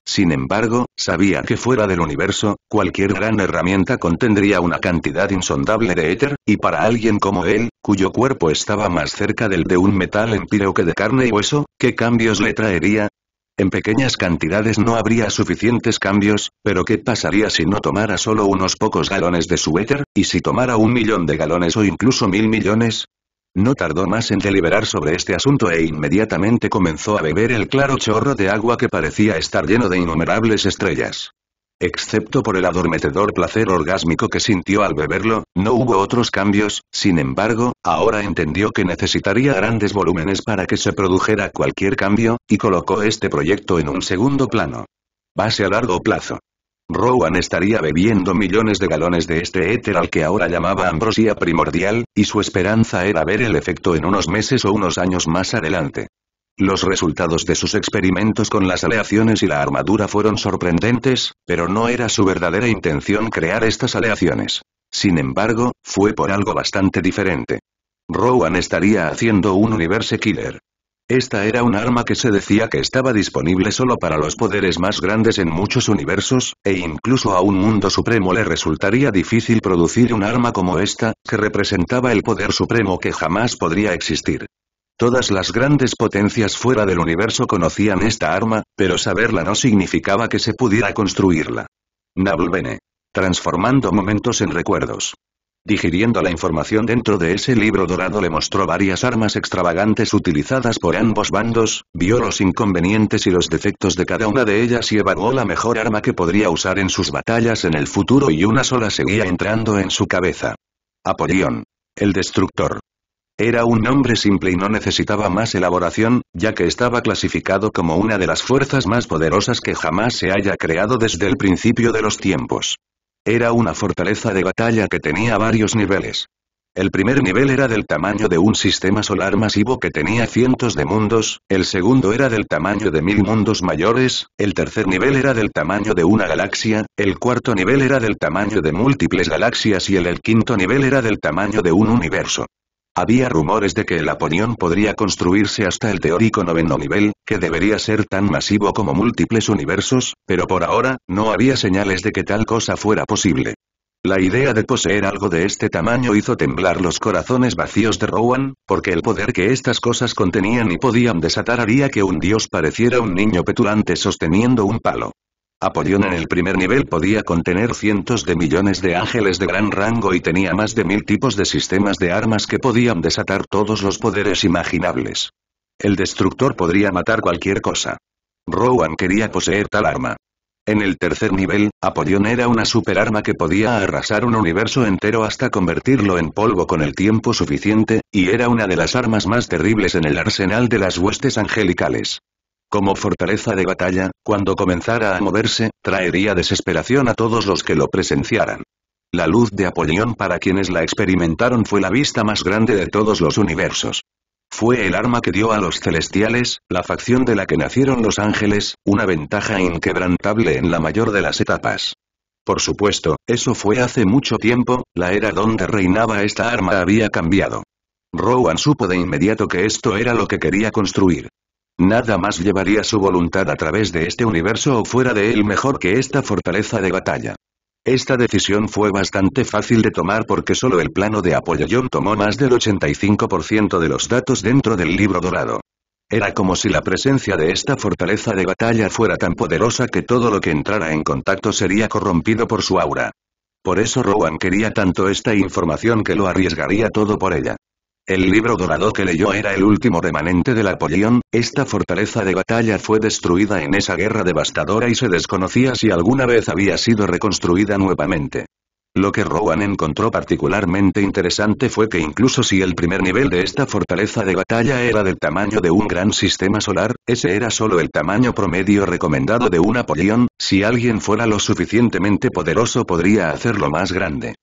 Sin embargo, sabía que fuera del universo, cualquier gran herramienta contendría una cantidad insondable de éter, y para alguien como él, cuyo cuerpo estaba más cerca del de un metal piro que de carne y hueso, ¿qué cambios le traería? En pequeñas cantidades no habría suficientes cambios, pero ¿qué pasaría si no tomara solo unos pocos galones de su éter, y si tomara un millón de galones o incluso mil millones? No tardó más en deliberar sobre este asunto e inmediatamente comenzó a beber el claro chorro de agua que parecía estar lleno de innumerables estrellas. Excepto por el adormecedor placer orgásmico que sintió al beberlo, no hubo otros cambios, sin embargo, ahora entendió que necesitaría grandes volúmenes para que se produjera cualquier cambio, y colocó este proyecto en un segundo plano. Base a largo plazo. Rowan estaría bebiendo millones de galones de este éter al que ahora llamaba ambrosia primordial, y su esperanza era ver el efecto en unos meses o unos años más adelante. Los resultados de sus experimentos con las aleaciones y la armadura fueron sorprendentes, pero no era su verdadera intención crear estas aleaciones. Sin embargo, fue por algo bastante diferente. Rowan estaría haciendo un universe killer. Esta era un arma que se decía que estaba disponible solo para los poderes más grandes en muchos universos, e incluso a un mundo supremo le resultaría difícil producir un arma como esta, que representaba el poder supremo que jamás podría existir. Todas las grandes potencias fuera del universo conocían esta arma, pero saberla no significaba que se pudiera construirla. Nablvene. Transformando momentos en recuerdos. Digiriendo la información dentro de ese libro dorado le mostró varias armas extravagantes utilizadas por ambos bandos, vio los inconvenientes y los defectos de cada una de ellas y evaluó la mejor arma que podría usar en sus batallas en el futuro y una sola seguía entrando en su cabeza. Apolión, El destructor. Era un nombre simple y no necesitaba más elaboración, ya que estaba clasificado como una de las fuerzas más poderosas que jamás se haya creado desde el principio de los tiempos. Era una fortaleza de batalla que tenía varios niveles. El primer nivel era del tamaño de un sistema solar masivo que tenía cientos de mundos, el segundo era del tamaño de mil mundos mayores, el tercer nivel era del tamaño de una galaxia, el cuarto nivel era del tamaño de múltiples galaxias y el, el quinto nivel era del tamaño de un universo. Había rumores de que el Aponión podría construirse hasta el teórico noveno nivel, que debería ser tan masivo como múltiples universos, pero por ahora, no había señales de que tal cosa fuera posible. La idea de poseer algo de este tamaño hizo temblar los corazones vacíos de Rowan, porque el poder que estas cosas contenían y podían desatar haría que un dios pareciera un niño petulante sosteniendo un palo. Apollon en el primer nivel podía contener cientos de millones de ángeles de gran rango y tenía más de mil tipos de sistemas de armas que podían desatar todos los poderes imaginables. El destructor podría matar cualquier cosa. Rowan quería poseer tal arma. En el tercer nivel, Apollon era una superarma que podía arrasar un universo entero hasta convertirlo en polvo con el tiempo suficiente, y era una de las armas más terribles en el arsenal de las huestes angelicales. Como fortaleza de batalla, cuando comenzara a moverse, traería desesperación a todos los que lo presenciaran. La luz de apollón para quienes la experimentaron fue la vista más grande de todos los universos. Fue el arma que dio a los celestiales, la facción de la que nacieron los ángeles, una ventaja inquebrantable en la mayor de las etapas. Por supuesto, eso fue hace mucho tiempo, la era donde reinaba esta arma había cambiado. Rowan supo de inmediato que esto era lo que quería construir. Nada más llevaría su voluntad a través de este universo o fuera de él mejor que esta fortaleza de batalla. Esta decisión fue bastante fácil de tomar porque solo el plano de Apollyon tomó más del 85% de los datos dentro del libro dorado. Era como si la presencia de esta fortaleza de batalla fuera tan poderosa que todo lo que entrara en contacto sería corrompido por su aura. Por eso Rowan quería tanto esta información que lo arriesgaría todo por ella. El libro dorado que leyó era el último remanente de Napoleón, esta fortaleza de batalla fue destruida en esa guerra devastadora y se desconocía si alguna vez había sido reconstruida nuevamente. Lo que Rowan encontró particularmente interesante fue que incluso si el primer nivel de esta fortaleza de batalla era del tamaño de un gran sistema solar, ese era solo el tamaño promedio recomendado de un napoleón si alguien fuera lo suficientemente poderoso podría hacerlo más grande.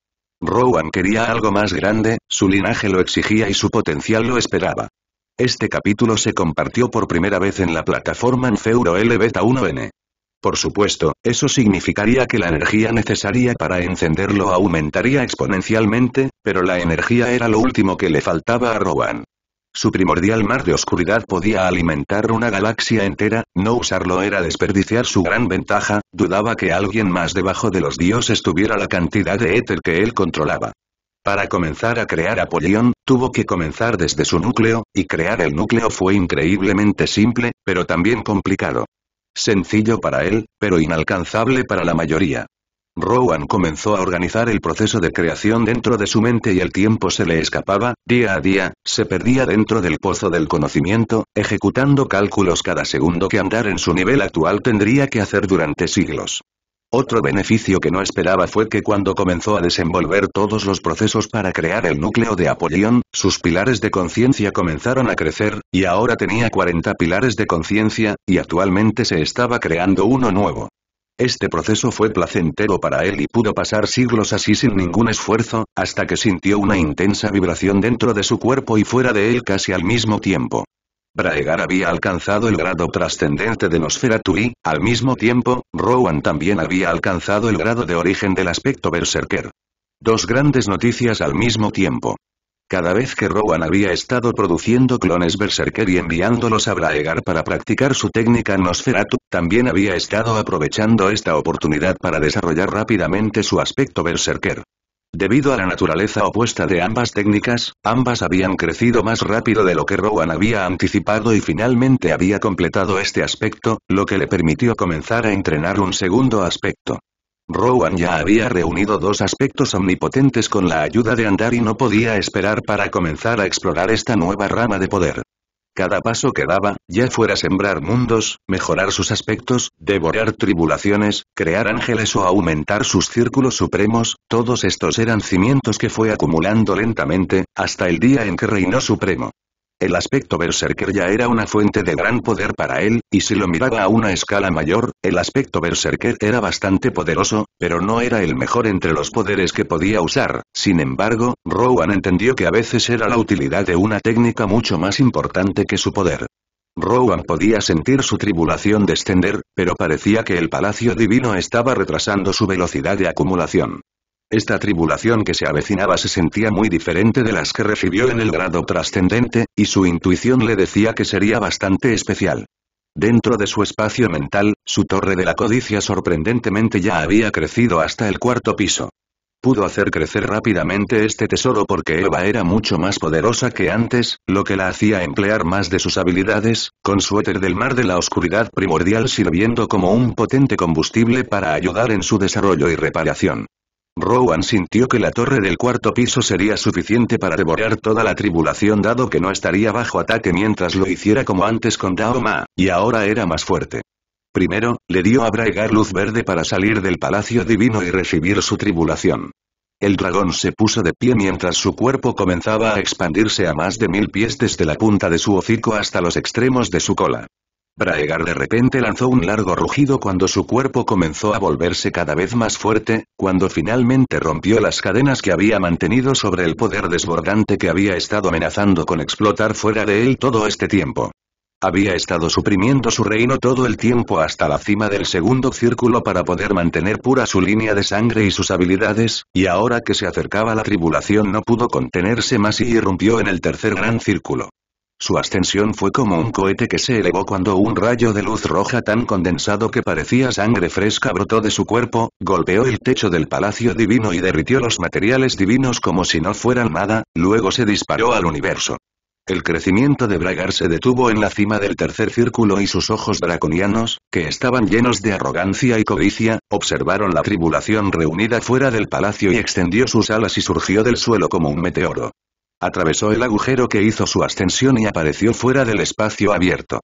Rowan quería algo más grande, su linaje lo exigía y su potencial lo esperaba. Este capítulo se compartió por primera vez en la plataforma Enfeuro L Beta 1N. Por supuesto, eso significaría que la energía necesaria para encenderlo aumentaría exponencialmente, pero la energía era lo último que le faltaba a Rowan. Su primordial mar de oscuridad podía alimentar una galaxia entera, no usarlo era desperdiciar su gran ventaja, dudaba que alguien más debajo de los dioses tuviera la cantidad de éter que él controlaba. Para comenzar a crear Apollyon, tuvo que comenzar desde su núcleo, y crear el núcleo fue increíblemente simple, pero también complicado. Sencillo para él, pero inalcanzable para la mayoría. Rowan comenzó a organizar el proceso de creación dentro de su mente y el tiempo se le escapaba, día a día, se perdía dentro del pozo del conocimiento, ejecutando cálculos cada segundo que andar en su nivel actual tendría que hacer durante siglos. Otro beneficio que no esperaba fue que cuando comenzó a desenvolver todos los procesos para crear el núcleo de Apolión, sus pilares de conciencia comenzaron a crecer, y ahora tenía 40 pilares de conciencia, y actualmente se estaba creando uno nuevo. Este proceso fue placentero para él y pudo pasar siglos así sin ningún esfuerzo, hasta que sintió una intensa vibración dentro de su cuerpo y fuera de él casi al mismo tiempo. Braegar había alcanzado el grado trascendente de y, al mismo tiempo, Rowan también había alcanzado el grado de origen del aspecto berserker. Dos grandes noticias al mismo tiempo. Cada vez que Rowan había estado produciendo clones Berserker y enviándolos a Braegar para practicar su técnica Nosferatu, también había estado aprovechando esta oportunidad para desarrollar rápidamente su aspecto Berserker. Debido a la naturaleza opuesta de ambas técnicas, ambas habían crecido más rápido de lo que Rowan había anticipado y finalmente había completado este aspecto, lo que le permitió comenzar a entrenar un segundo aspecto. Rowan ya había reunido dos aspectos omnipotentes con la ayuda de Andar y no podía esperar para comenzar a explorar esta nueva rama de poder. Cada paso que daba, ya fuera sembrar mundos, mejorar sus aspectos, devorar tribulaciones, crear ángeles o aumentar sus círculos supremos, todos estos eran cimientos que fue acumulando lentamente, hasta el día en que reinó supremo el aspecto berserker ya era una fuente de gran poder para él, y si lo miraba a una escala mayor, el aspecto berserker era bastante poderoso, pero no era el mejor entre los poderes que podía usar, sin embargo, Rowan entendió que a veces era la utilidad de una técnica mucho más importante que su poder. Rowan podía sentir su tribulación descender, pero parecía que el palacio divino estaba retrasando su velocidad de acumulación. Esta tribulación que se avecinaba se sentía muy diferente de las que recibió en el grado trascendente, y su intuición le decía que sería bastante especial. Dentro de su espacio mental, su torre de la codicia sorprendentemente ya había crecido hasta el cuarto piso. Pudo hacer crecer rápidamente este tesoro porque Eva era mucho más poderosa que antes, lo que la hacía emplear más de sus habilidades, con su éter del mar de la oscuridad primordial sirviendo como un potente combustible para ayudar en su desarrollo y reparación. Rowan sintió que la torre del cuarto piso sería suficiente para devorar toda la tribulación dado que no estaría bajo ataque mientras lo hiciera como antes con Daoma, y ahora era más fuerte. Primero, le dio a Braegar luz verde para salir del palacio divino y recibir su tribulación. El dragón se puso de pie mientras su cuerpo comenzaba a expandirse a más de mil pies desde la punta de su hocico hasta los extremos de su cola. Braegar de repente lanzó un largo rugido cuando su cuerpo comenzó a volverse cada vez más fuerte, cuando finalmente rompió las cadenas que había mantenido sobre el poder desbordante que había estado amenazando con explotar fuera de él todo este tiempo. Había estado suprimiendo su reino todo el tiempo hasta la cima del segundo círculo para poder mantener pura su línea de sangre y sus habilidades, y ahora que se acercaba la tribulación no pudo contenerse más y irrumpió en el tercer gran círculo. Su ascensión fue como un cohete que se elevó cuando un rayo de luz roja tan condensado que parecía sangre fresca brotó de su cuerpo, golpeó el techo del palacio divino y derritió los materiales divinos como si no fueran nada, luego se disparó al universo. El crecimiento de Bragar se detuvo en la cima del tercer círculo y sus ojos draconianos, que estaban llenos de arrogancia y codicia, observaron la tribulación reunida fuera del palacio y extendió sus alas y surgió del suelo como un meteoro. Atravesó el agujero que hizo su ascensión y apareció fuera del espacio abierto.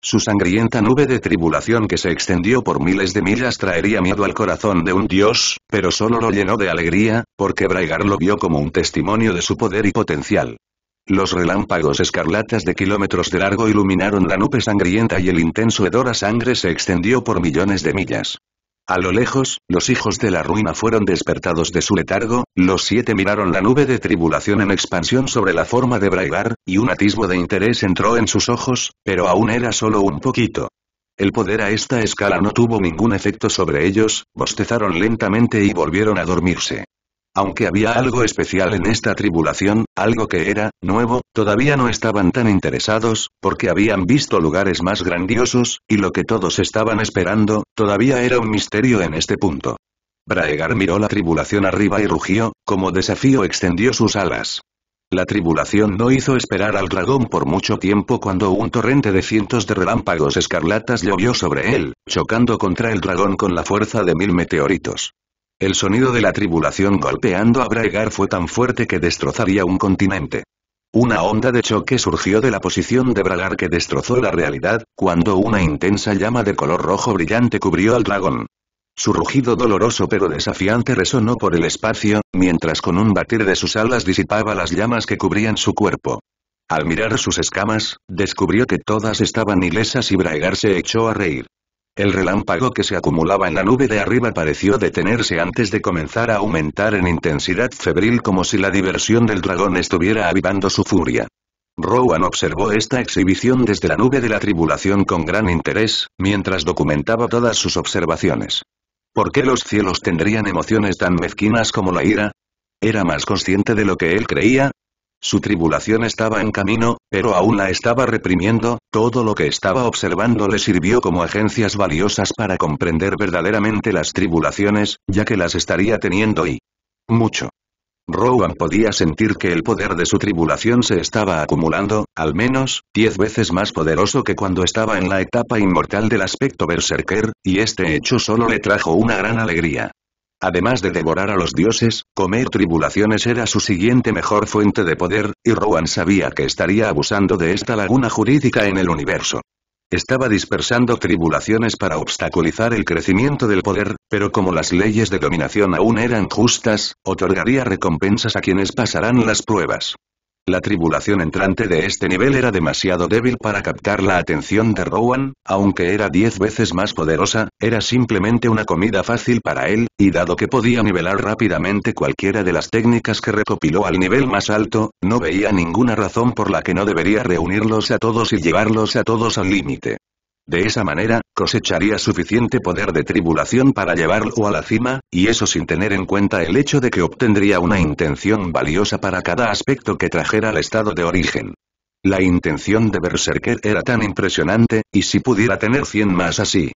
Su sangrienta nube de tribulación que se extendió por miles de millas traería miedo al corazón de un dios, pero solo lo llenó de alegría, porque Braigar lo vio como un testimonio de su poder y potencial. Los relámpagos escarlatas de kilómetros de largo iluminaron la nube sangrienta y el intenso hedor a sangre se extendió por millones de millas. A lo lejos, los hijos de la ruina fueron despertados de su letargo, los siete miraron la nube de tribulación en expansión sobre la forma de Braigar, y un atisbo de interés entró en sus ojos, pero aún era solo un poquito. El poder a esta escala no tuvo ningún efecto sobre ellos, bostezaron lentamente y volvieron a dormirse. Aunque había algo especial en esta tribulación, algo que era, nuevo, todavía no estaban tan interesados, porque habían visto lugares más grandiosos, y lo que todos estaban esperando, todavía era un misterio en este punto. Braegar miró la tribulación arriba y rugió, como desafío extendió sus alas. La tribulación no hizo esperar al dragón por mucho tiempo cuando un torrente de cientos de relámpagos escarlatas llovió sobre él, chocando contra el dragón con la fuerza de mil meteoritos. El sonido de la tribulación golpeando a Braegar fue tan fuerte que destrozaría un continente. Una onda de choque surgió de la posición de Bragar que destrozó la realidad, cuando una intensa llama de color rojo brillante cubrió al dragón. Su rugido doloroso pero desafiante resonó por el espacio, mientras con un batir de sus alas disipaba las llamas que cubrían su cuerpo. Al mirar sus escamas, descubrió que todas estaban ilesas y Braegar se echó a reír. El relámpago que se acumulaba en la nube de arriba pareció detenerse antes de comenzar a aumentar en intensidad febril como si la diversión del dragón estuviera avivando su furia. Rowan observó esta exhibición desde la nube de la tribulación con gran interés, mientras documentaba todas sus observaciones. ¿Por qué los cielos tendrían emociones tan mezquinas como la ira? Era más consciente de lo que él creía, su tribulación estaba en camino, pero aún la estaba reprimiendo, todo lo que estaba observando le sirvió como agencias valiosas para comprender verdaderamente las tribulaciones, ya que las estaría teniendo y... mucho. Rowan podía sentir que el poder de su tribulación se estaba acumulando, al menos, diez veces más poderoso que cuando estaba en la etapa inmortal del aspecto berserker, y este hecho solo le trajo una gran alegría. Además de devorar a los dioses, comer tribulaciones era su siguiente mejor fuente de poder, y Rowan sabía que estaría abusando de esta laguna jurídica en el universo. Estaba dispersando tribulaciones para obstaculizar el crecimiento del poder, pero como las leyes de dominación aún eran justas, otorgaría recompensas a quienes pasarán las pruebas. La tribulación entrante de este nivel era demasiado débil para captar la atención de Rowan, aunque era diez veces más poderosa, era simplemente una comida fácil para él, y dado que podía nivelar rápidamente cualquiera de las técnicas que recopiló al nivel más alto, no veía ninguna razón por la que no debería reunirlos a todos y llevarlos a todos al límite. De esa manera, cosecharía suficiente poder de tribulación para llevarlo a la cima, y eso sin tener en cuenta el hecho de que obtendría una intención valiosa para cada aspecto que trajera al estado de origen. La intención de Berserker era tan impresionante, y si pudiera tener 100 más así,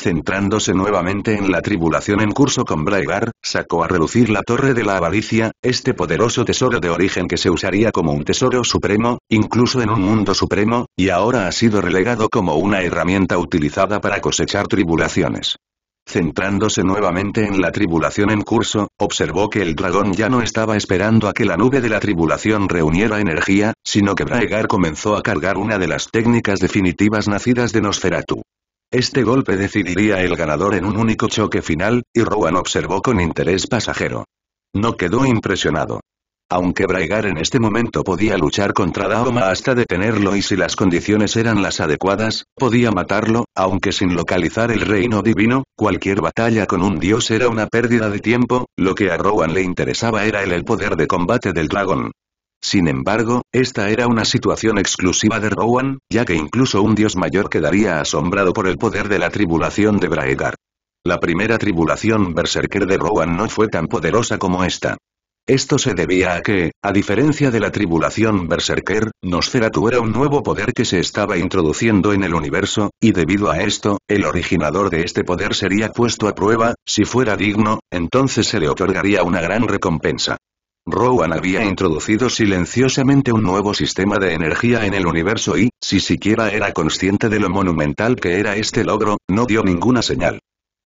Centrándose nuevamente en la tribulación en curso con Braegar, sacó a relucir la Torre de la Avaricia, este poderoso tesoro de origen que se usaría como un tesoro supremo, incluso en un mundo supremo, y ahora ha sido relegado como una herramienta utilizada para cosechar tribulaciones. Centrándose nuevamente en la tribulación en curso, observó que el dragón ya no estaba esperando a que la nube de la tribulación reuniera energía, sino que Braegar comenzó a cargar una de las técnicas definitivas nacidas de Nosferatu. Este golpe decidiría el ganador en un único choque final, y Rowan observó con interés pasajero. No quedó impresionado. Aunque Braigar en este momento podía luchar contra Daoma hasta detenerlo y si las condiciones eran las adecuadas, podía matarlo, aunque sin localizar el reino divino, cualquier batalla con un dios era una pérdida de tiempo, lo que a Rowan le interesaba era el, el poder de combate del dragón. Sin embargo, esta era una situación exclusiva de Rowan, ya que incluso un dios mayor quedaría asombrado por el poder de la tribulación de Braegar. La primera tribulación berserker de Rowan no fue tan poderosa como esta. Esto se debía a que, a diferencia de la tribulación berserker, Nosferatu era un nuevo poder que se estaba introduciendo en el universo, y debido a esto, el originador de este poder sería puesto a prueba, si fuera digno, entonces se le otorgaría una gran recompensa. Rowan había introducido silenciosamente un nuevo sistema de energía en el universo y, si siquiera era consciente de lo monumental que era este logro, no dio ninguna señal.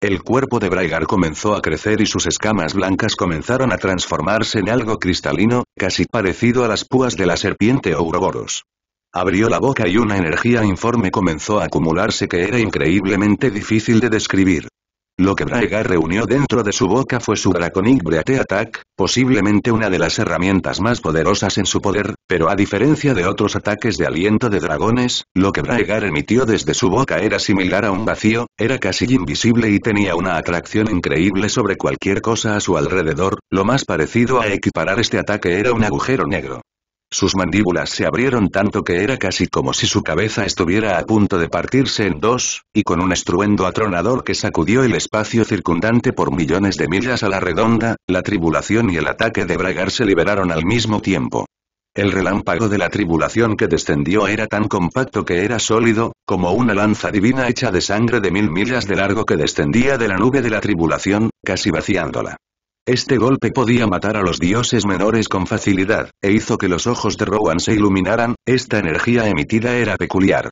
El cuerpo de Braigar comenzó a crecer y sus escamas blancas comenzaron a transformarse en algo cristalino, casi parecido a las púas de la serpiente Ouroboros. Abrió la boca y una energía informe comenzó a acumularse que era increíblemente difícil de describir. Lo que Brahegar reunió dentro de su boca fue su Draconic Breate Attack, posiblemente una de las herramientas más poderosas en su poder, pero a diferencia de otros ataques de aliento de dragones, lo que Braegar emitió desde su boca era similar a un vacío, era casi invisible y tenía una atracción increíble sobre cualquier cosa a su alrededor, lo más parecido a equiparar este ataque era un agujero negro. Sus mandíbulas se abrieron tanto que era casi como si su cabeza estuviera a punto de partirse en dos, y con un estruendo atronador que sacudió el espacio circundante por millones de millas a la redonda, la tribulación y el ataque de Bragar se liberaron al mismo tiempo. El relámpago de la tribulación que descendió era tan compacto que era sólido, como una lanza divina hecha de sangre de mil millas de largo que descendía de la nube de la tribulación, casi vaciándola. Este golpe podía matar a los dioses menores con facilidad, e hizo que los ojos de Rowan se iluminaran, esta energía emitida era peculiar.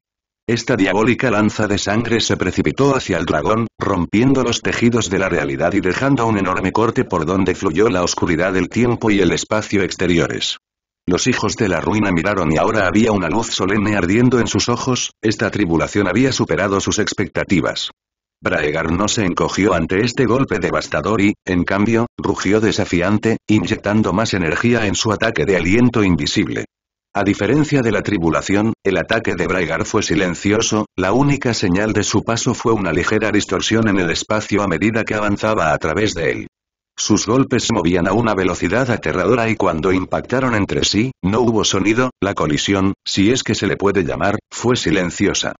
Esta diabólica lanza de sangre se precipitó hacia el dragón, rompiendo los tejidos de la realidad y dejando un enorme corte por donde fluyó la oscuridad del tiempo y el espacio exteriores. Los hijos de la ruina miraron y ahora había una luz solemne ardiendo en sus ojos, esta tribulación había superado sus expectativas. Braegar no se encogió ante este golpe devastador y, en cambio, rugió desafiante, inyectando más energía en su ataque de aliento invisible. A diferencia de la tribulación, el ataque de Braegar fue silencioso, la única señal de su paso fue una ligera distorsión en el espacio a medida que avanzaba a través de él. Sus golpes movían a una velocidad aterradora y cuando impactaron entre sí, no hubo sonido, la colisión, si es que se le puede llamar, fue silenciosa.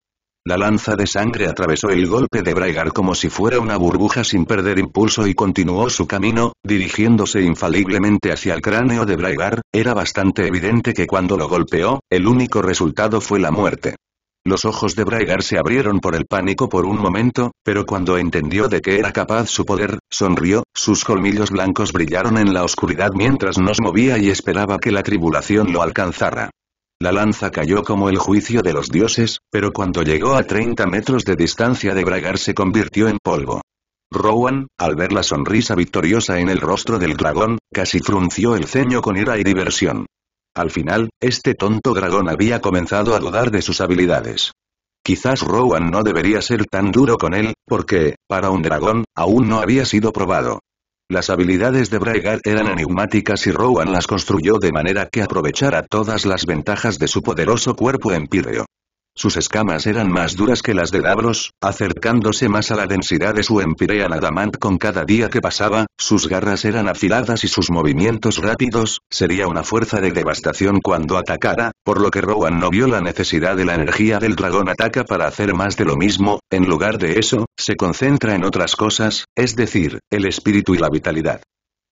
La lanza de sangre atravesó el golpe de Braigar como si fuera una burbuja sin perder impulso y continuó su camino, dirigiéndose infaliblemente hacia el cráneo de Braigar, era bastante evidente que cuando lo golpeó, el único resultado fue la muerte. Los ojos de Braegar se abrieron por el pánico por un momento, pero cuando entendió de que era capaz su poder, sonrió, sus colmillos blancos brillaron en la oscuridad mientras nos movía y esperaba que la tribulación lo alcanzara. La lanza cayó como el juicio de los dioses, pero cuando llegó a 30 metros de distancia de Bragar se convirtió en polvo. Rowan, al ver la sonrisa victoriosa en el rostro del dragón, casi frunció el ceño con ira y diversión. Al final, este tonto dragón había comenzado a dudar de sus habilidades. Quizás Rowan no debería ser tan duro con él, porque, para un dragón, aún no había sido probado. Las habilidades de Bregar eran enigmáticas y Rowan las construyó de manera que aprovechara todas las ventajas de su poderoso cuerpo empíreo. Sus escamas eran más duras que las de Dabros, acercándose más a la densidad de su Empirean Adamant con cada día que pasaba, sus garras eran afiladas y sus movimientos rápidos, sería una fuerza de devastación cuando atacara, por lo que Rowan no vio la necesidad de la energía del dragón ataca para hacer más de lo mismo, en lugar de eso, se concentra en otras cosas, es decir, el espíritu y la vitalidad.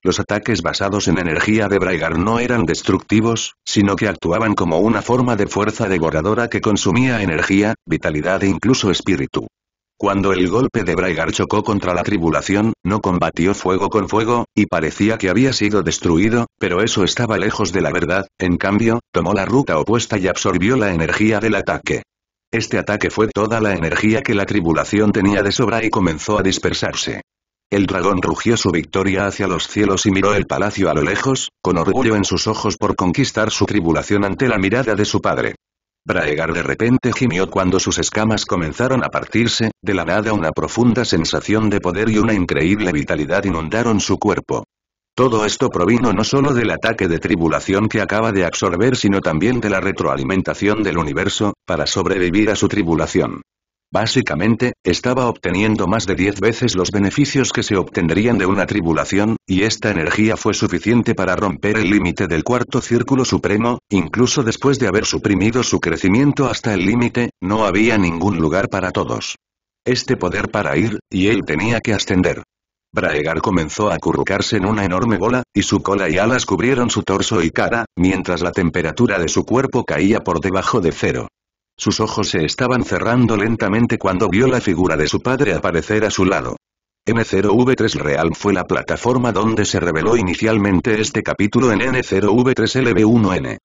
Los ataques basados en energía de Braigar no eran destructivos, sino que actuaban como una forma de fuerza devoradora que consumía energía, vitalidad e incluso espíritu. Cuando el golpe de Braigar chocó contra la tribulación, no combatió fuego con fuego, y parecía que había sido destruido, pero eso estaba lejos de la verdad, en cambio, tomó la ruta opuesta y absorbió la energía del ataque. Este ataque fue toda la energía que la tribulación tenía de sobra y comenzó a dispersarse. El dragón rugió su victoria hacia los cielos y miró el palacio a lo lejos, con orgullo en sus ojos por conquistar su tribulación ante la mirada de su padre. Braegar de repente gimió cuando sus escamas comenzaron a partirse, de la nada una profunda sensación de poder y una increíble vitalidad inundaron su cuerpo. Todo esto provino no solo del ataque de tribulación que acaba de absorber sino también de la retroalimentación del universo, para sobrevivir a su tribulación. Básicamente, estaba obteniendo más de 10 veces los beneficios que se obtendrían de una tribulación, y esta energía fue suficiente para romper el límite del cuarto círculo supremo, incluso después de haber suprimido su crecimiento hasta el límite, no había ningún lugar para todos. Este poder para ir, y él tenía que ascender. Braegar comenzó a acurrucarse en una enorme bola, y su cola y alas cubrieron su torso y cara, mientras la temperatura de su cuerpo caía por debajo de cero. Sus ojos se estaban cerrando lentamente cuando vio la figura de su padre aparecer a su lado. N0V3 Real fue la plataforma donde se reveló inicialmente este capítulo en N0V3LB1N.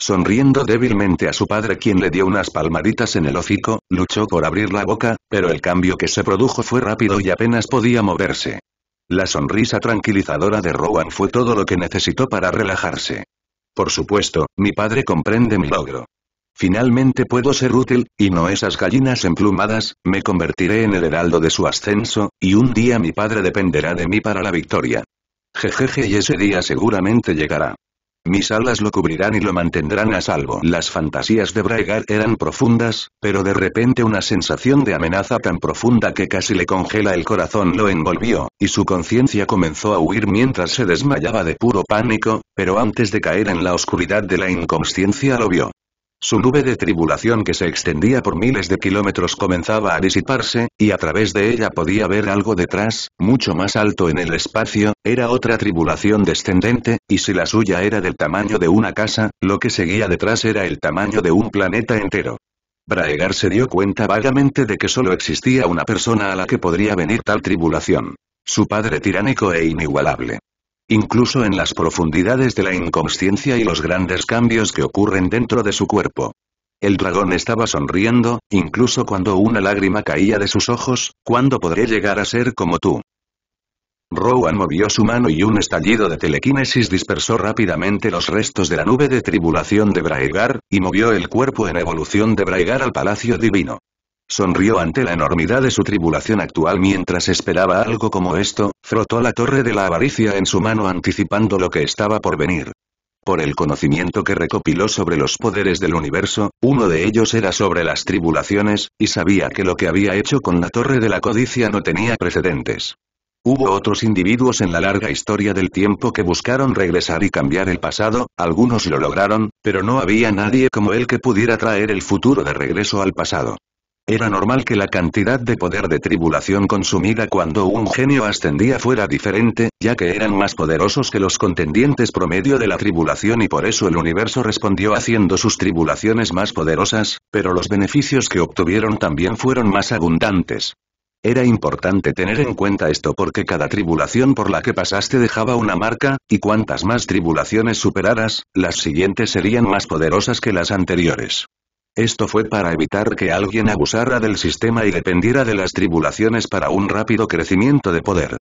Sonriendo débilmente a su padre quien le dio unas palmaditas en el hocico, luchó por abrir la boca, pero el cambio que se produjo fue rápido y apenas podía moverse. La sonrisa tranquilizadora de Rowan fue todo lo que necesitó para relajarse. Por supuesto, mi padre comprende mi logro. Finalmente puedo ser útil, y no esas gallinas emplumadas, me convertiré en el heraldo de su ascenso, y un día mi padre dependerá de mí para la victoria. Jejeje y ese día seguramente llegará. Mis alas lo cubrirán y lo mantendrán a salvo. Las fantasías de Braegar eran profundas, pero de repente una sensación de amenaza tan profunda que casi le congela el corazón lo envolvió, y su conciencia comenzó a huir mientras se desmayaba de puro pánico, pero antes de caer en la oscuridad de la inconsciencia lo vio. Su nube de tribulación que se extendía por miles de kilómetros comenzaba a disiparse, y a través de ella podía ver algo detrás, mucho más alto en el espacio, era otra tribulación descendente, y si la suya era del tamaño de una casa, lo que seguía detrás era el tamaño de un planeta entero. Braegar se dio cuenta vagamente de que solo existía una persona a la que podría venir tal tribulación. Su padre tiránico e inigualable incluso en las profundidades de la inconsciencia y los grandes cambios que ocurren dentro de su cuerpo. El dragón estaba sonriendo, incluso cuando una lágrima caía de sus ojos, ¿cuándo podré llegar a ser como tú? Rowan movió su mano y un estallido de telequinesis dispersó rápidamente los restos de la nube de tribulación de Braegar, y movió el cuerpo en evolución de Braegar al Palacio Divino. Sonrió ante la enormidad de su tribulación actual mientras esperaba algo como esto, frotó la torre de la avaricia en su mano anticipando lo que estaba por venir. Por el conocimiento que recopiló sobre los poderes del universo, uno de ellos era sobre las tribulaciones, y sabía que lo que había hecho con la torre de la codicia no tenía precedentes. Hubo otros individuos en la larga historia del tiempo que buscaron regresar y cambiar el pasado, algunos lo lograron, pero no había nadie como él que pudiera traer el futuro de regreso al pasado. Era normal que la cantidad de poder de tribulación consumida cuando un genio ascendía fuera diferente, ya que eran más poderosos que los contendientes promedio de la tribulación y por eso el universo respondió haciendo sus tribulaciones más poderosas, pero los beneficios que obtuvieron también fueron más abundantes. Era importante tener en cuenta esto porque cada tribulación por la que pasaste dejaba una marca, y cuantas más tribulaciones superaras, las siguientes serían más poderosas que las anteriores. Esto fue para evitar que alguien abusara del sistema y dependiera de las tribulaciones para un rápido crecimiento de poder.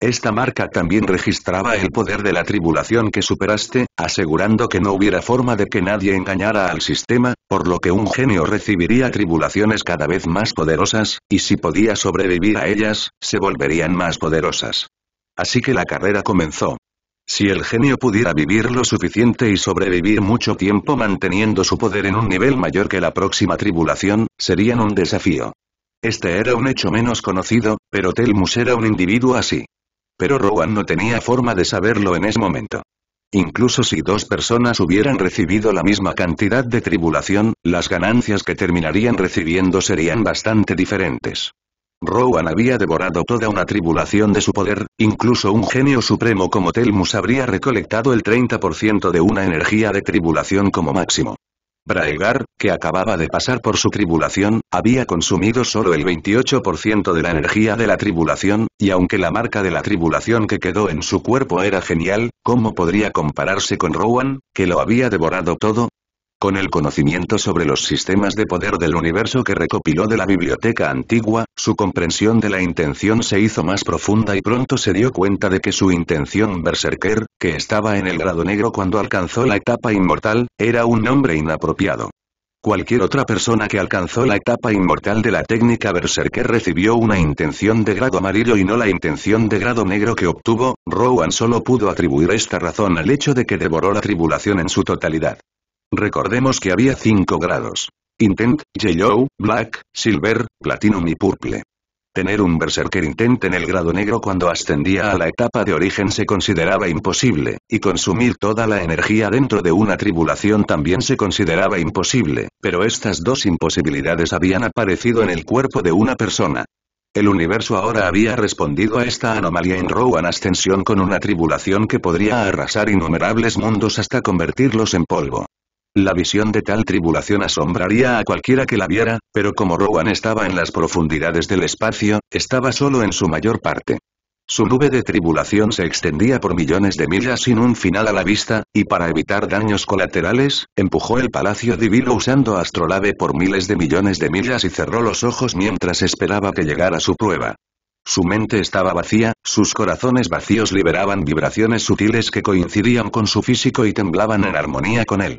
Esta marca también registraba el poder de la tribulación que superaste, asegurando que no hubiera forma de que nadie engañara al sistema, por lo que un genio recibiría tribulaciones cada vez más poderosas, y si podía sobrevivir a ellas, se volverían más poderosas. Así que la carrera comenzó. Si el genio pudiera vivir lo suficiente y sobrevivir mucho tiempo manteniendo su poder en un nivel mayor que la próxima tribulación, serían un desafío. Este era un hecho menos conocido, pero Telmus era un individuo así. Pero Rowan no tenía forma de saberlo en ese momento. Incluso si dos personas hubieran recibido la misma cantidad de tribulación, las ganancias que terminarían recibiendo serían bastante diferentes. Rowan había devorado toda una tribulación de su poder, incluso un genio supremo como Telmus habría recolectado el 30% de una energía de tribulación como máximo. Braegar, que acababa de pasar por su tribulación, había consumido solo el 28% de la energía de la tribulación, y aunque la marca de la tribulación que quedó en su cuerpo era genial, ¿cómo podría compararse con Rowan, que lo había devorado todo? Con el conocimiento sobre los sistemas de poder del universo que recopiló de la biblioteca antigua, su comprensión de la intención se hizo más profunda y pronto se dio cuenta de que su intención berserker, que estaba en el grado negro cuando alcanzó la etapa inmortal, era un nombre inapropiado. Cualquier otra persona que alcanzó la etapa inmortal de la técnica berserker recibió una intención de grado amarillo y no la intención de grado negro que obtuvo, Rowan solo pudo atribuir esta razón al hecho de que devoró la tribulación en su totalidad. Recordemos que había cinco grados. Intent, Yellow, Black, Silver, Platinum y Purple. Tener un Berserker Intent en el grado negro cuando ascendía a la etapa de origen se consideraba imposible, y consumir toda la energía dentro de una tribulación también se consideraba imposible, pero estas dos imposibilidades habían aparecido en el cuerpo de una persona. El universo ahora había respondido a esta anomalía en Rowan Ascensión con una tribulación que podría arrasar innumerables mundos hasta convertirlos en polvo. La visión de tal tribulación asombraría a cualquiera que la viera, pero como Rowan estaba en las profundidades del espacio, estaba solo en su mayor parte. Su nube de tribulación se extendía por millones de millas sin un final a la vista, y para evitar daños colaterales, empujó el palacio divino usando astrolabe por miles de millones de millas y cerró los ojos mientras esperaba que llegara su prueba. Su mente estaba vacía, sus corazones vacíos liberaban vibraciones sutiles que coincidían con su físico y temblaban en armonía con él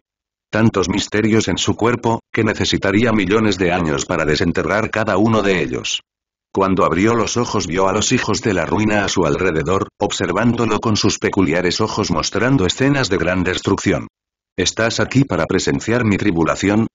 tantos misterios en su cuerpo, que necesitaría millones de años para desenterrar cada uno de ellos. Cuando abrió los ojos vio a los hijos de la ruina a su alrededor, observándolo con sus peculiares ojos mostrando escenas de gran destrucción. ¿Estás aquí para presenciar mi tribulación?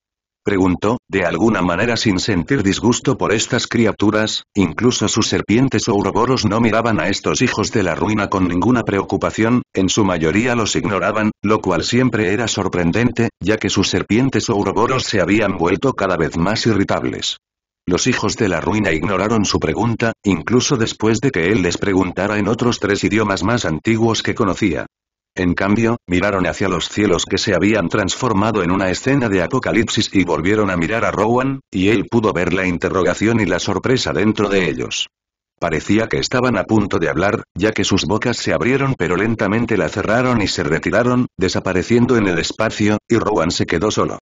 Preguntó, de alguna manera sin sentir disgusto por estas criaturas, incluso sus serpientes o uroboros no miraban a estos hijos de la ruina con ninguna preocupación, en su mayoría los ignoraban, lo cual siempre era sorprendente, ya que sus serpientes o uroboros se habían vuelto cada vez más irritables. Los hijos de la ruina ignoraron su pregunta, incluso después de que él les preguntara en otros tres idiomas más antiguos que conocía. En cambio, miraron hacia los cielos que se habían transformado en una escena de apocalipsis y volvieron a mirar a Rowan, y él pudo ver la interrogación y la sorpresa dentro de ellos. Parecía que estaban a punto de hablar, ya que sus bocas se abrieron pero lentamente la cerraron y se retiraron, desapareciendo en el espacio, y Rowan se quedó solo.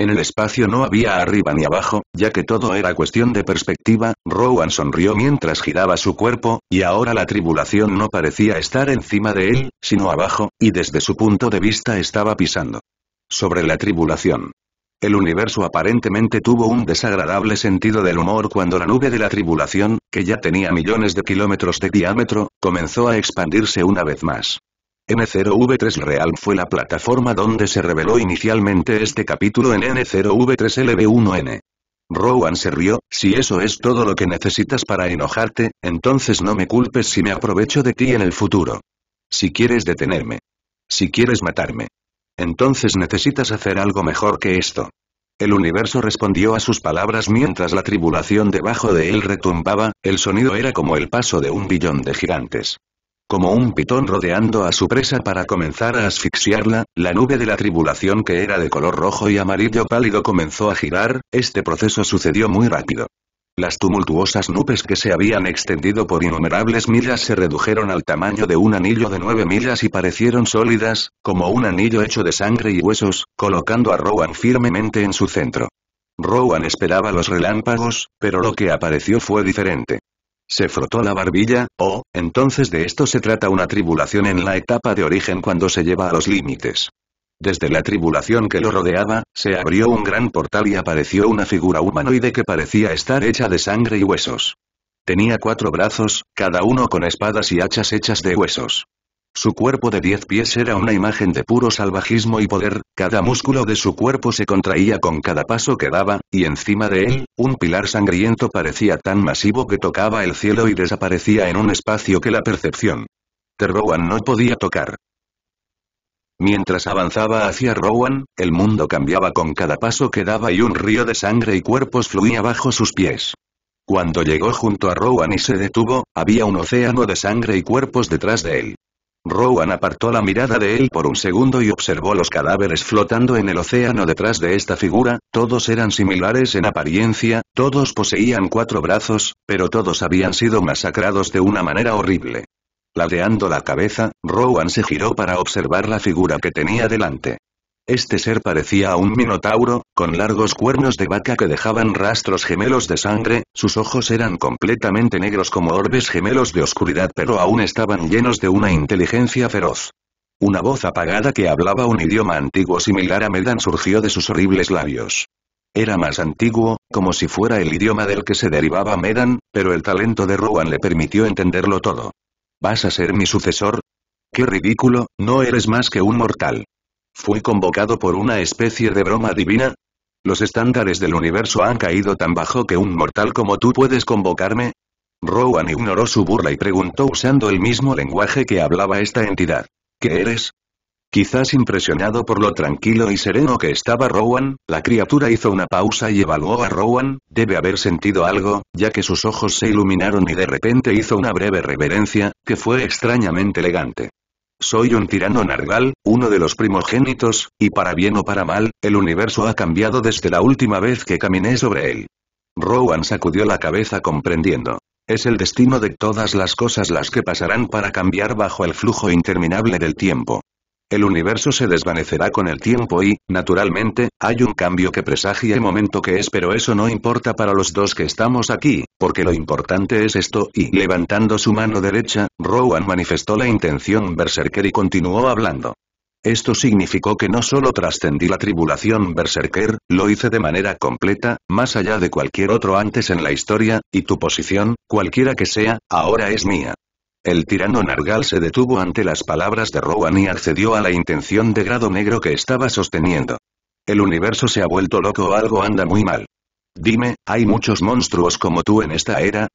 En el espacio no había arriba ni abajo, ya que todo era cuestión de perspectiva, Rowan sonrió mientras giraba su cuerpo, y ahora la tribulación no parecía estar encima de él, sino abajo, y desde su punto de vista estaba pisando. Sobre la tribulación. El universo aparentemente tuvo un desagradable sentido del humor cuando la nube de la tribulación, que ya tenía millones de kilómetros de diámetro, comenzó a expandirse una vez más n 0 v 3 Real fue la plataforma donde se reveló inicialmente este capítulo en N0V3LB1N. Rowan se rió, si eso es todo lo que necesitas para enojarte, entonces no me culpes si me aprovecho de ti en el futuro. Si quieres detenerme. Si quieres matarme. Entonces necesitas hacer algo mejor que esto. El universo respondió a sus palabras mientras la tribulación debajo de él retumbaba, el sonido era como el paso de un billón de gigantes. Como un pitón rodeando a su presa para comenzar a asfixiarla, la nube de la tribulación que era de color rojo y amarillo pálido comenzó a girar, este proceso sucedió muy rápido. Las tumultuosas nubes que se habían extendido por innumerables millas se redujeron al tamaño de un anillo de nueve millas y parecieron sólidas, como un anillo hecho de sangre y huesos, colocando a Rowan firmemente en su centro. Rowan esperaba los relámpagos, pero lo que apareció fue diferente. Se frotó la barbilla, oh, entonces de esto se trata una tribulación en la etapa de origen cuando se lleva a los límites. Desde la tribulación que lo rodeaba, se abrió un gran portal y apareció una figura humanoide que parecía estar hecha de sangre y huesos. Tenía cuatro brazos, cada uno con espadas y hachas hechas de huesos. Su cuerpo de diez pies era una imagen de puro salvajismo y poder, cada músculo de su cuerpo se contraía con cada paso que daba, y encima de él, un pilar sangriento parecía tan masivo que tocaba el cielo y desaparecía en un espacio que la percepción de Rowan no podía tocar. Mientras avanzaba hacia Rowan, el mundo cambiaba con cada paso que daba y un río de sangre y cuerpos fluía bajo sus pies. Cuando llegó junto a Rowan y se detuvo, había un océano de sangre y cuerpos detrás de él. Rowan apartó la mirada de él por un segundo y observó los cadáveres flotando en el océano detrás de esta figura, todos eran similares en apariencia, todos poseían cuatro brazos, pero todos habían sido masacrados de una manera horrible. Ladeando la cabeza, Rowan se giró para observar la figura que tenía delante. Este ser parecía a un minotauro, con largos cuernos de vaca que dejaban rastros gemelos de sangre, sus ojos eran completamente negros como orbes gemelos de oscuridad pero aún estaban llenos de una inteligencia feroz. Una voz apagada que hablaba un idioma antiguo similar a Medan surgió de sus horribles labios. Era más antiguo, como si fuera el idioma del que se derivaba Medan, pero el talento de Rowan le permitió entenderlo todo. ¿Vas a ser mi sucesor? ¡Qué ridículo, no eres más que un mortal! ¿Fue convocado por una especie de broma divina? ¿Los estándares del universo han caído tan bajo que un mortal como tú puedes convocarme? Rowan ignoró su burla y preguntó usando el mismo lenguaje que hablaba esta entidad. ¿Qué eres? Quizás impresionado por lo tranquilo y sereno que estaba Rowan, la criatura hizo una pausa y evaluó a Rowan, debe haber sentido algo, ya que sus ojos se iluminaron y de repente hizo una breve reverencia, que fue extrañamente elegante. Soy un tirano nargal, uno de los primogénitos, y para bien o para mal, el universo ha cambiado desde la última vez que caminé sobre él. Rowan sacudió la cabeza comprendiendo. Es el destino de todas las cosas las que pasarán para cambiar bajo el flujo interminable del tiempo. El universo se desvanecerá con el tiempo y, naturalmente, hay un cambio que presagia el momento que es pero eso no importa para los dos que estamos aquí, porque lo importante es esto y levantando su mano derecha, Rowan manifestó la intención berserker y continuó hablando. Esto significó que no solo trascendí la tribulación berserker, lo hice de manera completa, más allá de cualquier otro antes en la historia, y tu posición, cualquiera que sea, ahora es mía. El tirano Nargal se detuvo ante las palabras de Rowan y accedió a la intención de grado negro que estaba sosteniendo. El universo se ha vuelto loco o algo anda muy mal. Dime, ¿hay muchos monstruos como tú en esta era?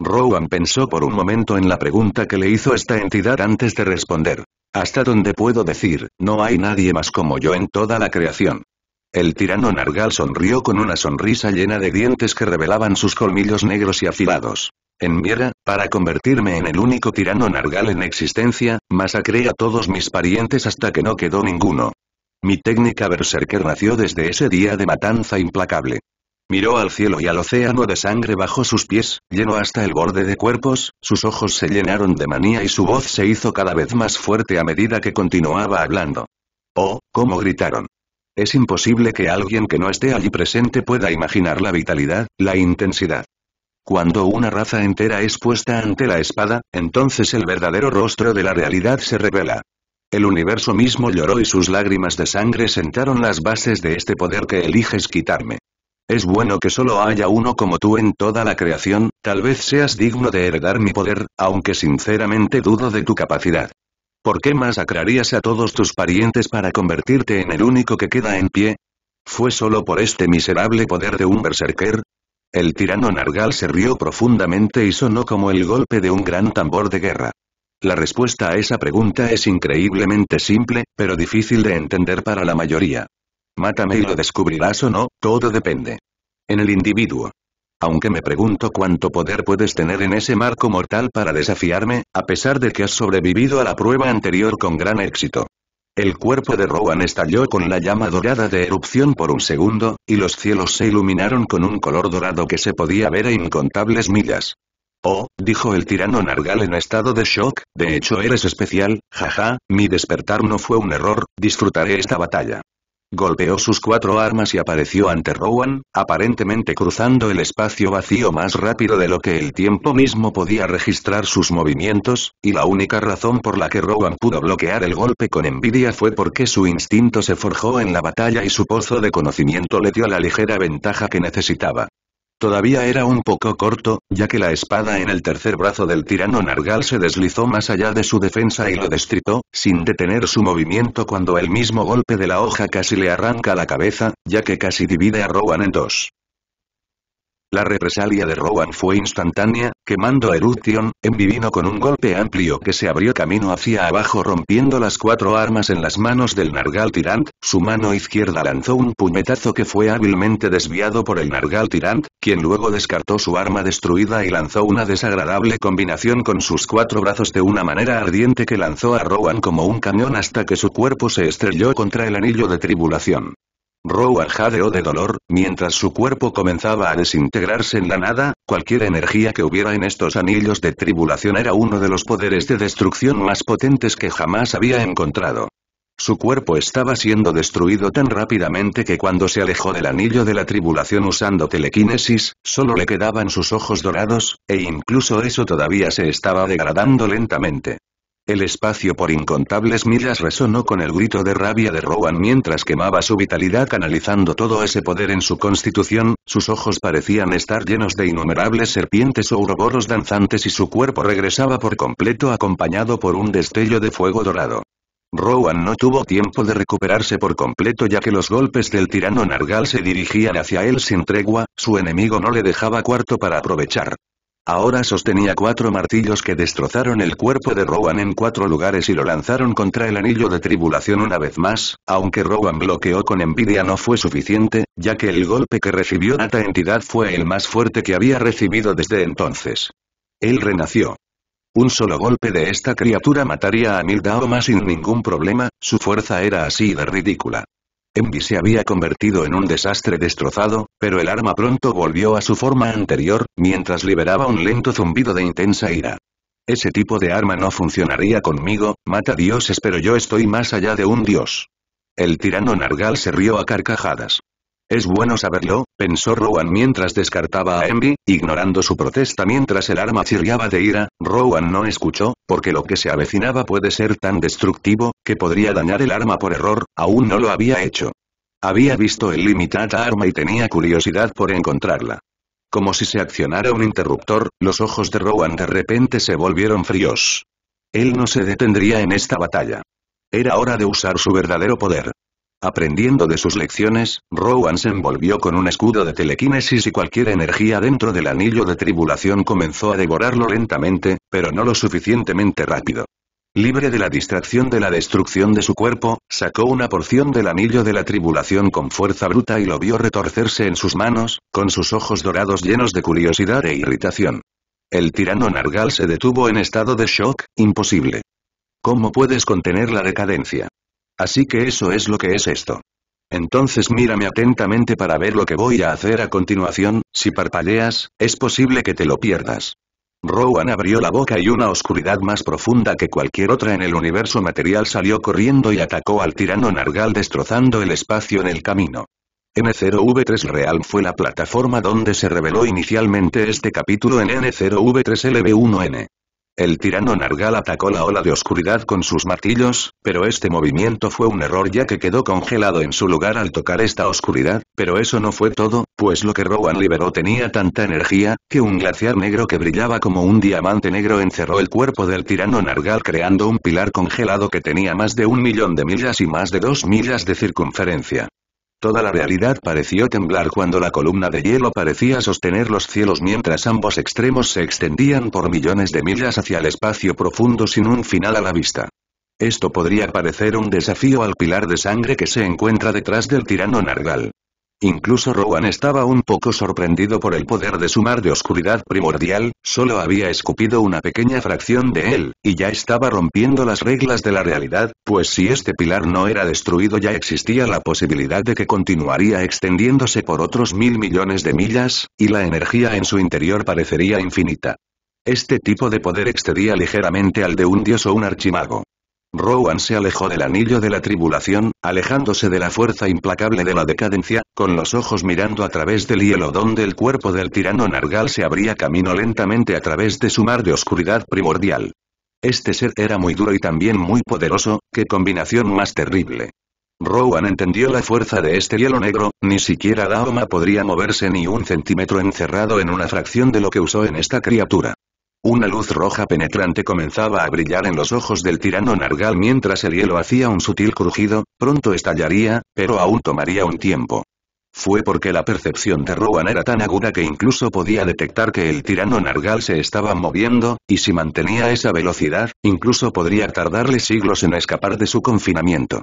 Rowan pensó por un momento en la pregunta que le hizo esta entidad antes de responder. Hasta donde puedo decir, no hay nadie más como yo en toda la creación. El tirano Nargal sonrió con una sonrisa llena de dientes que revelaban sus colmillos negros y afilados en mierda, para convertirme en el único tirano nargal en existencia, masacré a todos mis parientes hasta que no quedó ninguno. Mi técnica berserker nació desde ese día de matanza implacable. Miró al cielo y al océano de sangre bajo sus pies, lleno hasta el borde de cuerpos, sus ojos se llenaron de manía y su voz se hizo cada vez más fuerte a medida que continuaba hablando. Oh, cómo gritaron. Es imposible que alguien que no esté allí presente pueda imaginar la vitalidad, la intensidad, cuando una raza entera es puesta ante la espada, entonces el verdadero rostro de la realidad se revela. El universo mismo lloró y sus lágrimas de sangre sentaron las bases de este poder que eliges quitarme. Es bueno que solo haya uno como tú en toda la creación, tal vez seas digno de heredar mi poder, aunque sinceramente dudo de tu capacidad. ¿Por qué masacrarías a todos tus parientes para convertirte en el único que queda en pie? ¿Fue solo por este miserable poder de un berserker? El tirano Nargal se rió profundamente y sonó como el golpe de un gran tambor de guerra. La respuesta a esa pregunta es increíblemente simple, pero difícil de entender para la mayoría. Mátame y lo descubrirás o no, todo depende. En el individuo. Aunque me pregunto cuánto poder puedes tener en ese marco mortal para desafiarme, a pesar de que has sobrevivido a la prueba anterior con gran éxito. El cuerpo de Rowan estalló con la llama dorada de erupción por un segundo, y los cielos se iluminaron con un color dorado que se podía ver a incontables millas. Oh, dijo el tirano Nargal en estado de shock, de hecho eres especial, jaja, mi despertar no fue un error, disfrutaré esta batalla golpeó sus cuatro armas y apareció ante Rowan, aparentemente cruzando el espacio vacío más rápido de lo que el tiempo mismo podía registrar sus movimientos, y la única razón por la que Rowan pudo bloquear el golpe con envidia fue porque su instinto se forjó en la batalla y su pozo de conocimiento le dio la ligera ventaja que necesitaba. Todavía era un poco corto, ya que la espada en el tercer brazo del tirano Nargal se deslizó más allá de su defensa y lo destritó, sin detener su movimiento cuando el mismo golpe de la hoja casi le arranca la cabeza, ya que casi divide a Rowan en dos. La represalia de Rowan fue instantánea, quemando a Eruption, envivino con un golpe amplio que se abrió camino hacia abajo rompiendo las cuatro armas en las manos del Nargal Tirant, su mano izquierda lanzó un puñetazo que fue hábilmente desviado por el Nargal Tirant, quien luego descartó su arma destruida y lanzó una desagradable combinación con sus cuatro brazos de una manera ardiente que lanzó a Rowan como un cañón hasta que su cuerpo se estrelló contra el anillo de tribulación. Rowan jadeó de dolor, mientras su cuerpo comenzaba a desintegrarse en la nada, cualquier energía que hubiera en estos anillos de tribulación era uno de los poderes de destrucción más potentes que jamás había encontrado. Su cuerpo estaba siendo destruido tan rápidamente que cuando se alejó del anillo de la tribulación usando telequinesis, solo le quedaban sus ojos dorados, e incluso eso todavía se estaba degradando lentamente. El espacio por incontables millas resonó con el grito de rabia de Rowan mientras quemaba su vitalidad canalizando todo ese poder en su constitución, sus ojos parecían estar llenos de innumerables serpientes o uroboros danzantes y su cuerpo regresaba por completo acompañado por un destello de fuego dorado. Rowan no tuvo tiempo de recuperarse por completo ya que los golpes del tirano Nargal se dirigían hacia él sin tregua, su enemigo no le dejaba cuarto para aprovechar. Ahora sostenía cuatro martillos que destrozaron el cuerpo de Rowan en cuatro lugares y lo lanzaron contra el anillo de tribulación una vez más, aunque Rowan bloqueó con envidia no fue suficiente, ya que el golpe que recibió Nata Entidad fue el más fuerte que había recibido desde entonces. Él renació. Un solo golpe de esta criatura mataría a Mil más sin ningún problema, su fuerza era así de ridícula. Envy se había convertido en un desastre destrozado, pero el arma pronto volvió a su forma anterior, mientras liberaba un lento zumbido de intensa ira. Ese tipo de arma no funcionaría conmigo, mata dioses pero yo estoy más allá de un dios. El tirano Nargal se rió a carcajadas. Es bueno saberlo, pensó Rowan mientras descartaba a Envy, ignorando su protesta mientras el arma chirriaba de ira, Rowan no escuchó, porque lo que se avecinaba puede ser tan destructivo, que podría dañar el arma por error, aún no lo había hecho. Había visto el limitada arma y tenía curiosidad por encontrarla. Como si se accionara un interruptor, los ojos de Rowan de repente se volvieron fríos. Él no se detendría en esta batalla. Era hora de usar su verdadero poder. Aprendiendo de sus lecciones, Rowan se envolvió con un escudo de telequinesis y cualquier energía dentro del anillo de tribulación comenzó a devorarlo lentamente, pero no lo suficientemente rápido. Libre de la distracción de la destrucción de su cuerpo, sacó una porción del anillo de la tribulación con fuerza bruta y lo vio retorcerse en sus manos, con sus ojos dorados llenos de curiosidad e irritación. El tirano Nargal se detuvo en estado de shock, imposible. ¿Cómo puedes contener la decadencia? Así que eso es lo que es esto. Entonces mírame atentamente para ver lo que voy a hacer a continuación, si parpadeas, es posible que te lo pierdas. Rowan abrió la boca y una oscuridad más profunda que cualquier otra en el universo material salió corriendo y atacó al tirano Nargal destrozando el espacio en el camino. N0V3 Real fue la plataforma donde se reveló inicialmente este capítulo en N0V3LB1N. El tirano Nargal atacó la ola de oscuridad con sus martillos, pero este movimiento fue un error ya que quedó congelado en su lugar al tocar esta oscuridad, pero eso no fue todo, pues lo que Rowan liberó tenía tanta energía, que un glaciar negro que brillaba como un diamante negro encerró el cuerpo del tirano Nargal creando un pilar congelado que tenía más de un millón de millas y más de dos millas de circunferencia. Toda la realidad pareció temblar cuando la columna de hielo parecía sostener los cielos mientras ambos extremos se extendían por millones de millas hacia el espacio profundo sin un final a la vista. Esto podría parecer un desafío al pilar de sangre que se encuentra detrás del tirano Nargal. Incluso Rowan estaba un poco sorprendido por el poder de su mar de oscuridad primordial, solo había escupido una pequeña fracción de él, y ya estaba rompiendo las reglas de la realidad, pues si este pilar no era destruido ya existía la posibilidad de que continuaría extendiéndose por otros mil millones de millas, y la energía en su interior parecería infinita. Este tipo de poder excedía ligeramente al de un dios o un archimago. Rowan se alejó del anillo de la tribulación, alejándose de la fuerza implacable de la decadencia, con los ojos mirando a través del hielo donde el cuerpo del tirano Nargal se abría camino lentamente a través de su mar de oscuridad primordial. Este ser era muy duro y también muy poderoso, qué combinación más terrible. Rowan entendió la fuerza de este hielo negro, ni siquiera Daoma podría moverse ni un centímetro encerrado en una fracción de lo que usó en esta criatura. Una luz roja penetrante comenzaba a brillar en los ojos del tirano Nargal mientras el hielo hacía un sutil crujido, pronto estallaría, pero aún tomaría un tiempo. Fue porque la percepción de Rowan era tan aguda que incluso podía detectar que el tirano Nargal se estaba moviendo, y si mantenía esa velocidad, incluso podría tardarle siglos en escapar de su confinamiento.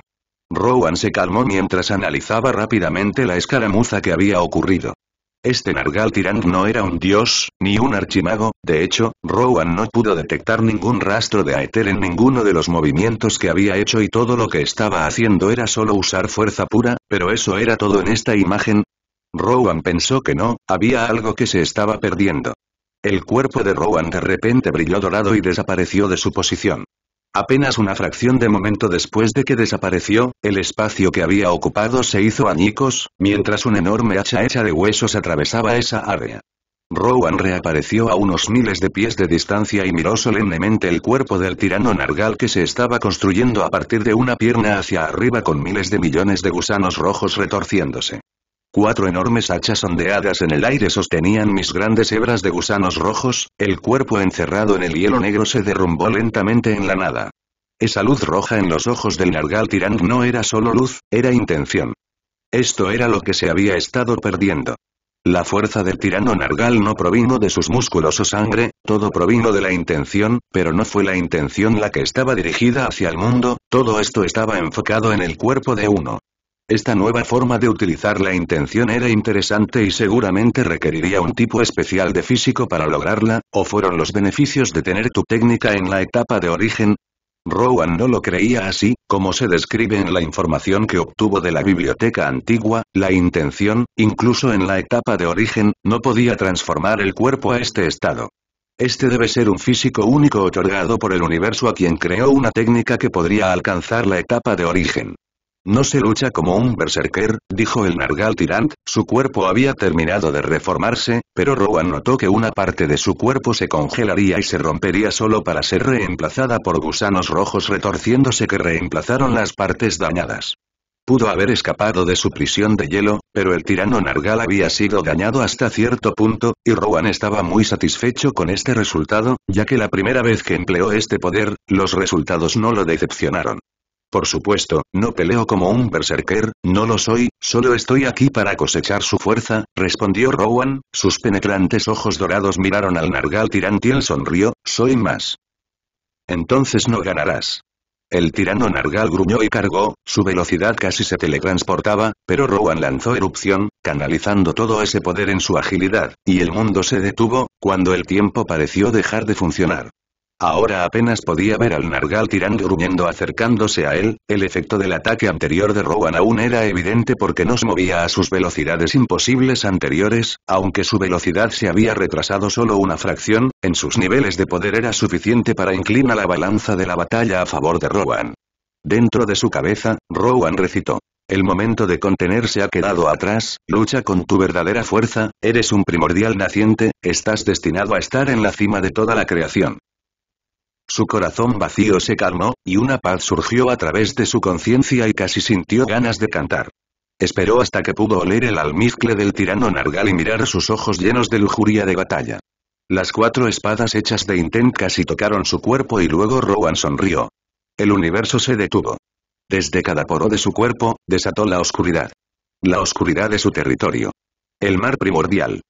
Rowan se calmó mientras analizaba rápidamente la escaramuza que había ocurrido. Este Nargal Tirang no era un dios, ni un archimago, de hecho, Rowan no pudo detectar ningún rastro de Aether en ninguno de los movimientos que había hecho y todo lo que estaba haciendo era solo usar fuerza pura, pero eso era todo en esta imagen. Rowan pensó que no, había algo que se estaba perdiendo. El cuerpo de Rowan de repente brilló dorado y desapareció de su posición. Apenas una fracción de momento después de que desapareció, el espacio que había ocupado se hizo añicos, mientras una enorme hacha hecha de huesos atravesaba esa área. Rowan reapareció a unos miles de pies de distancia y miró solemnemente el cuerpo del tirano nargal que se estaba construyendo a partir de una pierna hacia arriba con miles de millones de gusanos rojos retorciéndose. Cuatro enormes hachas ondeadas en el aire sostenían mis grandes hebras de gusanos rojos, el cuerpo encerrado en el hielo negro se derrumbó lentamente en la nada. Esa luz roja en los ojos del Nargal tirán no era solo luz, era intención. Esto era lo que se había estado perdiendo. La fuerza del tirano Nargal no provino de sus músculos o sangre, todo provino de la intención, pero no fue la intención la que estaba dirigida hacia el mundo, todo esto estaba enfocado en el cuerpo de uno. Esta nueva forma de utilizar la intención era interesante y seguramente requeriría un tipo especial de físico para lograrla, o fueron los beneficios de tener tu técnica en la etapa de origen. Rowan no lo creía así, como se describe en la información que obtuvo de la biblioteca antigua, la intención, incluso en la etapa de origen, no podía transformar el cuerpo a este estado. Este debe ser un físico único otorgado por el universo a quien creó una técnica que podría alcanzar la etapa de origen. No se lucha como un berserker, dijo el Nargal Tirant, su cuerpo había terminado de reformarse, pero Rowan notó que una parte de su cuerpo se congelaría y se rompería solo para ser reemplazada por gusanos rojos retorciéndose que reemplazaron las partes dañadas. Pudo haber escapado de su prisión de hielo, pero el tirano Nargal había sido dañado hasta cierto punto, y Rowan estaba muy satisfecho con este resultado, ya que la primera vez que empleó este poder, los resultados no lo decepcionaron. Por supuesto, no peleo como un berserker, no lo soy, solo estoy aquí para cosechar su fuerza, respondió Rowan, sus penetrantes ojos dorados miraron al nargal tirantiel sonrió, soy más. Entonces no ganarás. El tirano Nargal gruñó y cargó, su velocidad casi se teletransportaba, pero Rowan lanzó erupción, canalizando todo ese poder en su agilidad, y el mundo se detuvo, cuando el tiempo pareció dejar de funcionar. Ahora apenas podía ver al Nargal tirando, gruñendo acercándose a él, el efecto del ataque anterior de Rowan aún era evidente porque no se movía a sus velocidades imposibles anteriores, aunque su velocidad se había retrasado solo una fracción, en sus niveles de poder era suficiente para inclinar la balanza de la batalla a favor de Rowan. Dentro de su cabeza, Rowan recitó. El momento de contenerse ha quedado atrás, lucha con tu verdadera fuerza, eres un primordial naciente, estás destinado a estar en la cima de toda la creación. Su corazón vacío se calmó, y una paz surgió a través de su conciencia y casi sintió ganas de cantar. Esperó hasta que pudo oler el almizcle del tirano Nargal y mirar sus ojos llenos de lujuria de batalla. Las cuatro espadas hechas de intent casi tocaron su cuerpo y luego Rowan sonrió. El universo se detuvo. Desde cada poro de su cuerpo, desató la oscuridad. La oscuridad de su territorio. El mar primordial.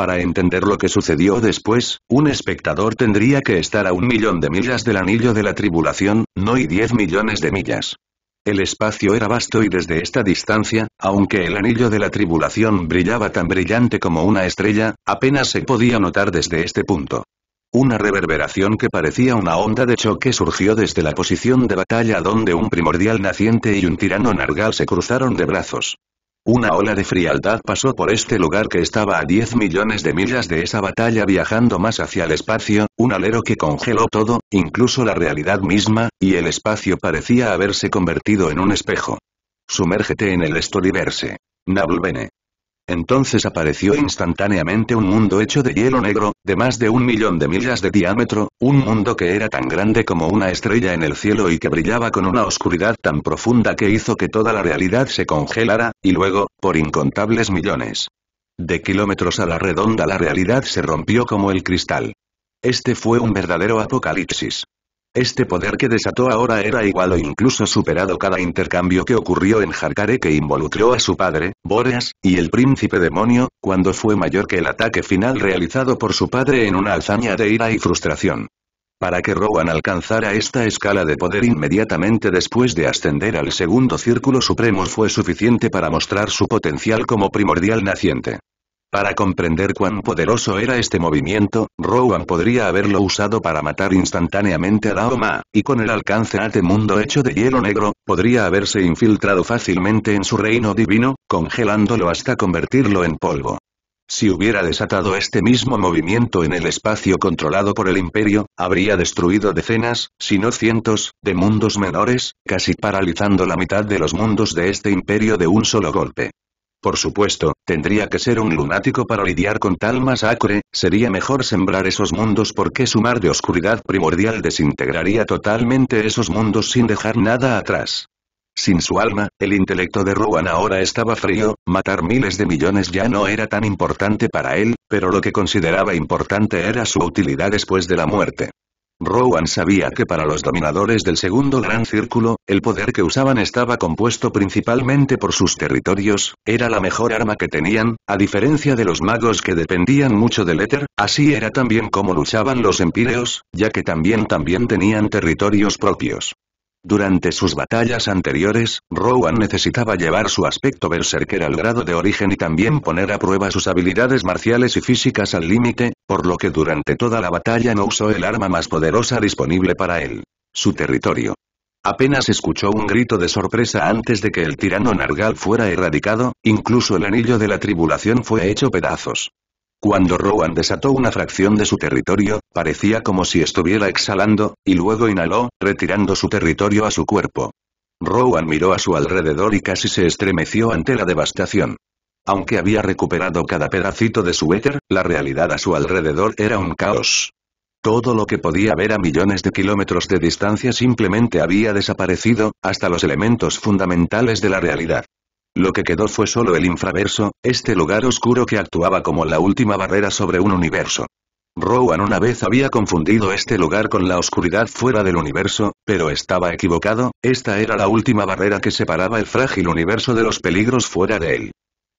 Para entender lo que sucedió después, un espectador tendría que estar a un millón de millas del anillo de la tribulación, no y diez millones de millas. El espacio era vasto y desde esta distancia, aunque el anillo de la tribulación brillaba tan brillante como una estrella, apenas se podía notar desde este punto. Una reverberación que parecía una onda de choque surgió desde la posición de batalla donde un primordial naciente y un tirano nargal se cruzaron de brazos. Una ola de frialdad pasó por este lugar que estaba a 10 millones de millas de esa batalla viajando más hacia el espacio, un alero que congeló todo, incluso la realidad misma, y el espacio parecía haberse convertido en un espejo. Sumérgete en el Storyverse. Nablvene. Entonces apareció instantáneamente un mundo hecho de hielo negro, de más de un millón de millas de diámetro, un mundo que era tan grande como una estrella en el cielo y que brillaba con una oscuridad tan profunda que hizo que toda la realidad se congelara, y luego, por incontables millones de kilómetros a la redonda la realidad se rompió como el cristal. Este fue un verdadero apocalipsis. Este poder que desató ahora era igual o incluso superado cada intercambio que ocurrió en Harkare que involucró a su padre, Boreas, y el príncipe demonio, cuando fue mayor que el ataque final realizado por su padre en una hazaña de ira y frustración. Para que Rowan alcanzara esta escala de poder inmediatamente después de ascender al segundo círculo supremo fue suficiente para mostrar su potencial como primordial naciente. Para comprender cuán poderoso era este movimiento, Rowan podría haberlo usado para matar instantáneamente a Daoma, y con el alcance a este mundo hecho de hielo negro, podría haberse infiltrado fácilmente en su reino divino, congelándolo hasta convertirlo en polvo. Si hubiera desatado este mismo movimiento en el espacio controlado por el Imperio, habría destruido decenas, si no cientos, de mundos menores, casi paralizando la mitad de los mundos de este Imperio de un solo golpe. Por supuesto, tendría que ser un lunático para lidiar con tal masacre, sería mejor sembrar esos mundos porque su mar de oscuridad primordial desintegraría totalmente esos mundos sin dejar nada atrás. Sin su alma, el intelecto de Ruan ahora estaba frío, matar miles de millones ya no era tan importante para él, pero lo que consideraba importante era su utilidad después de la muerte. Rowan sabía que para los dominadores del segundo gran círculo, el poder que usaban estaba compuesto principalmente por sus territorios, era la mejor arma que tenían, a diferencia de los magos que dependían mucho del éter, así era también como luchaban los empíreos, ya que también también tenían territorios propios. Durante sus batallas anteriores, Rowan necesitaba llevar su aspecto berserker al grado de origen y también poner a prueba sus habilidades marciales y físicas al límite, por lo que durante toda la batalla no usó el arma más poderosa disponible para él. Su territorio. Apenas escuchó un grito de sorpresa antes de que el tirano Nargal fuera erradicado, incluso el anillo de la tribulación fue hecho pedazos. Cuando Rowan desató una fracción de su territorio, parecía como si estuviera exhalando, y luego inhaló, retirando su territorio a su cuerpo. Rowan miró a su alrededor y casi se estremeció ante la devastación. Aunque había recuperado cada pedacito de su éter, la realidad a su alrededor era un caos. Todo lo que podía ver a millones de kilómetros de distancia simplemente había desaparecido, hasta los elementos fundamentales de la realidad. Lo que quedó fue solo el infraverso, este lugar oscuro que actuaba como la última barrera sobre un universo. Rowan una vez había confundido este lugar con la oscuridad fuera del universo, pero estaba equivocado, esta era la última barrera que separaba el frágil universo de los peligros fuera de él.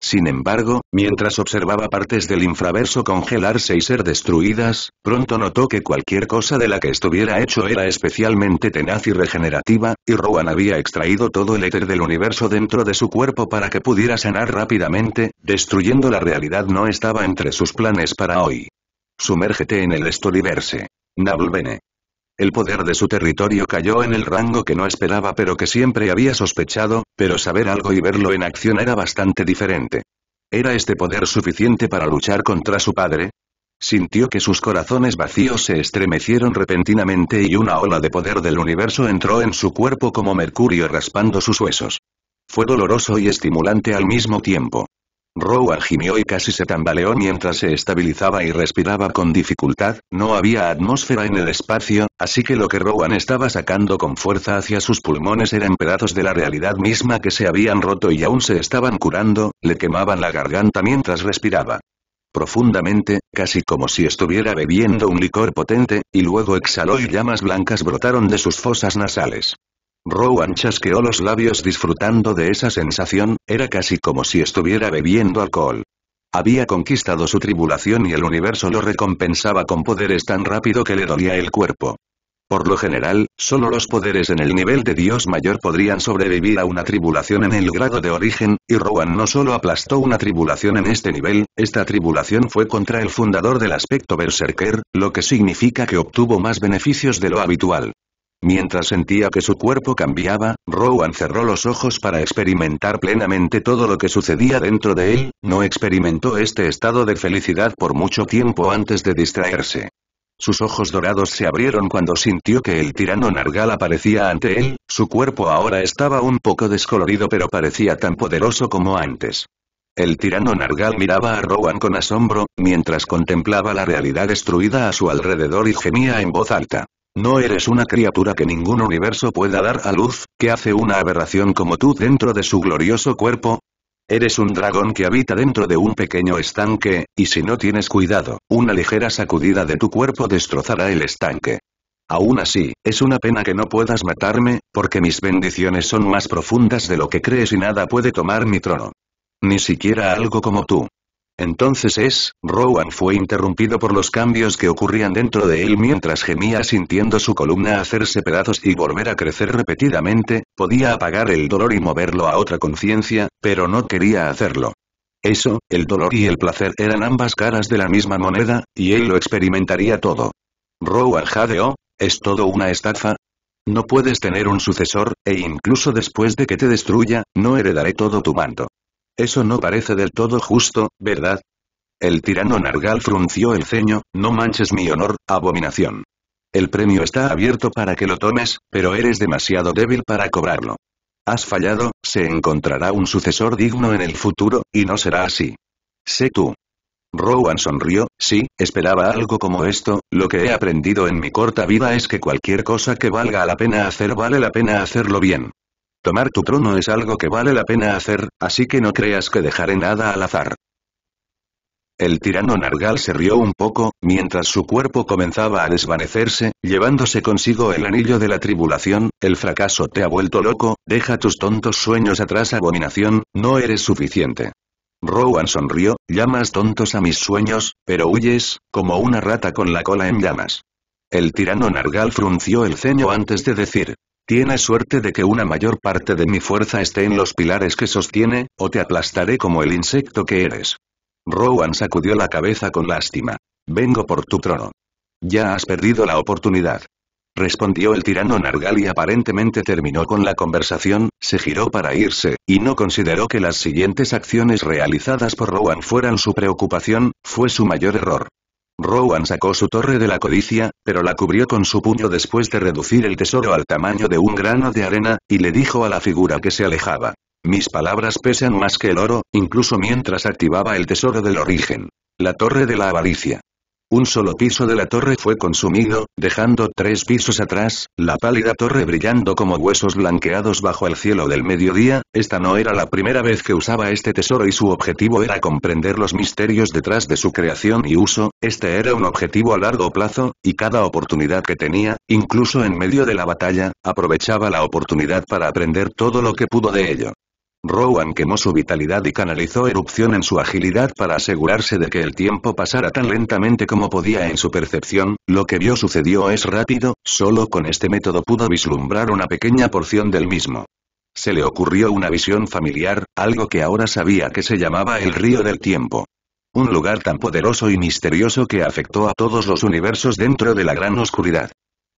Sin embargo, mientras observaba partes del infraverso congelarse y ser destruidas, pronto notó que cualquier cosa de la que estuviera hecho era especialmente tenaz y regenerativa, y Rowan había extraído todo el éter del universo dentro de su cuerpo para que pudiera sanar rápidamente, destruyendo la realidad no estaba entre sus planes para hoy. Sumérgete en el Storyverse. Nablvene. El poder de su territorio cayó en el rango que no esperaba pero que siempre había sospechado, pero saber algo y verlo en acción era bastante diferente. ¿Era este poder suficiente para luchar contra su padre? Sintió que sus corazones vacíos se estremecieron repentinamente y una ola de poder del universo entró en su cuerpo como mercurio raspando sus huesos. Fue doloroso y estimulante al mismo tiempo. Rowan gimió y casi se tambaleó mientras se estabilizaba y respiraba con dificultad, no había atmósfera en el espacio, así que lo que Rowan estaba sacando con fuerza hacia sus pulmones eran pedazos de la realidad misma que se habían roto y aún se estaban curando, le quemaban la garganta mientras respiraba. Profundamente, casi como si estuviera bebiendo un licor potente, y luego exhaló y llamas blancas brotaron de sus fosas nasales. Rowan chasqueó los labios disfrutando de esa sensación, era casi como si estuviera bebiendo alcohol. Había conquistado su tribulación y el universo lo recompensaba con poderes tan rápido que le dolía el cuerpo. Por lo general, solo los poderes en el nivel de Dios mayor podrían sobrevivir a una tribulación en el grado de origen, y Rowan no solo aplastó una tribulación en este nivel, esta tribulación fue contra el fundador del aspecto berserker, lo que significa que obtuvo más beneficios de lo habitual. Mientras sentía que su cuerpo cambiaba, Rowan cerró los ojos para experimentar plenamente todo lo que sucedía dentro de él, no experimentó este estado de felicidad por mucho tiempo antes de distraerse. Sus ojos dorados se abrieron cuando sintió que el tirano Nargal aparecía ante él, su cuerpo ahora estaba un poco descolorido pero parecía tan poderoso como antes. El tirano Nargal miraba a Rowan con asombro, mientras contemplaba la realidad destruida a su alrededor y gemía en voz alta. No eres una criatura que ningún universo pueda dar a luz, que hace una aberración como tú dentro de su glorioso cuerpo. Eres un dragón que habita dentro de un pequeño estanque, y si no tienes cuidado, una ligera sacudida de tu cuerpo destrozará el estanque. Aún así, es una pena que no puedas matarme, porque mis bendiciones son más profundas de lo que crees y nada puede tomar mi trono. Ni siquiera algo como tú. Entonces es, Rowan fue interrumpido por los cambios que ocurrían dentro de él mientras gemía sintiendo su columna hacerse pedazos y volver a crecer repetidamente, podía apagar el dolor y moverlo a otra conciencia, pero no quería hacerlo. Eso, el dolor y el placer eran ambas caras de la misma moneda, y él lo experimentaría todo. Rowan jadeó, ¿es todo una estafa? No puedes tener un sucesor, e incluso después de que te destruya, no heredaré todo tu manto. Eso no parece del todo justo, ¿verdad? El tirano Nargal frunció el ceño, no manches mi honor, abominación. El premio está abierto para que lo tomes, pero eres demasiado débil para cobrarlo. Has fallado, se encontrará un sucesor digno en el futuro, y no será así. Sé tú. Rowan sonrió, sí, esperaba algo como esto, lo que he aprendido en mi corta vida es que cualquier cosa que valga la pena hacer vale la pena hacerlo bien. Tomar tu trono es algo que vale la pena hacer, así que no creas que dejaré nada al azar. El tirano Nargal se rió un poco, mientras su cuerpo comenzaba a desvanecerse, llevándose consigo el anillo de la tribulación, el fracaso te ha vuelto loco, deja tus tontos sueños atrás abominación, no eres suficiente. Rowan sonrió, llamas tontos a mis sueños, pero huyes, como una rata con la cola en llamas. El tirano Nargal frunció el ceño antes de decir, Tienes suerte de que una mayor parte de mi fuerza esté en los pilares que sostiene, o te aplastaré como el insecto que eres. Rowan sacudió la cabeza con lástima. Vengo por tu trono. Ya has perdido la oportunidad. Respondió el tirano Nargal y aparentemente terminó con la conversación, se giró para irse, y no consideró que las siguientes acciones realizadas por Rowan fueran su preocupación, fue su mayor error. Rowan sacó su torre de la codicia, pero la cubrió con su puño después de reducir el tesoro al tamaño de un grano de arena, y le dijo a la figura que se alejaba. Mis palabras pesan más que el oro, incluso mientras activaba el tesoro del origen. La torre de la avaricia. Un solo piso de la torre fue consumido, dejando tres pisos atrás, la pálida torre brillando como huesos blanqueados bajo el cielo del mediodía, esta no era la primera vez que usaba este tesoro y su objetivo era comprender los misterios detrás de su creación y uso, este era un objetivo a largo plazo, y cada oportunidad que tenía, incluso en medio de la batalla, aprovechaba la oportunidad para aprender todo lo que pudo de ello. Rowan quemó su vitalidad y canalizó erupción en su agilidad para asegurarse de que el tiempo pasara tan lentamente como podía en su percepción, lo que vio sucedió es rápido, solo con este método pudo vislumbrar una pequeña porción del mismo. Se le ocurrió una visión familiar, algo que ahora sabía que se llamaba el río del tiempo. Un lugar tan poderoso y misterioso que afectó a todos los universos dentro de la gran oscuridad.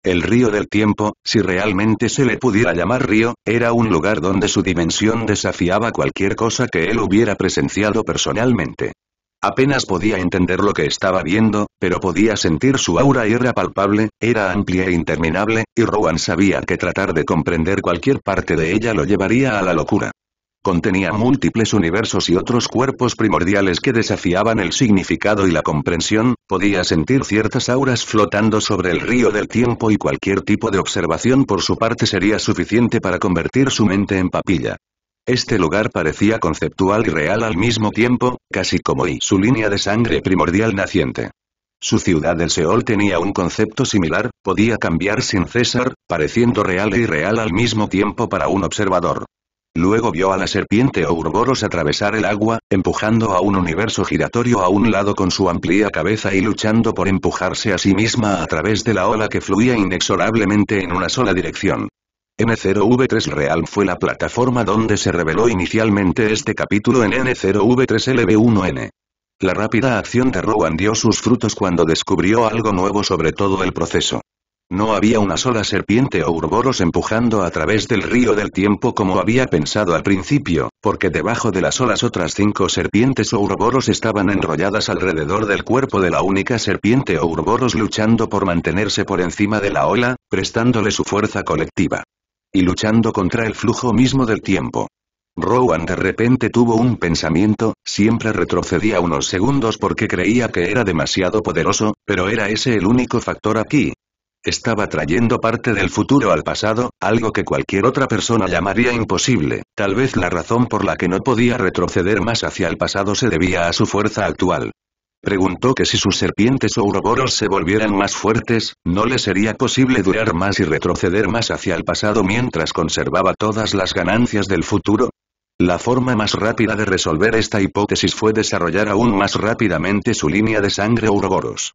El río del tiempo, si realmente se le pudiera llamar río, era un lugar donde su dimensión desafiaba cualquier cosa que él hubiera presenciado personalmente. Apenas podía entender lo que estaba viendo, pero podía sentir su aura y era palpable, era amplia e interminable, y Rowan sabía que tratar de comprender cualquier parte de ella lo llevaría a la locura. Contenía múltiples universos y otros cuerpos primordiales que desafiaban el significado y la comprensión, podía sentir ciertas auras flotando sobre el río del tiempo y cualquier tipo de observación por su parte sería suficiente para convertir su mente en papilla. Este lugar parecía conceptual y real al mismo tiempo, casi como y su línea de sangre primordial naciente. Su ciudad del Seol tenía un concepto similar, podía cambiar sin cesar, pareciendo real e irreal al mismo tiempo para un observador. Luego vio a la serpiente Ouroboros atravesar el agua, empujando a un universo giratorio a un lado con su amplia cabeza y luchando por empujarse a sí misma a través de la ola que fluía inexorablemente en una sola dirección. N0V3 Real fue la plataforma donde se reveló inicialmente este capítulo en N0V3LB1N. La rápida acción de Rowan dio sus frutos cuando descubrió algo nuevo sobre todo el proceso. No había una sola serpiente o urboros empujando a través del río del tiempo como había pensado al principio, porque debajo de las olas otras cinco serpientes o urboros estaban enrolladas alrededor del cuerpo de la única serpiente o urboros luchando por mantenerse por encima de la ola, prestándole su fuerza colectiva. Y luchando contra el flujo mismo del tiempo. Rowan de repente tuvo un pensamiento, siempre retrocedía unos segundos porque creía que era demasiado poderoso, pero era ese el único factor aquí, estaba trayendo parte del futuro al pasado, algo que cualquier otra persona llamaría imposible. Tal vez la razón por la que no podía retroceder más hacia el pasado se debía a su fuerza actual. Preguntó que si sus serpientes o uroboros se volvieran más fuertes, no le sería posible durar más y retroceder más hacia el pasado mientras conservaba todas las ganancias del futuro. La forma más rápida de resolver esta hipótesis fue desarrollar aún más rápidamente su línea de sangre uroboros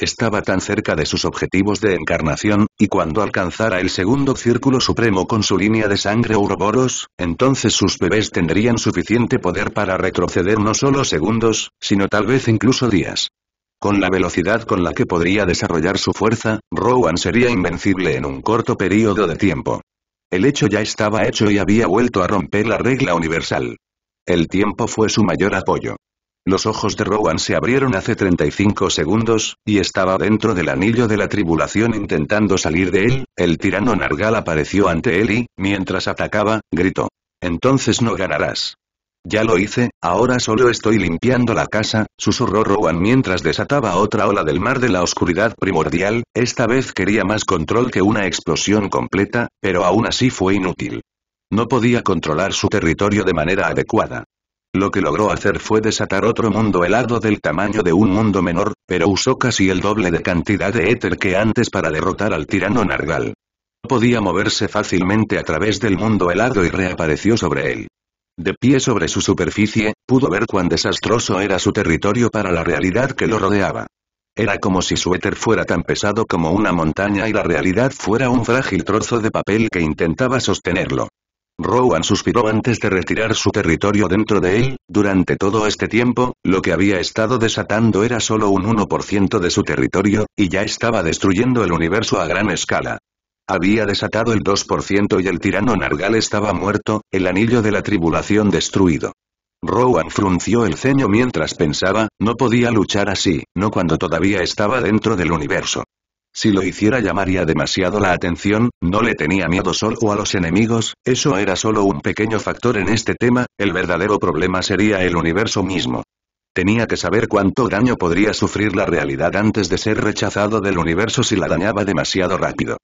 estaba tan cerca de sus objetivos de encarnación, y cuando alcanzara el segundo círculo supremo con su línea de sangre Ouroboros, entonces sus bebés tendrían suficiente poder para retroceder no solo segundos, sino tal vez incluso días. Con la velocidad con la que podría desarrollar su fuerza, Rowan sería invencible en un corto período de tiempo. El hecho ya estaba hecho y había vuelto a romper la regla universal. El tiempo fue su mayor apoyo. Los ojos de Rowan se abrieron hace 35 segundos, y estaba dentro del anillo de la tribulación intentando salir de él, el tirano Nargal apareció ante él y, mientras atacaba, gritó. Entonces no ganarás. Ya lo hice, ahora solo estoy limpiando la casa, susurró Rowan mientras desataba otra ola del mar de la oscuridad primordial, esta vez quería más control que una explosión completa, pero aún así fue inútil. No podía controlar su territorio de manera adecuada. Lo que logró hacer fue desatar otro mundo helado del tamaño de un mundo menor, pero usó casi el doble de cantidad de éter que antes para derrotar al tirano Nargal. Podía moverse fácilmente a través del mundo helado y reapareció sobre él. De pie sobre su superficie, pudo ver cuán desastroso era su territorio para la realidad que lo rodeaba. Era como si su éter fuera tan pesado como una montaña y la realidad fuera un frágil trozo de papel que intentaba sostenerlo. Rowan suspiró antes de retirar su territorio dentro de él, durante todo este tiempo, lo que había estado desatando era solo un 1% de su territorio, y ya estaba destruyendo el universo a gran escala. Había desatado el 2% y el tirano Nargal estaba muerto, el anillo de la tribulación destruido. Rowan frunció el ceño mientras pensaba, no podía luchar así, no cuando todavía estaba dentro del universo. Si lo hiciera llamaría demasiado la atención, no le tenía miedo solo a los enemigos, eso era solo un pequeño factor en este tema, el verdadero problema sería el universo mismo. Tenía que saber cuánto daño podría sufrir la realidad antes de ser rechazado del universo si la dañaba demasiado rápido.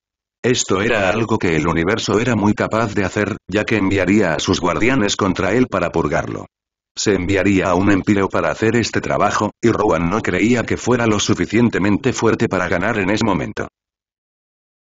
Esto era algo que el universo era muy capaz de hacer, ya que enviaría a sus guardianes contra él para purgarlo. Se enviaría a un empleo para hacer este trabajo, y Rowan no creía que fuera lo suficientemente fuerte para ganar en ese momento.